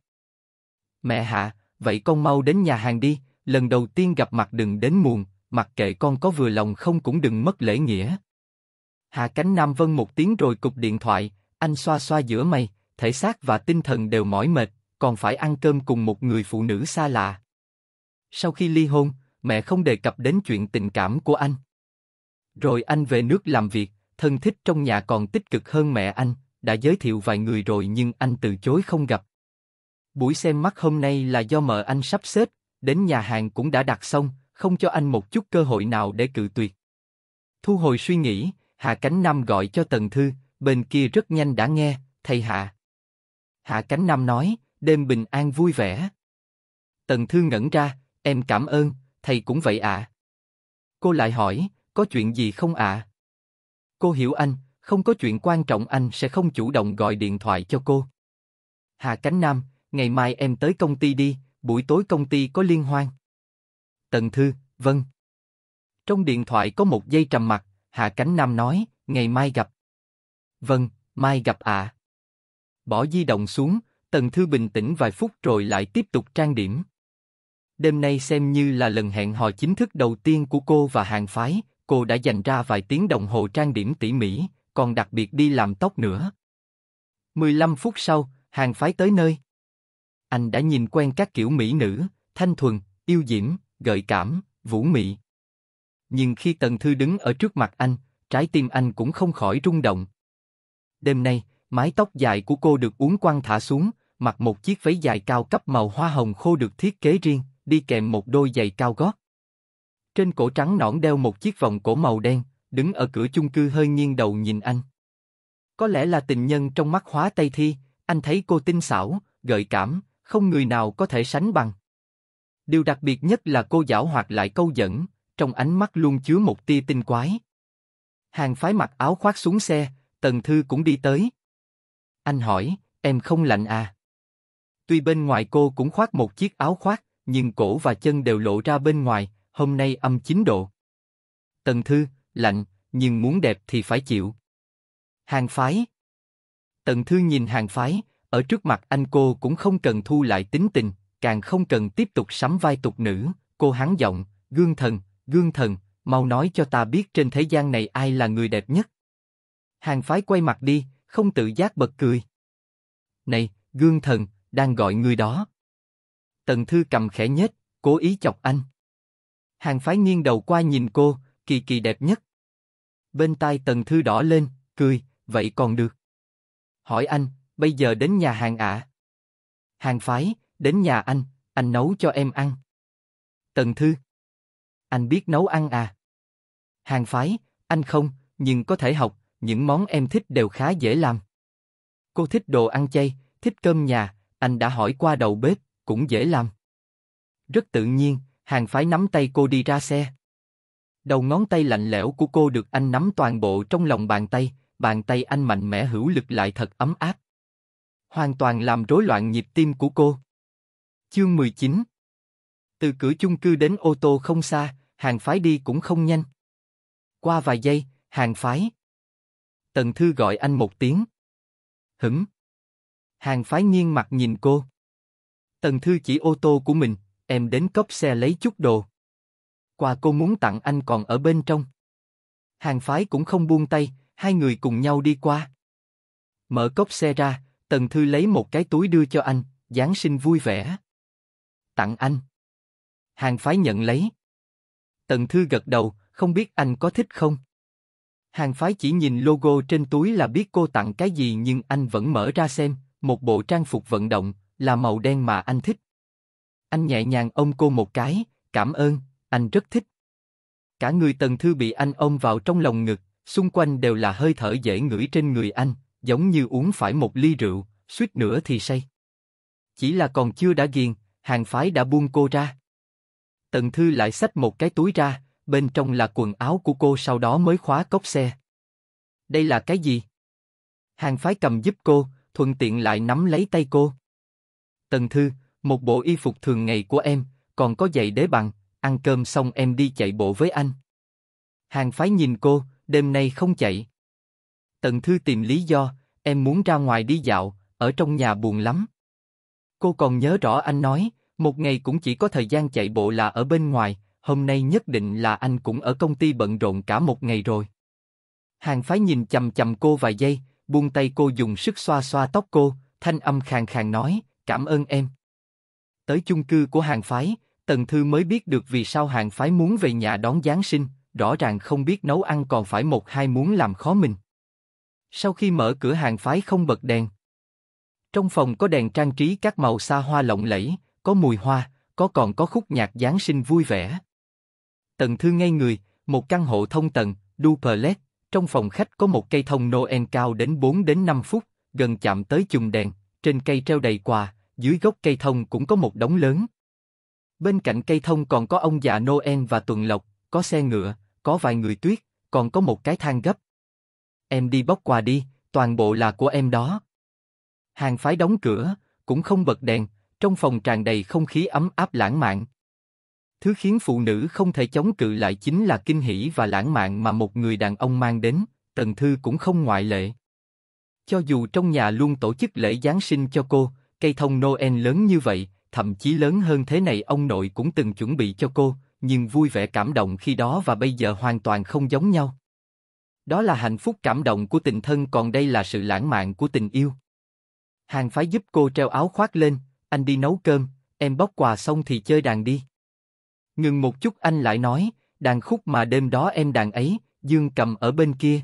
mẹ hạ, vậy con mau đến nhà hàng đi, lần đầu tiên gặp mặt đừng đến muộn, mặc kệ con có vừa lòng không cũng đừng mất lễ nghĩa. Hạ cánh Nam Vân một tiếng rồi cục điện thoại, anh xoa xoa giữa mày, thể xác và tinh thần đều mỏi mệt, còn phải ăn cơm cùng một người phụ nữ xa lạ. Sau khi ly hôn, mẹ không đề cập đến chuyện tình cảm của anh. Rồi anh về nước làm việc, thân thích trong nhà còn tích cực hơn mẹ anh, đã giới thiệu vài người rồi nhưng anh từ chối không gặp. Buổi xem mắt hôm nay là do mợ anh sắp xếp, đến nhà hàng cũng đã đặt xong, không cho anh một chút cơ hội nào để cự tuyệt. Thu hồi suy nghĩ, Hạ Cánh Nam gọi cho Tần Thư, bên kia rất nhanh đã nghe, thầy Hạ. Hạ Cánh Nam nói, đêm bình an vui vẻ. Tần Thư ngẩn ra, em cảm ơn, thầy cũng vậy ạ. À. Cô lại hỏi, có chuyện gì không ạ? À? Cô hiểu anh, không có chuyện quan trọng anh sẽ không chủ động gọi điện thoại cho cô. Hà Cánh Nam, ngày mai em tới công ty đi, buổi tối công ty có liên hoan. Tần Thư, vâng. Trong điện thoại có một dây trầm mặc, Hạ Cánh Nam nói, ngày mai gặp. Vâng, mai gặp ạ. À. Bỏ di động xuống, Tần Thư bình tĩnh vài phút rồi lại tiếp tục trang điểm. Đêm nay xem như là lần hẹn hò chính thức đầu tiên của cô và hàng phái, cô đã dành ra vài tiếng đồng hồ trang điểm tỉ mỉ, còn đặc biệt đi làm tóc nữa. 15 phút sau, hàng phái tới nơi anh đã nhìn quen các kiểu mỹ nữ, thanh thuần, yêu diễm, gợi cảm, vũ mị. Nhưng khi Tần Thư đứng ở trước mặt anh, trái tim anh cũng không khỏi rung động. Đêm nay, mái tóc dài của cô được uốn quăng thả xuống, mặc một chiếc váy dài cao cấp màu hoa hồng khô được thiết kế riêng, đi kèm một đôi giày cao gót. Trên cổ trắng nõn đeo một chiếc vòng cổ màu đen, đứng ở cửa chung cư hơi nghiêng đầu nhìn anh. Có lẽ là tình nhân trong mắt hóa Tây Thi, anh thấy cô tinh xảo, gợi cảm, không người nào có thể sánh bằng. Điều đặc biệt nhất là cô giảo hoạt lại câu dẫn, trong ánh mắt luôn chứa một tia tinh quái. Hàng phái mặc áo khoác xuống xe, Tần Thư cũng đi tới. Anh hỏi, em không lạnh à? Tuy bên ngoài cô cũng khoác một chiếc áo khoác, nhưng cổ và chân đều lộ ra bên ngoài, hôm nay âm 9 độ. Tần Thư, lạnh, nhưng muốn đẹp thì phải chịu. Hàng phái. Tần Thư nhìn hàng phái, ở trước mặt anh cô cũng không cần thu lại tính tình, càng không cần tiếp tục sắm vai tục nữ, cô hắn giọng, gương thần, gương thần, mau nói cho ta biết trên thế gian này ai là người đẹp nhất. Hàng phái quay mặt đi, không tự giác bật cười. Này, gương thần, đang gọi người đó. Tần Thư cầm khẽ nhất, cố ý chọc anh. Hàng phái nghiêng đầu qua nhìn cô, kỳ kỳ đẹp nhất. Bên tai Tần Thư đỏ lên, cười, vậy còn được. Hỏi anh, bây giờ đến nhà hàng ạ. À. Hàng phái, đến nhà anh, anh nấu cho em ăn. Tần Thư. Anh biết nấu ăn à? Hàng phái, anh không, nhưng có thể học, những món em thích đều khá dễ làm. Cô thích đồ ăn chay, thích cơm nhà, anh đã hỏi qua đầu bếp, cũng dễ làm. Rất tự nhiên, hàng phái nắm tay cô đi ra xe. Đầu ngón tay lạnh lẽo của cô được anh nắm toàn bộ trong lòng bàn tay, bàn tay anh mạnh mẽ hữu lực lại thật ấm áp hoàn toàn làm rối loạn nhịp tim của cô. Chương 19 Từ cửa chung cư đến ô tô không xa, hàng phái đi cũng không nhanh. Qua vài giây, hàng phái. Tần Thư gọi anh một tiếng. Hửng. Hàng phái nghiêng mặt nhìn cô. Tần Thư chỉ ô tô của mình, em đến cốc xe lấy chút đồ. Quà cô muốn tặng anh còn ở bên trong. Hàng phái cũng không buông tay, hai người cùng nhau đi qua. Mở cốc xe ra, Tần Thư lấy một cái túi đưa cho anh, Giáng sinh vui vẻ. Tặng anh. Hàng phái nhận lấy. Tần Thư gật đầu, không biết anh có thích không? Hàng phái chỉ nhìn logo trên túi là biết cô tặng cái gì nhưng anh vẫn mở ra xem, một bộ trang phục vận động, là màu đen mà anh thích. Anh nhẹ nhàng ôm cô một cái, cảm ơn, anh rất thích. Cả người Tần Thư bị anh ôm vào trong lòng ngực, xung quanh đều là hơi thở dễ ngửi trên người anh, giống như uống phải một ly rượu, suýt nữa thì say. Chỉ là còn chưa đã ghiền, hàng phái đã buông cô ra. Tần Thư lại xách một cái túi ra, bên trong là quần áo của cô sau đó mới khóa cốc xe. Đây là cái gì? Hàng phái cầm giúp cô, thuận tiện lại nắm lấy tay cô. Tần Thư, một bộ y phục thường ngày của em, còn có giày đế bằng, ăn cơm xong em đi chạy bộ với anh. Hàng phái nhìn cô, đêm nay không chạy. Tần Thư tìm lý do, em muốn ra ngoài đi dạo, ở trong nhà buồn lắm. Cô còn nhớ rõ anh nói, một ngày cũng chỉ có thời gian chạy bộ là ở bên ngoài, hôm nay nhất định là anh cũng ở công ty bận rộn cả một ngày rồi. Hàng phái nhìn chầm chầm cô vài giây, buông tay cô dùng sức xoa xoa tóc cô, thanh âm khàn khàn nói, cảm ơn em. Tới chung cư của hàng phái, Tần Thư mới biết được vì sao hàng phái muốn về nhà đón Giáng sinh, rõ ràng không biết nấu ăn còn phải một hai muốn làm khó mình. Sau khi mở cửa hàng phái không bật đèn. Trong phòng có đèn trang trí các màu xa hoa lộng lẫy, có mùi hoa, có còn có khúc nhạc Giáng sinh vui vẻ. Tần Thư ngay người, một căn hộ thông tầng, duplex, trong phòng khách có một cây thông Noel cao đến 4 đến 5 phút, gần chạm tới chùm đèn, trên cây treo đầy quà, dưới gốc cây thông cũng có một đống lớn. Bên cạnh cây thông còn có ông già Noel và tuần lộc, có xe ngựa, có vài người tuyết, còn có một cái thang gấp em đi bóc quà đi, toàn bộ là của em đó. Hàng phái đóng cửa, cũng không bật đèn, trong phòng tràn đầy không khí ấm áp lãng mạn. Thứ khiến phụ nữ không thể chống cự lại chính là kinh hỉ và lãng mạn mà một người đàn ông mang đến, Tần Thư cũng không ngoại lệ. Cho dù trong nhà luôn tổ chức lễ Giáng sinh cho cô, cây thông Noel lớn như vậy, thậm chí lớn hơn thế này ông nội cũng từng chuẩn bị cho cô, nhưng vui vẻ cảm động khi đó và bây giờ hoàn toàn không giống nhau. Đó là hạnh phúc cảm động của tình thân còn đây là sự lãng mạn của tình yêu. Hàng phái giúp cô treo áo khoác lên, anh đi nấu cơm, em bóc quà xong thì chơi đàn đi. Ngừng một chút anh lại nói, đàn khúc mà đêm đó em đàn ấy, Dương cầm ở bên kia.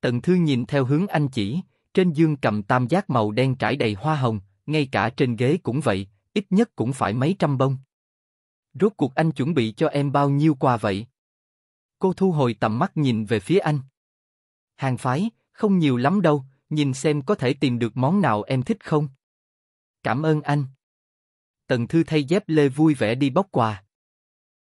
Tần Thư nhìn theo hướng anh chỉ, trên Dương cầm tam giác màu đen trải đầy hoa hồng, ngay cả trên ghế cũng vậy, ít nhất cũng phải mấy trăm bông. Rốt cuộc anh chuẩn bị cho em bao nhiêu quà vậy? cô thu hồi tầm mắt nhìn về phía anh. Hàng phái, không nhiều lắm đâu, nhìn xem có thể tìm được món nào em thích không. Cảm ơn anh. Tần Thư thay dép lê vui vẻ đi bóc quà.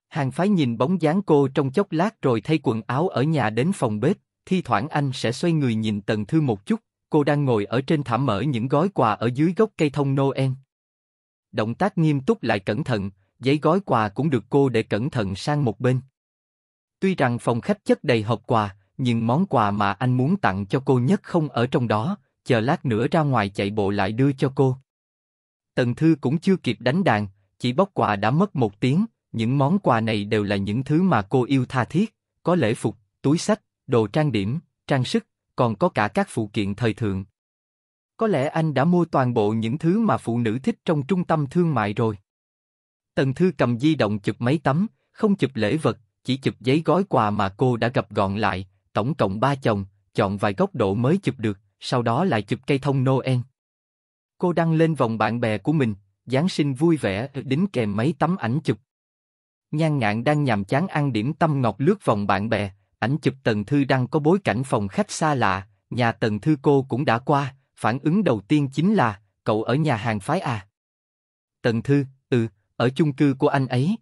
Hàng phái nhìn bóng dáng cô trong chốc lát rồi thay quần áo ở nhà đến phòng bếp, thi thoảng anh sẽ xoay người nhìn Tần Thư một chút, cô đang ngồi ở trên thảm mở những gói quà ở dưới gốc cây thông Noel. Động tác nghiêm túc lại cẩn thận, giấy gói quà cũng được cô để cẩn thận sang một bên. Tuy rằng phòng khách chất đầy hộp quà, nhưng món quà mà anh muốn tặng cho cô nhất không ở trong đó, chờ lát nữa ra ngoài chạy bộ lại đưa cho cô. Tần Thư cũng chưa kịp đánh đàn, chỉ bóc quà đã mất một tiếng, những món quà này đều là những thứ mà cô yêu tha thiết, có lễ phục, túi sách, đồ trang điểm, trang sức, còn có cả các phụ kiện thời thượng. Có lẽ anh đã mua toàn bộ những thứ mà phụ nữ thích trong trung tâm thương mại rồi. Tần Thư cầm di động chụp mấy tấm, không chụp lễ vật, chỉ chụp giấy gói quà mà cô đã gặp gọn lại, tổng cộng ba chồng, chọn vài góc độ mới chụp được, sau đó lại chụp cây thông Noel. Cô đăng lên vòng bạn bè của mình, Giáng sinh vui vẻ đính kèm mấy tấm ảnh chụp. Nhan ngạn đang nhàm chán ăn điểm tâm ngọt lướt vòng bạn bè, ảnh chụp Tần Thư đang có bối cảnh phòng khách xa lạ, nhà Tần Thư cô cũng đã qua, phản ứng đầu tiên chính là, cậu ở nhà hàng phái à? Tần Thư, ừ, ở chung cư của anh ấy.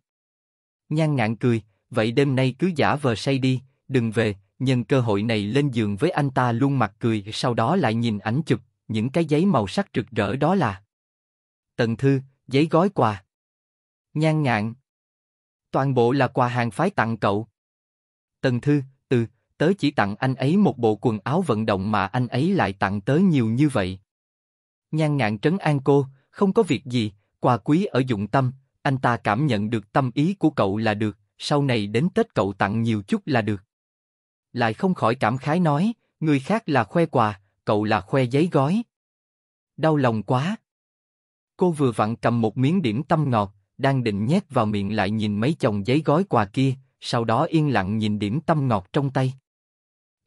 Nhan ngạn cười, vậy đêm nay cứ giả vờ say đi, đừng về, nhân cơ hội này lên giường với anh ta luôn mặt cười, sau đó lại nhìn ảnh chụp, những cái giấy màu sắc rực rỡ đó là tần thư, giấy gói quà, nhan ngạn, toàn bộ là quà hàng phái tặng cậu. Tần thư, từ, tớ chỉ tặng anh ấy một bộ quần áo vận động mà anh ấy lại tặng tớ nhiều như vậy. Nhan ngạn trấn an cô, không có việc gì, quà quý ở dụng tâm, anh ta cảm nhận được tâm ý của cậu là được, sau này đến Tết cậu tặng nhiều chút là được. Lại không khỏi cảm khái nói, người khác là khoe quà, cậu là khoe giấy gói. Đau lòng quá. Cô vừa vặn cầm một miếng điểm tâm ngọt, đang định nhét vào miệng lại nhìn mấy chồng giấy gói quà kia, sau đó yên lặng nhìn điểm tâm ngọt trong tay.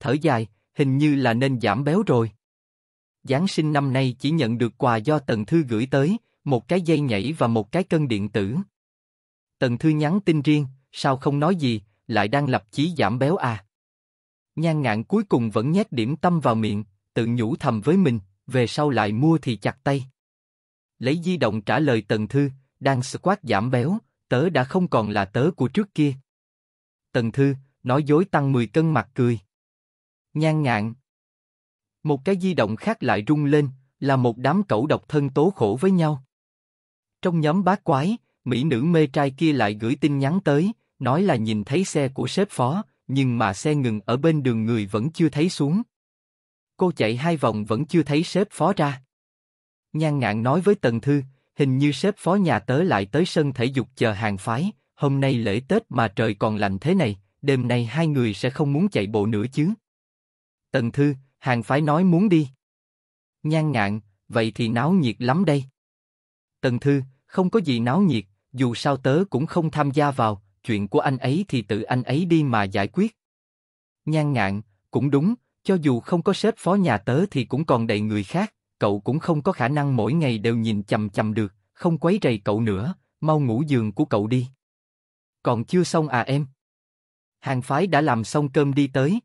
Thở dài, hình như là nên giảm béo rồi. Giáng sinh năm nay chỉ nhận được quà do Tần Thư gửi tới, một cái dây nhảy và một cái cân điện tử. Tần Thư nhắn tin riêng, sao không nói gì, lại đang lập chí giảm béo à. Nhan ngạn cuối cùng vẫn nhét điểm tâm vào miệng, tự nhủ thầm với mình, về sau lại mua thì chặt tay. Lấy di động trả lời Tần Thư, đang squat giảm béo, tớ đã không còn là tớ của trước kia. Tần Thư, nói dối tăng 10 cân mặt cười. Nhan ngạn. Một cái di động khác lại rung lên, là một đám cẩu độc thân tố khổ với nhau. Trong nhóm bát quái, mỹ nữ mê trai kia lại gửi tin nhắn tới, nói là nhìn thấy xe của sếp phó, nhưng mà xe ngừng ở bên đường người vẫn chưa thấy xuống. Cô chạy hai vòng vẫn chưa thấy sếp phó ra. Nhan ngạn nói với Tần Thư, hình như sếp phó nhà tớ lại tới sân thể dục chờ hàng phái, hôm nay lễ Tết mà trời còn lạnh thế này, đêm nay hai người sẽ không muốn chạy bộ nữa chứ. Tần Thư, hàng phái nói muốn đi. Nhan ngạn, vậy thì náo nhiệt lắm đây. Tần Thư, không có gì náo nhiệt, dù sao tớ cũng không tham gia vào, chuyện của anh ấy thì tự anh ấy đi mà giải quyết. Nhan ngạn, cũng đúng, cho dù không có sếp phó nhà tớ thì cũng còn đầy người khác, cậu cũng không có khả năng mỗi ngày đều nhìn chầm chầm được, không quấy rầy cậu nữa, mau ngủ giường của cậu đi. Còn chưa xong à em? Hàng phái đã làm xong cơm đi tới.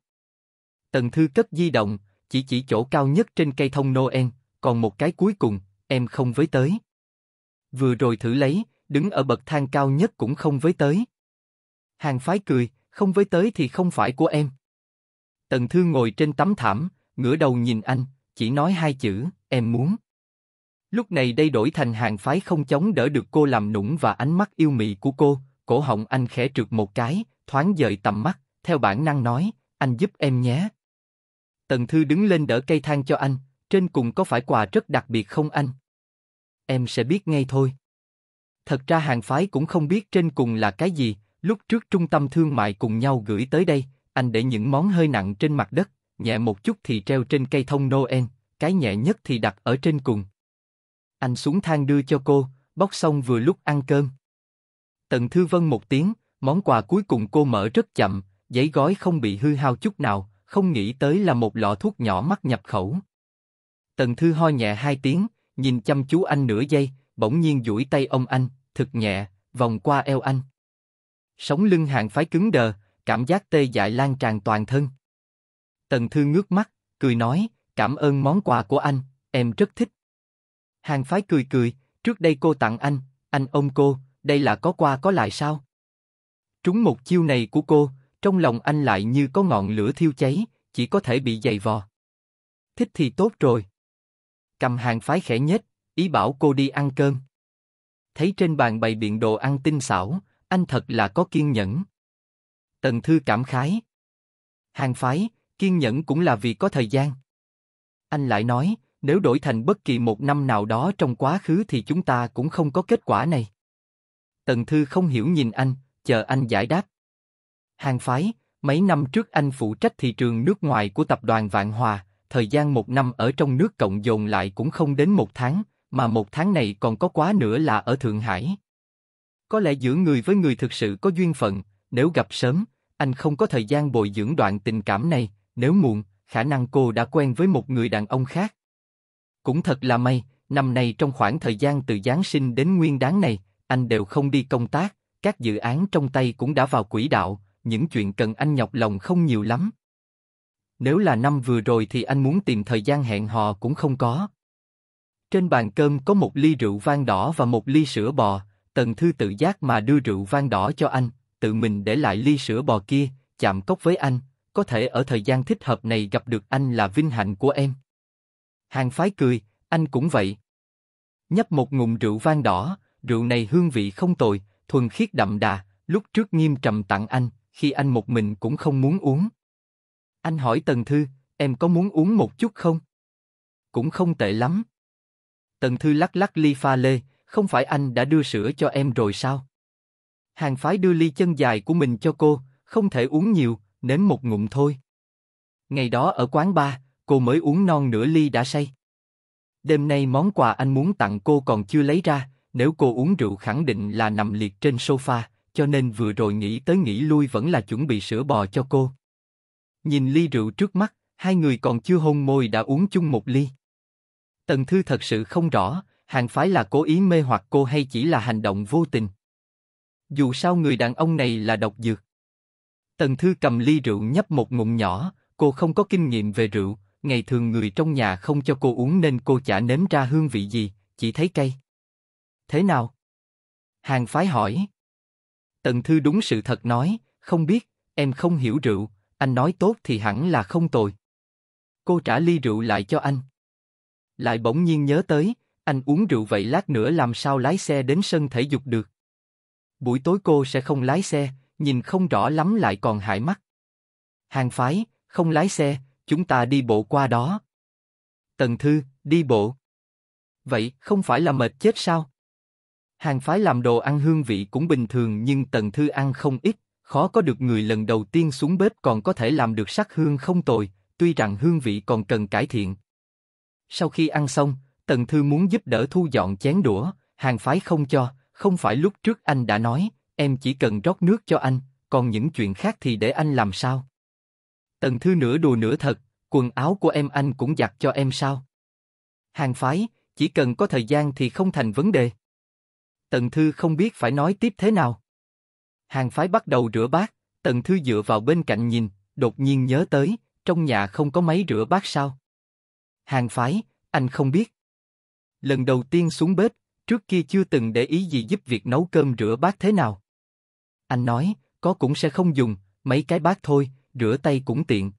Tần Thư cất di động, chỉ chỉ chỗ cao nhất trên cây thông Noel, còn một cái cuối cùng, em không với tới. Vừa rồi thử lấy, đứng ở bậc thang cao nhất cũng không với tới. Hàng phái cười, không với tới thì không phải của em. Tần Thư ngồi trên tấm thảm, ngửa đầu nhìn anh, chỉ nói hai chữ, em muốn. Lúc này đây đổi thành hàng phái không chống đỡ được cô làm nũng và ánh mắt yêu mị của cô, cổ họng anh khẽ trượt một cái, thoáng dời tầm mắt, theo bản năng nói, anh giúp em nhé. Tần Thư đứng lên đỡ cây thang cho anh, trên cùng có phải quà rất đặc biệt không anh? Em sẽ biết ngay thôi. Thật ra hàng phái cũng không biết trên cùng là cái gì, Lúc trước trung tâm thương mại cùng nhau gửi tới đây, anh để những món hơi nặng trên mặt đất, nhẹ một chút thì treo trên cây thông Noel, cái nhẹ nhất thì đặt ở trên cùng. Anh xuống thang đưa cho cô, bóc xong vừa lúc ăn cơm. Tần Thư Vân một tiếng, món quà cuối cùng cô mở rất chậm, giấy gói không bị hư hao chút nào, không nghĩ tới là một lọ thuốc nhỏ mắt nhập khẩu. Tần Thư ho nhẹ hai tiếng, nhìn chăm chú anh nửa giây, bỗng nhiên duỗi tay ông anh, thực nhẹ, vòng qua eo anh. Sống lưng hàng phái cứng đờ, cảm giác tê dại lan tràn toàn thân. Tần Thư ngước mắt, cười nói, cảm ơn món quà của anh, em rất thích. Hàng phái cười cười, trước đây cô tặng anh, anh ông cô, đây là có qua có lại sao? Trúng một chiêu này của cô, trong lòng anh lại như có ngọn lửa thiêu cháy, chỉ có thể bị dày vò. Thích thì tốt rồi. Cầm hàng phái khẽ nhất, ý bảo cô đi ăn cơm. Thấy trên bàn bày biện đồ ăn tinh xảo, anh thật là có kiên nhẫn. Tần Thư cảm khái. Hàng phái, kiên nhẫn cũng là vì có thời gian. Anh lại nói, nếu đổi thành bất kỳ một năm nào đó trong quá khứ thì chúng ta cũng không có kết quả này. Tần Thư không hiểu nhìn anh, chờ anh giải đáp. Hàng phái, mấy năm trước anh phụ trách thị trường nước ngoài của tập đoàn Vạn Hòa, thời gian một năm ở trong nước cộng dồn lại cũng không đến một tháng, mà một tháng này còn có quá nữa là ở Thượng Hải. Có lẽ giữa người với người thực sự có duyên phận, nếu gặp sớm, anh không có thời gian bồi dưỡng đoạn tình cảm này, nếu muộn, khả năng cô đã quen với một người đàn ông khác. Cũng thật là may, năm nay trong khoảng thời gian từ Giáng sinh đến Nguyên đáng này, anh đều không đi công tác, các dự án trong tay cũng đã vào quỹ đạo, những chuyện cần anh nhọc lòng không nhiều lắm. Nếu là năm vừa rồi thì anh muốn tìm thời gian hẹn hò cũng không có. Trên bàn cơm có một ly rượu vang đỏ và một ly sữa bò, Tần Thư tự giác mà đưa rượu vang đỏ cho anh, tự mình để lại ly sữa bò kia, chạm cốc với anh, có thể ở thời gian thích hợp này gặp được anh là vinh hạnh của em. Hàng phái cười, anh cũng vậy. Nhấp một ngụm rượu vang đỏ, rượu này hương vị không tồi, thuần khiết đậm đà, lúc trước nghiêm trầm tặng anh, khi anh một mình cũng không muốn uống. Anh hỏi Tần Thư, em có muốn uống một chút không? Cũng không tệ lắm. Tần Thư lắc lắc ly pha lê, không phải anh đã đưa sữa cho em rồi sao? Hàng phái đưa ly chân dài của mình cho cô, không thể uống nhiều, nếm một ngụm thôi. Ngày đó ở quán ba, cô mới uống non nửa ly đã say. Đêm nay món quà anh muốn tặng cô còn chưa lấy ra, nếu cô uống rượu khẳng định là nằm liệt trên sofa, cho nên vừa rồi nghĩ tới nghĩ lui vẫn là chuẩn bị sữa bò cho cô. Nhìn ly rượu trước mắt, hai người còn chưa hôn môi đã uống chung một ly. Tần Thư thật sự không rõ, hàng phái là cố ý mê hoặc cô hay chỉ là hành động vô tình? Dù sao người đàn ông này là độc dược. Tần Thư cầm ly rượu nhấp một ngụm nhỏ, cô không có kinh nghiệm về rượu, ngày thường người trong nhà không cho cô uống nên cô chả nếm ra hương vị gì, chỉ thấy cay. Thế nào? Hàng phái hỏi. Tần Thư đúng sự thật nói, không biết, em không hiểu rượu, anh nói tốt thì hẳn là không tồi. Cô trả ly rượu lại cho anh. Lại bỗng nhiên nhớ tới, anh uống rượu vậy lát nữa làm sao lái xe đến sân thể dục được. Buổi tối cô sẽ không lái xe, nhìn không rõ lắm lại còn hại mắt. Hàng phái, không lái xe, chúng ta đi bộ qua đó. Tần Thư, đi bộ. Vậy không phải là mệt chết sao? Hàng phái làm đồ ăn hương vị cũng bình thường nhưng Tần Thư ăn không ít, khó có được người lần đầu tiên xuống bếp còn có thể làm được sắc hương không tồi, tuy rằng hương vị còn cần cải thiện. Sau khi ăn xong, Tần Thư muốn giúp đỡ thu dọn chén đũa, hàng phái không cho, không phải lúc trước anh đã nói, em chỉ cần rót nước cho anh, còn những chuyện khác thì để anh làm sao? Tần Thư nửa đùa nửa thật, quần áo của em anh cũng giặt cho em sao? Hàng phái, chỉ cần có thời gian thì không thành vấn đề. Tần Thư không biết phải nói tiếp thế nào. Hàng phái bắt đầu rửa bát, Tần Thư dựa vào bên cạnh nhìn, đột nhiên nhớ tới, trong nhà không có máy rửa bát sao? Hàng phái, anh không biết lần đầu tiên xuống bếp, trước kia chưa từng để ý gì giúp việc nấu cơm rửa bát thế nào. Anh nói, có cũng sẽ không dùng, mấy cái bát thôi, rửa tay cũng tiện.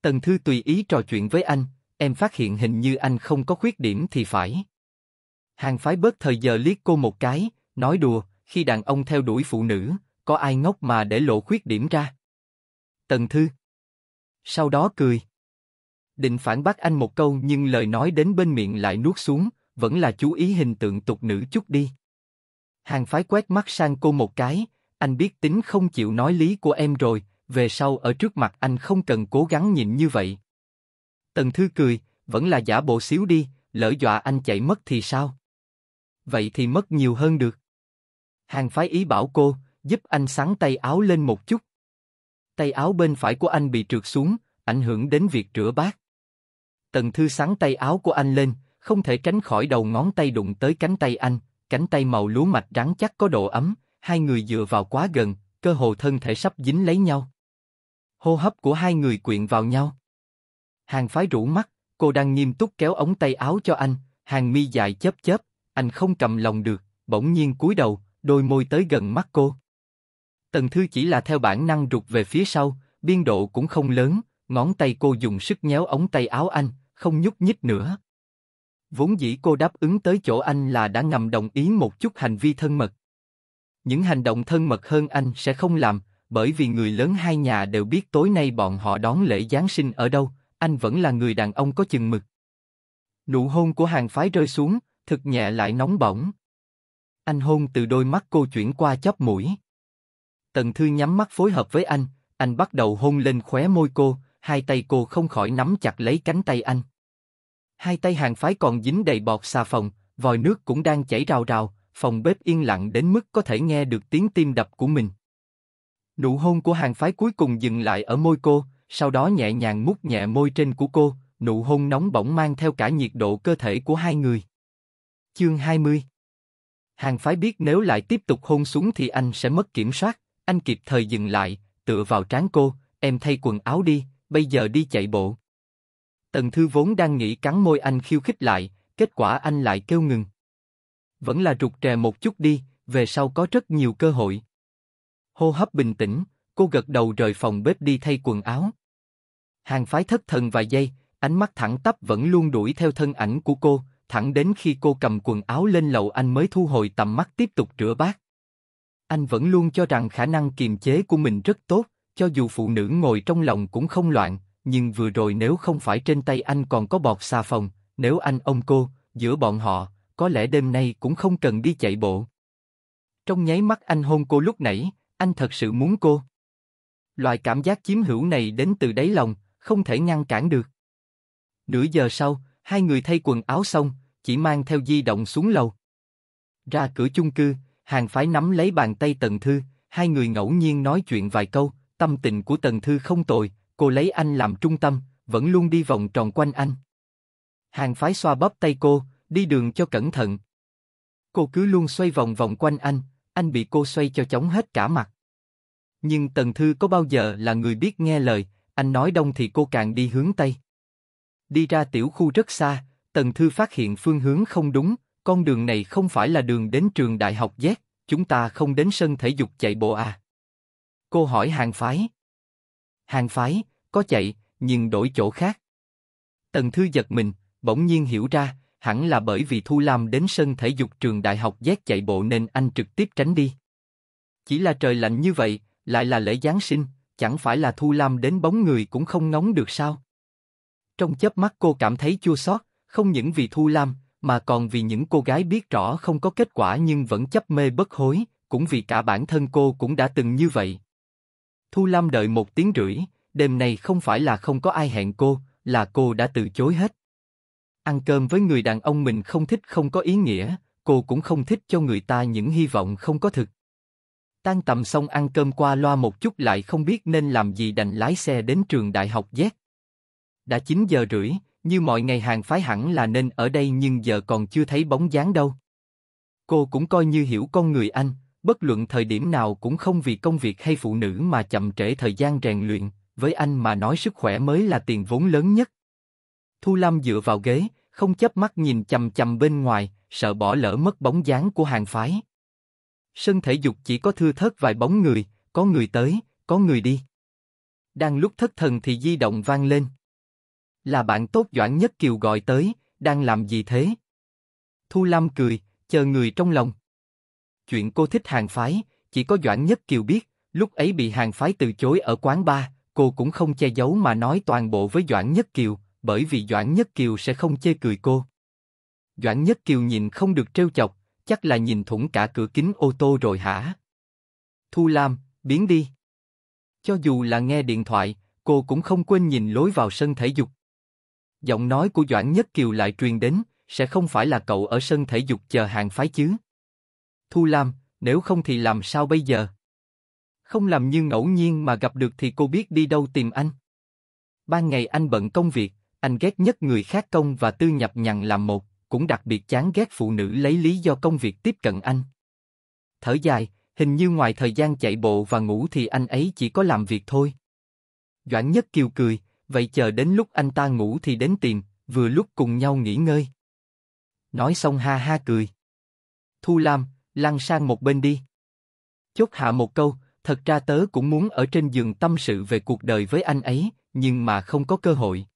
Tần Thư tùy ý trò chuyện với anh, em phát hiện hình như anh không có khuyết điểm thì phải. Hàng phái bớt thời giờ liếc cô một cái, nói đùa, khi đàn ông theo đuổi phụ nữ, có ai ngốc mà để lộ khuyết điểm ra. Tần Thư Sau đó cười định phản bác anh một câu nhưng lời nói đến bên miệng lại nuốt xuống, vẫn là chú ý hình tượng tục nữ chút đi. Hàng phái quét mắt sang cô một cái, anh biết tính không chịu nói lý của em rồi, về sau ở trước mặt anh không cần cố gắng nhịn như vậy. Tần Thư cười, vẫn là giả bộ xíu đi, lỡ dọa anh chạy mất thì sao? Vậy thì mất nhiều hơn được. Hàng phái ý bảo cô, giúp anh sáng tay áo lên một chút. Tay áo bên phải của anh bị trượt xuống, ảnh hưởng đến việc rửa bát. Tần Thư sáng tay áo của anh lên, không thể tránh khỏi đầu ngón tay đụng tới cánh tay anh, cánh tay màu lúa mạch rắn chắc có độ ấm, hai người dựa vào quá gần, cơ hồ thân thể sắp dính lấy nhau. Hô hấp của hai người quyện vào nhau. Hàng phái rũ mắt, cô đang nghiêm túc kéo ống tay áo cho anh, hàng mi dài chớp chớp, anh không cầm lòng được, bỗng nhiên cúi đầu, đôi môi tới gần mắt cô. Tần Thư chỉ là theo bản năng rụt về phía sau, biên độ cũng không lớn, Ngón tay cô dùng sức nhéo ống tay áo anh, không nhúc nhích nữa. Vốn dĩ cô đáp ứng tới chỗ anh là đã ngầm đồng ý một chút hành vi thân mật. Những hành động thân mật hơn anh sẽ không làm, bởi vì người lớn hai nhà đều biết tối nay bọn họ đón lễ Giáng sinh ở đâu, anh vẫn là người đàn ông có chừng mực. Nụ hôn của hàng phái rơi xuống, thực nhẹ lại nóng bỏng. Anh hôn từ đôi mắt cô chuyển qua chóp mũi. Tần Thư nhắm mắt phối hợp với anh, anh bắt đầu hôn lên khóe môi cô, hai tay cô không khỏi nắm chặt lấy cánh tay anh. Hai tay hàng phái còn dính đầy bọt xà phòng, vòi nước cũng đang chảy rào rào, phòng bếp yên lặng đến mức có thể nghe được tiếng tim đập của mình. Nụ hôn của hàng phái cuối cùng dừng lại ở môi cô, sau đó nhẹ nhàng mút nhẹ môi trên của cô, nụ hôn nóng bỏng mang theo cả nhiệt độ cơ thể của hai người. Chương 20 Hàng phái biết nếu lại tiếp tục hôn xuống thì anh sẽ mất kiểm soát, anh kịp thời dừng lại, tựa vào trán cô, em thay quần áo đi, bây giờ đi chạy bộ. Tần Thư vốn đang nghĩ cắn môi anh khiêu khích lại, kết quả anh lại kêu ngừng. Vẫn là rụt rè một chút đi, về sau có rất nhiều cơ hội. Hô hấp bình tĩnh, cô gật đầu rời phòng bếp đi thay quần áo. Hàng phái thất thần vài giây, ánh mắt thẳng tắp vẫn luôn đuổi theo thân ảnh của cô, thẳng đến khi cô cầm quần áo lên lầu anh mới thu hồi tầm mắt tiếp tục rửa bát. Anh vẫn luôn cho rằng khả năng kiềm chế của mình rất tốt, cho dù phụ nữ ngồi trong lòng cũng không loạn, nhưng vừa rồi nếu không phải trên tay anh còn có bọt xà phòng, nếu anh ông cô, giữa bọn họ, có lẽ đêm nay cũng không cần đi chạy bộ. Trong nháy mắt anh hôn cô lúc nãy, anh thật sự muốn cô. Loại cảm giác chiếm hữu này đến từ đáy lòng, không thể ngăn cản được. Nửa giờ sau, hai người thay quần áo xong, chỉ mang theo di động xuống lầu. Ra cửa chung cư, hàng phái nắm lấy bàn tay tận Thư, hai người ngẫu nhiên nói chuyện vài câu, Tâm tình của Tần Thư không tồi, cô lấy anh làm trung tâm, vẫn luôn đi vòng tròn quanh anh. Hàng phái xoa bóp tay cô, đi đường cho cẩn thận. Cô cứ luôn xoay vòng vòng quanh anh, anh bị cô xoay cho chóng hết cả mặt. Nhưng Tần Thư có bao giờ là người biết nghe lời, anh nói đông thì cô càng đi hướng Tây. Đi ra tiểu khu rất xa, Tần Thư phát hiện phương hướng không đúng, con đường này không phải là đường đến trường đại học Z, chúng ta không đến sân thể dục chạy bộ à. Cô hỏi hàng phái. Hàng phái, có chạy, nhưng đổi chỗ khác. Tần Thư giật mình, bỗng nhiên hiểu ra, hẳn là bởi vì Thu Lam đến sân thể dục trường đại học Z chạy bộ nên anh trực tiếp tránh đi. Chỉ là trời lạnh như vậy, lại là lễ Giáng sinh, chẳng phải là Thu Lam đến bóng người cũng không ngóng được sao? Trong chớp mắt cô cảm thấy chua xót, không những vì Thu Lam, mà còn vì những cô gái biết rõ không có kết quả nhưng vẫn chấp mê bất hối, cũng vì cả bản thân cô cũng đã từng như vậy. Thu Lam đợi một tiếng rưỡi, đêm nay không phải là không có ai hẹn cô, là cô đã từ chối hết. Ăn cơm với người đàn ông mình không thích không có ý nghĩa, cô cũng không thích cho người ta những hy vọng không có thực. Tan tầm xong ăn cơm qua loa một chút lại không biết nên làm gì đành lái xe đến trường đại học Z. Đã 9 giờ rưỡi, như mọi ngày hàng phái hẳn là nên ở đây nhưng giờ còn chưa thấy bóng dáng đâu. Cô cũng coi như hiểu con người anh, bất luận thời điểm nào cũng không vì công việc hay phụ nữ mà chậm trễ thời gian rèn luyện, với anh mà nói sức khỏe mới là tiền vốn lớn nhất. Thu lâm dựa vào ghế, không chớp mắt nhìn chầm chầm bên ngoài, sợ bỏ lỡ mất bóng dáng của hàng phái. Sân thể dục chỉ có thưa thớt vài bóng người, có người tới, có người đi. Đang lúc thất thần thì di động vang lên. Là bạn tốt Doãn Nhất Kiều gọi tới, đang làm gì thế? Thu lâm cười, chờ người trong lòng. Chuyện cô thích hàng phái, chỉ có Doãn Nhất Kiều biết, lúc ấy bị hàng phái từ chối ở quán bar, cô cũng không che giấu mà nói toàn bộ với Doãn Nhất Kiều, bởi vì Doãn Nhất Kiều sẽ không chê cười cô. Doãn Nhất Kiều nhìn không được trêu chọc, chắc là nhìn thủng cả cửa kính ô tô rồi hả? Thu Lam, biến đi. Cho dù là nghe điện thoại, cô cũng không quên nhìn lối vào sân thể dục. Giọng nói của Doãn Nhất Kiều lại truyền đến, sẽ không phải là cậu ở sân thể dục chờ hàng phái chứ? Thu Lam, nếu không thì làm sao bây giờ? Không làm như ngẫu nhiên mà gặp được thì cô biết đi đâu tìm anh. Ban ngày anh bận công việc, anh ghét nhất người khác công và tư nhập nhằn làm một, cũng đặc biệt chán ghét phụ nữ lấy lý do công việc tiếp cận anh. Thở dài, hình như ngoài thời gian chạy bộ và ngủ thì anh ấy chỉ có làm việc thôi. Doãn Nhất Kiều cười, vậy chờ đến lúc anh ta ngủ thì đến tìm, vừa lúc cùng nhau nghỉ ngơi. Nói xong ha ha cười. Thu Lam, lăn sang một bên đi. Chốt hạ một câu, thật ra tớ cũng muốn ở trên giường tâm sự về cuộc đời với anh ấy, nhưng mà không có cơ hội.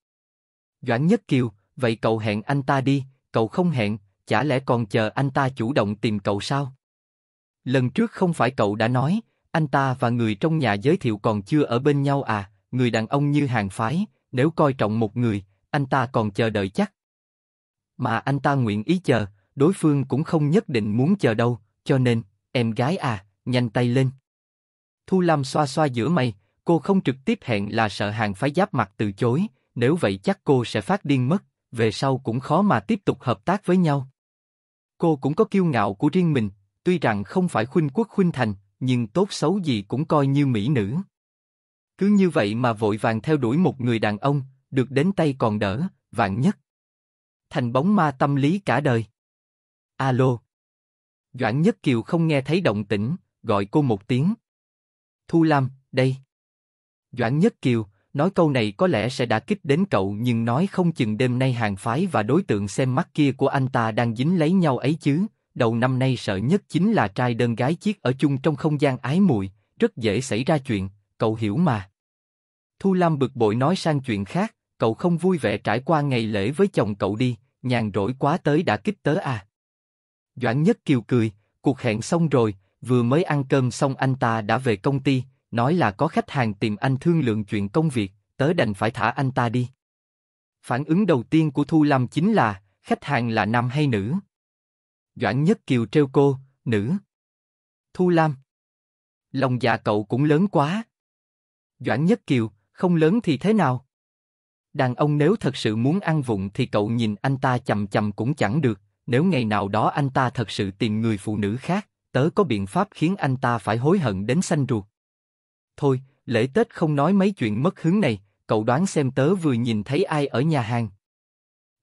Doãn Nhất Kiều, vậy cậu hẹn anh ta đi, cậu không hẹn, chả lẽ còn chờ anh ta chủ động tìm cậu sao? Lần trước không phải cậu đã nói, anh ta và người trong nhà giới thiệu còn chưa ở bên nhau à, người đàn ông như hàng phái, nếu coi trọng một người, anh ta còn chờ đợi chắc. Mà anh ta nguyện ý chờ, đối phương cũng không nhất định muốn chờ đâu, cho nên, em gái à, nhanh tay lên. Thu Lam xoa xoa giữa mày, cô không trực tiếp hẹn là sợ hàng phái giáp mặt từ chối, nếu vậy chắc cô sẽ phát điên mất, về sau cũng khó mà tiếp tục hợp tác với nhau. Cô cũng có kiêu ngạo của riêng mình, tuy rằng không phải khuynh quốc khuynh thành, nhưng tốt xấu gì cũng coi như mỹ nữ. Cứ như vậy mà vội vàng theo đuổi một người đàn ông, được đến tay còn đỡ, vạn nhất. Thành bóng ma tâm lý cả đời. Alo, Doãn Nhất Kiều không nghe thấy động tĩnh, gọi cô một tiếng. Thu Lam, đây. Doãn Nhất Kiều, nói câu này có lẽ sẽ đã kích đến cậu nhưng nói không chừng đêm nay hàng phái và đối tượng xem mắt kia của anh ta đang dính lấy nhau ấy chứ. Đầu năm nay sợ nhất chính là trai đơn gái chiếc ở chung trong không gian ái muội, rất dễ xảy ra chuyện, cậu hiểu mà. Thu Lam bực bội nói sang chuyện khác, cậu không vui vẻ trải qua ngày lễ với chồng cậu đi, nhàn rỗi quá tới đã kích tớ à. Doãn Nhất Kiều cười, cuộc hẹn xong rồi, vừa mới ăn cơm xong anh ta đã về công ty, nói là có khách hàng tìm anh thương lượng chuyện công việc, tớ đành phải thả anh ta đi. Phản ứng đầu tiên của Thu Lâm chính là, khách hàng là nam hay nữ? Doãn Nhất Kiều treo cô, nữ. Thu Lam. Lòng dạ cậu cũng lớn quá. Doãn Nhất Kiều, không lớn thì thế nào? Đàn ông nếu thật sự muốn ăn vụng thì cậu nhìn anh ta chầm chầm cũng chẳng được, nếu ngày nào đó anh ta thật sự tìm người phụ nữ khác, tớ có biện pháp khiến anh ta phải hối hận đến xanh ruột. Thôi, lễ Tết không nói mấy chuyện mất hứng này, cậu đoán xem tớ vừa nhìn thấy ai ở nhà hàng.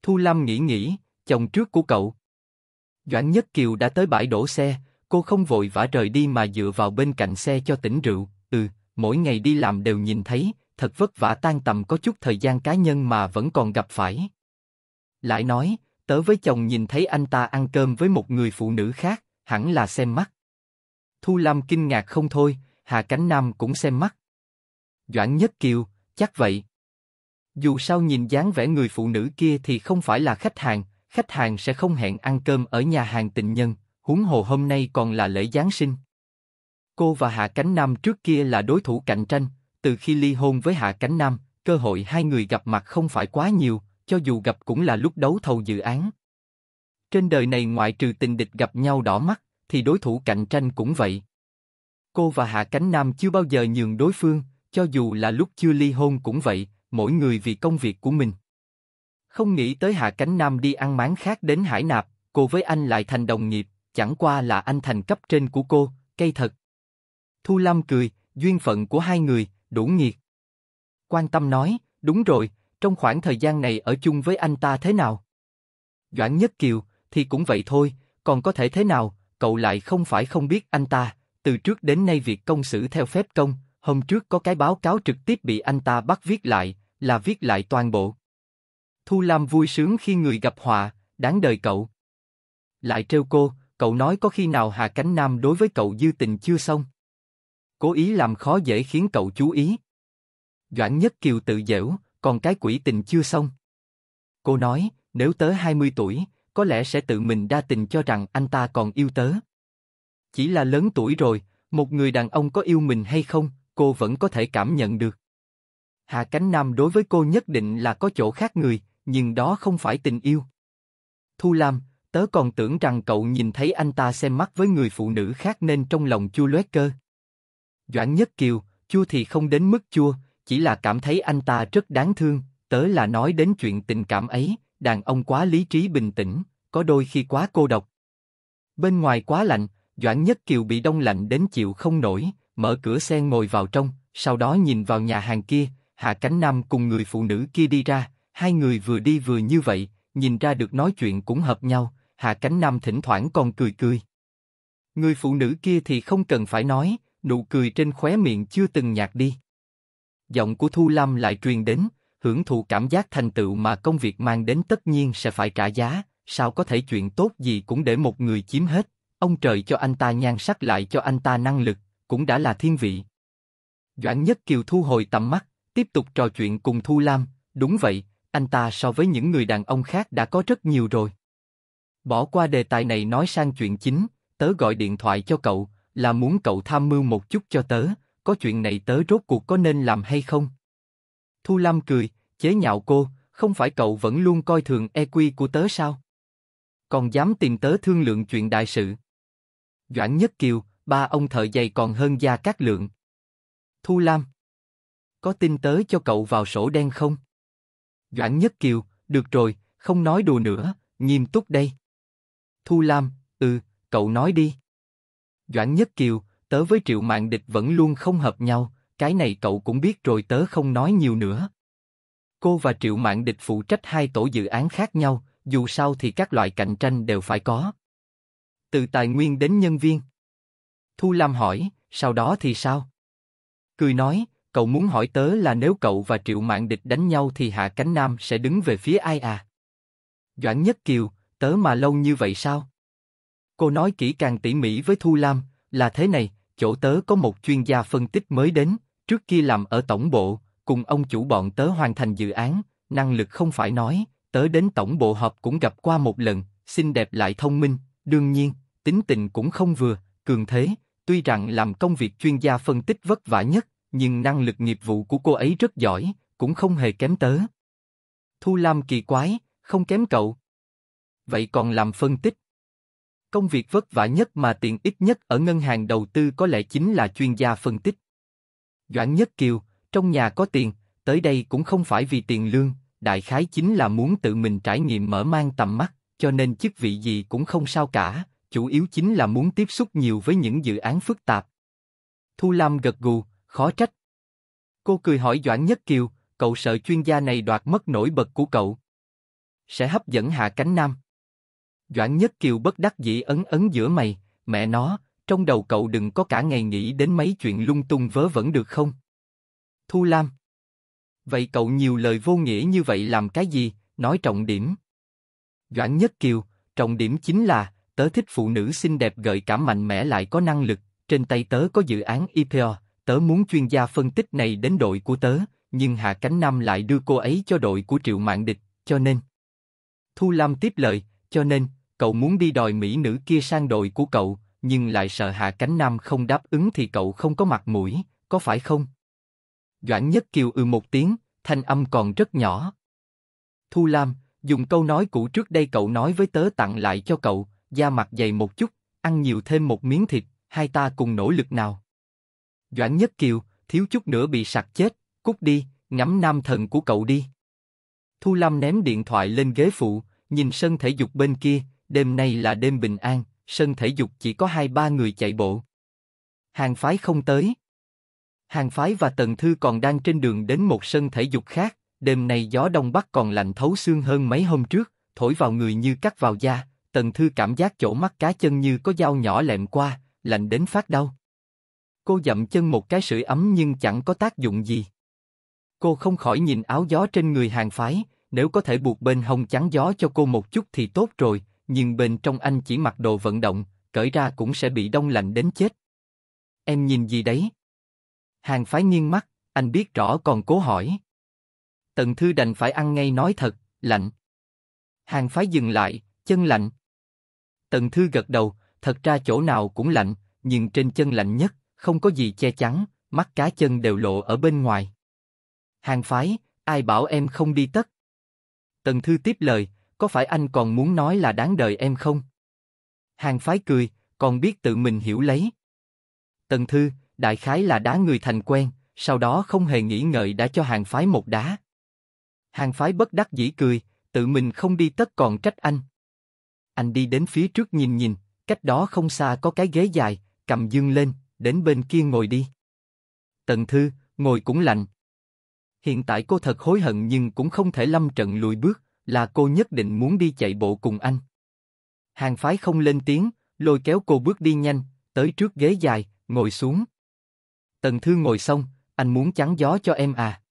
Thu Lâm nghĩ nghĩ, chồng trước của cậu. Doãn Nhất Kiều đã tới bãi đổ xe, cô không vội vã rời đi mà dựa vào bên cạnh xe cho tỉnh rượu, ừ, mỗi ngày đi làm đều nhìn thấy, thật vất vả tan tầm có chút thời gian cá nhân mà vẫn còn gặp phải. Lại nói, tớ với chồng nhìn thấy anh ta ăn cơm với một người phụ nữ khác, hẳn là xem mắt. Thu lâm kinh ngạc không thôi, hà Cánh Nam cũng xem mắt. Doãn Nhất Kiều, chắc vậy. Dù sao nhìn dáng vẻ người phụ nữ kia thì không phải là khách hàng, khách hàng sẽ không hẹn ăn cơm ở nhà hàng tình nhân, huống hồ hôm nay còn là lễ Giáng sinh. Cô và Hạ Cánh Nam trước kia là đối thủ cạnh tranh, từ khi ly hôn với Hạ Cánh Nam, cơ hội hai người gặp mặt không phải quá nhiều, cho dù gặp cũng là lúc đấu thầu dự án. Trên đời này ngoại trừ tình địch gặp nhau đỏ mắt, thì đối thủ cạnh tranh cũng vậy. Cô và Hạ Cánh Nam chưa bao giờ nhường đối phương, cho dù là lúc chưa ly hôn cũng vậy, mỗi người vì công việc của mình. Không nghĩ tới Hạ Cánh Nam đi ăn máng khác đến Hải Nạp, cô với anh lại thành đồng nghiệp, chẳng qua là anh thành cấp trên của cô, cây thật. Thu Lâm cười, duyên phận của hai người, đủ nghiệt. Quan tâm nói, đúng rồi, trong khoảng thời gian này ở chung với anh ta thế nào? Doãn Nhất Kiều, thì cũng vậy thôi, còn có thể thế nào, cậu lại không phải không biết anh ta, từ trước đến nay việc công xử theo phép công, hôm trước có cái báo cáo trực tiếp bị anh ta bắt viết lại, là viết lại toàn bộ. Thu Lam vui sướng khi người gặp họa, đáng đời cậu. Lại trêu cô, cậu nói có khi nào Hà Cánh Nam đối với cậu dư tình chưa xong. Cố ý làm khó dễ khiến cậu chú ý. Doãn Nhất Kiều tự dễu, còn cái quỷ tình chưa xong. Cô nói, nếu tớ 20 tuổi, có lẽ sẽ tự mình đa tình cho rằng anh ta còn yêu tớ. Chỉ là lớn tuổi rồi, một người đàn ông có yêu mình hay không, cô vẫn có thể cảm nhận được. Hạ Cánh Nam đối với cô nhất định là có chỗ khác người, nhưng đó không phải tình yêu. Thu Lam, tớ còn tưởng rằng cậu nhìn thấy anh ta xem mắt với người phụ nữ khác nên trong lòng chua loét cơ. Doãn Nhất Kiều, chua thì không đến mức chua, chỉ là cảm thấy anh ta rất đáng thương, tớ là nói đến chuyện tình cảm ấy, đàn ông quá lý trí bình tĩnh, có đôi khi quá cô độc. Bên ngoài quá lạnh, Doãn Nhất Kiều bị đông lạnh đến chịu không nổi, mở cửa xe ngồi vào trong, sau đó nhìn vào nhà hàng kia, Hạ Cánh Nam cùng người phụ nữ kia đi ra, hai người vừa đi vừa như vậy, nhìn ra được nói chuyện cũng hợp nhau, Hạ Cánh Nam thỉnh thoảng còn cười cười. Người phụ nữ kia thì không cần phải nói, nụ cười trên khóe miệng chưa từng nhạt đi giọng của Thu lam lại truyền đến, hưởng thụ cảm giác thành tựu mà công việc mang đến tất nhiên sẽ phải trả giá, sao có thể chuyện tốt gì cũng để một người chiếm hết, ông trời cho anh ta nhan sắc lại cho anh ta năng lực, cũng đã là thiên vị. Doãn Nhất Kiều thu hồi tầm mắt, tiếp tục trò chuyện cùng Thu Lam, đúng vậy, anh ta so với những người đàn ông khác đã có rất nhiều rồi. Bỏ qua đề tài này nói sang chuyện chính, tớ gọi điện thoại cho cậu, là muốn cậu tham mưu một chút cho tớ, có chuyện này tớ rốt cuộc có nên làm hay không? Thu Lam cười, chế nhạo cô, không phải cậu vẫn luôn coi thường e quy của tớ sao? Còn dám tìm tớ thương lượng chuyện đại sự. Doãn Nhất Kiều, ba ông thợ dày còn hơn gia các lượng. Thu Lam, có tin tớ cho cậu vào sổ đen không? Doãn Nhất Kiều, được rồi, không nói đùa nữa, nghiêm túc đây. Thu Lam, ừ, cậu nói đi. Doãn Nhất Kiều, tớ với triệu mạng địch vẫn luôn không hợp nhau, cái này cậu cũng biết rồi tớ không nói nhiều nữa. Cô và triệu mạng địch phụ trách hai tổ dự án khác nhau, dù sao thì các loại cạnh tranh đều phải có. Từ tài nguyên đến nhân viên. Thu Lam hỏi, sau đó thì sao? Cười nói, cậu muốn hỏi tớ là nếu cậu và triệu mạng địch đánh nhau thì Hạ Cánh Nam sẽ đứng về phía ai à? Doãn Nhất Kiều, tớ mà lâu như vậy sao? Cô nói kỹ càng tỉ mỉ với Thu Lam, là thế này, chỗ tớ có một chuyên gia phân tích mới đến, trước kia làm ở tổng bộ, cùng ông chủ bọn tớ hoàn thành dự án, năng lực không phải nói, tớ đến tổng bộ họp cũng gặp qua một lần, xinh đẹp lại thông minh, đương nhiên, tính tình cũng không vừa, cường thế, tuy rằng làm công việc chuyên gia phân tích vất vả nhất, nhưng năng lực nghiệp vụ của cô ấy rất giỏi, cũng không hề kém tớ. Thu Lam kỳ quái, không kém cậu. Vậy còn làm phân tích? Công việc vất vả nhất mà tiền ít nhất ở ngân hàng đầu tư có lẽ chính là chuyên gia phân tích. Doãn Nhất Kiều, trong nhà có tiền, tới đây cũng không phải vì tiền lương, đại khái chính là muốn tự mình trải nghiệm mở mang tầm mắt, cho nên chức vị gì cũng không sao cả, chủ yếu chính là muốn tiếp xúc nhiều với những dự án phức tạp. Thu Lam gật gù, khó trách. Cô cười hỏi Doãn Nhất Kiều, cậu sợ chuyên gia này đoạt mất nổi bật của cậu. Sẽ hấp dẫn hạ cánh nam. Doãn Nhất Kiều bất đắc dĩ ấn ấn giữa mày, mẹ nó, trong đầu cậu đừng có cả ngày nghĩ đến mấy chuyện lung tung vớ vẩn được không? Thu Lam Vậy cậu nhiều lời vô nghĩa như vậy làm cái gì, nói trọng điểm. Doãn Nhất Kiều, trọng điểm chính là, tớ thích phụ nữ xinh đẹp gợi cảm mạnh mẽ lại có năng lực, trên tay tớ có dự án IPO, e tớ muốn chuyên gia phân tích này đến đội của tớ, nhưng Hạ Cánh Nam lại đưa cô ấy cho đội của Triệu Mạng Địch, cho nên... Thu Lam tiếp lời, cho nên, cậu muốn đi đòi mỹ nữ kia sang đội của cậu, nhưng lại sợ Hạ Cánh Nam không đáp ứng thì cậu không có mặt mũi, có phải không? Doãn Nhất Kiều ừ một tiếng, thanh âm còn rất nhỏ. Thu Lam, dùng câu nói cũ trước đây cậu nói với tớ tặng lại cho cậu, da mặt dày một chút, ăn nhiều thêm một miếng thịt, hai ta cùng nỗ lực nào. Doãn Nhất Kiều, thiếu chút nữa bị sặc chết, cút đi, ngắm nam thần của cậu đi. Thu Lam ném điện thoại lên ghế phụ, nhìn sân thể dục bên kia, Đêm nay là đêm bình an, sân thể dục chỉ có hai ba người chạy bộ. Hàng phái không tới. Hàng phái và Tần Thư còn đang trên đường đến một sân thể dục khác, đêm nay gió đông bắc còn lạnh thấu xương hơn mấy hôm trước, thổi vào người như cắt vào da, Tần Thư cảm giác chỗ mắt cá chân như có dao nhỏ lẹm qua, lạnh đến phát đau. Cô dậm chân một cái sưởi ấm nhưng chẳng có tác dụng gì. Cô không khỏi nhìn áo gió trên người hàng phái, nếu có thể buộc bên hồng trắng gió cho cô một chút thì tốt rồi, nhưng bên trong anh chỉ mặc đồ vận động, cởi ra cũng sẽ bị đông lạnh đến chết. Em nhìn gì đấy? Hàng phái nghiêng mắt, anh biết rõ còn cố hỏi. Tần Thư đành phải ăn ngay nói thật, lạnh. Hàng phái dừng lại, chân lạnh. Tần Thư gật đầu, thật ra chỗ nào cũng lạnh, nhưng trên chân lạnh nhất, không có gì che chắn, mắt cá chân đều lộ ở bên ngoài. Hàng phái, ai bảo em không đi tất? Tần Thư tiếp lời, có phải anh còn muốn nói là đáng đời em không? Hàng phái cười, còn biết tự mình hiểu lấy. Tần Thư, đại khái là đá người thành quen, sau đó không hề nghĩ ngợi đã cho hàng phái một đá. Hàng phái bất đắc dĩ cười, tự mình không đi tất còn trách anh. Anh đi đến phía trước nhìn nhìn, cách đó không xa có cái ghế dài, cầm dương lên, đến bên kia ngồi đi. Tần Thư, ngồi cũng lạnh. Hiện tại cô thật hối hận nhưng cũng không thể lâm trận lùi bước, là cô nhất định muốn đi chạy bộ cùng anh. Hàng phái không lên tiếng, lôi kéo cô bước đi nhanh, tới trước ghế dài, ngồi xuống. Tần Thư ngồi xong, anh muốn chắn gió cho em à.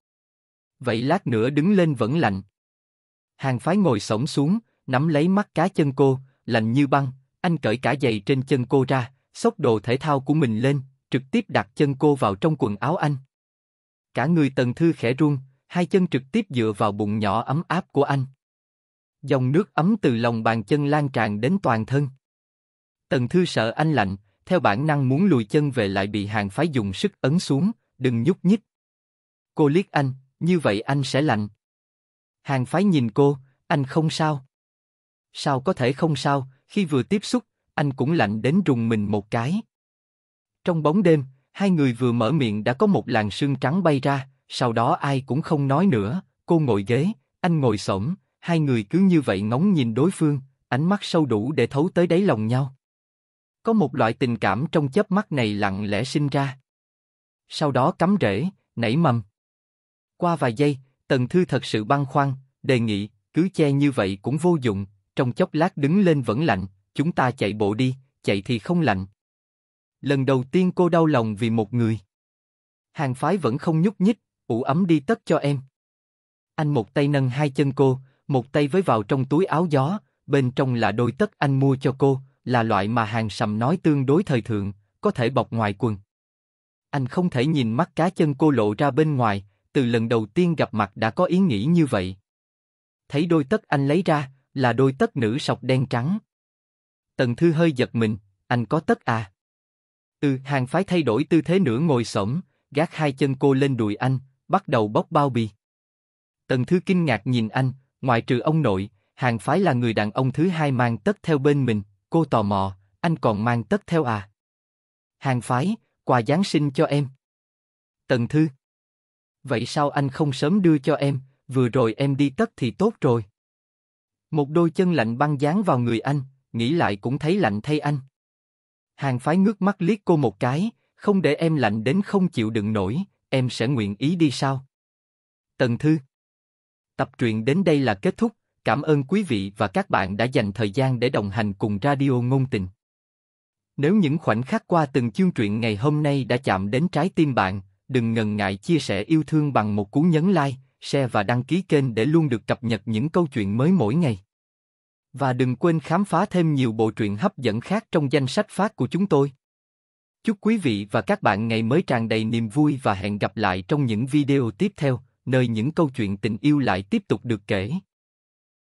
Vậy lát nữa đứng lên vẫn lạnh. Hàng phái ngồi sổng xuống, nắm lấy mắt cá chân cô, lạnh như băng, anh cởi cả giày trên chân cô ra, xốc đồ thể thao của mình lên, trực tiếp đặt chân cô vào trong quần áo anh. Cả người Tần Thư khẽ run, hai chân trực tiếp dựa vào bụng nhỏ ấm áp của anh. Dòng nước ấm từ lòng bàn chân lan tràn đến toàn thân. Tần Thư sợ anh lạnh, theo bản năng muốn lùi chân về lại bị hàng phái dùng sức ấn xuống, đừng nhúc nhích. Cô liếc anh, như vậy anh sẽ lạnh. Hàng phái nhìn cô, anh không sao. Sao có thể không sao, khi vừa tiếp xúc, anh cũng lạnh đến rùng mình một cái. Trong bóng đêm, hai người vừa mở miệng đã có một làn sương trắng bay ra, sau đó ai cũng không nói nữa, cô ngồi ghế, anh ngồi xổm, hai người cứ như vậy ngóng nhìn đối phương, ánh mắt sâu đủ để thấu tới đáy lòng nhau. Có một loại tình cảm trong chớp mắt này lặng lẽ sinh ra. Sau đó cắm rễ, nảy mầm. Qua vài giây, Tần Thư thật sự băn khoăn, đề nghị, cứ che như vậy cũng vô dụng, trong chốc lát đứng lên vẫn lạnh, chúng ta chạy bộ đi, chạy thì không lạnh. Lần đầu tiên cô đau lòng vì một người. Hàng phái vẫn không nhúc nhích, ủ ấm đi tất cho em. Anh một tay nâng hai chân cô, một tay với vào trong túi áo gió, bên trong là đôi tất anh mua cho cô, là loại mà hàng sầm nói tương đối thời thượng, có thể bọc ngoài quần. Anh không thể nhìn mắt cá chân cô lộ ra bên ngoài, từ lần đầu tiên gặp mặt đã có ý nghĩ như vậy. Thấy đôi tất anh lấy ra, là đôi tất nữ sọc đen trắng. Tần Thư hơi giật mình, anh có tất à? Ừ, hàng phái thay đổi tư thế nửa ngồi xổm, gác hai chân cô lên đùi anh, bắt đầu bóc bao bì. Tần Thư kinh ngạc nhìn anh, Ngoại trừ ông nội, hàng phái là người đàn ông thứ hai mang tất theo bên mình, cô tò mò, anh còn mang tất theo à? Hàng phái, quà Giáng sinh cho em. Tần Thư Vậy sao anh không sớm đưa cho em, vừa rồi em đi tất thì tốt rồi. Một đôi chân lạnh băng dán vào người anh, nghĩ lại cũng thấy lạnh thay anh. Hàng phái ngước mắt liếc cô một cái, không để em lạnh đến không chịu đựng nổi, em sẽ nguyện ý đi sao? Tần Thư Tập truyện đến đây là kết thúc, cảm ơn quý vị và các bạn đã dành thời gian để đồng hành cùng Radio Ngôn Tình. Nếu những khoảnh khắc qua từng chương truyện ngày hôm nay đã chạm đến trái tim bạn, đừng ngần ngại chia sẻ yêu thương bằng một cú nhấn like, share và đăng ký kênh để luôn được cập nhật những câu chuyện mới mỗi ngày. Và đừng quên khám phá thêm nhiều bộ truyện hấp dẫn khác trong danh sách phát của chúng tôi. Chúc quý vị và các bạn ngày mới tràn đầy niềm vui và hẹn gặp lại trong những video tiếp theo nơi những câu chuyện tình yêu lại tiếp tục được kể.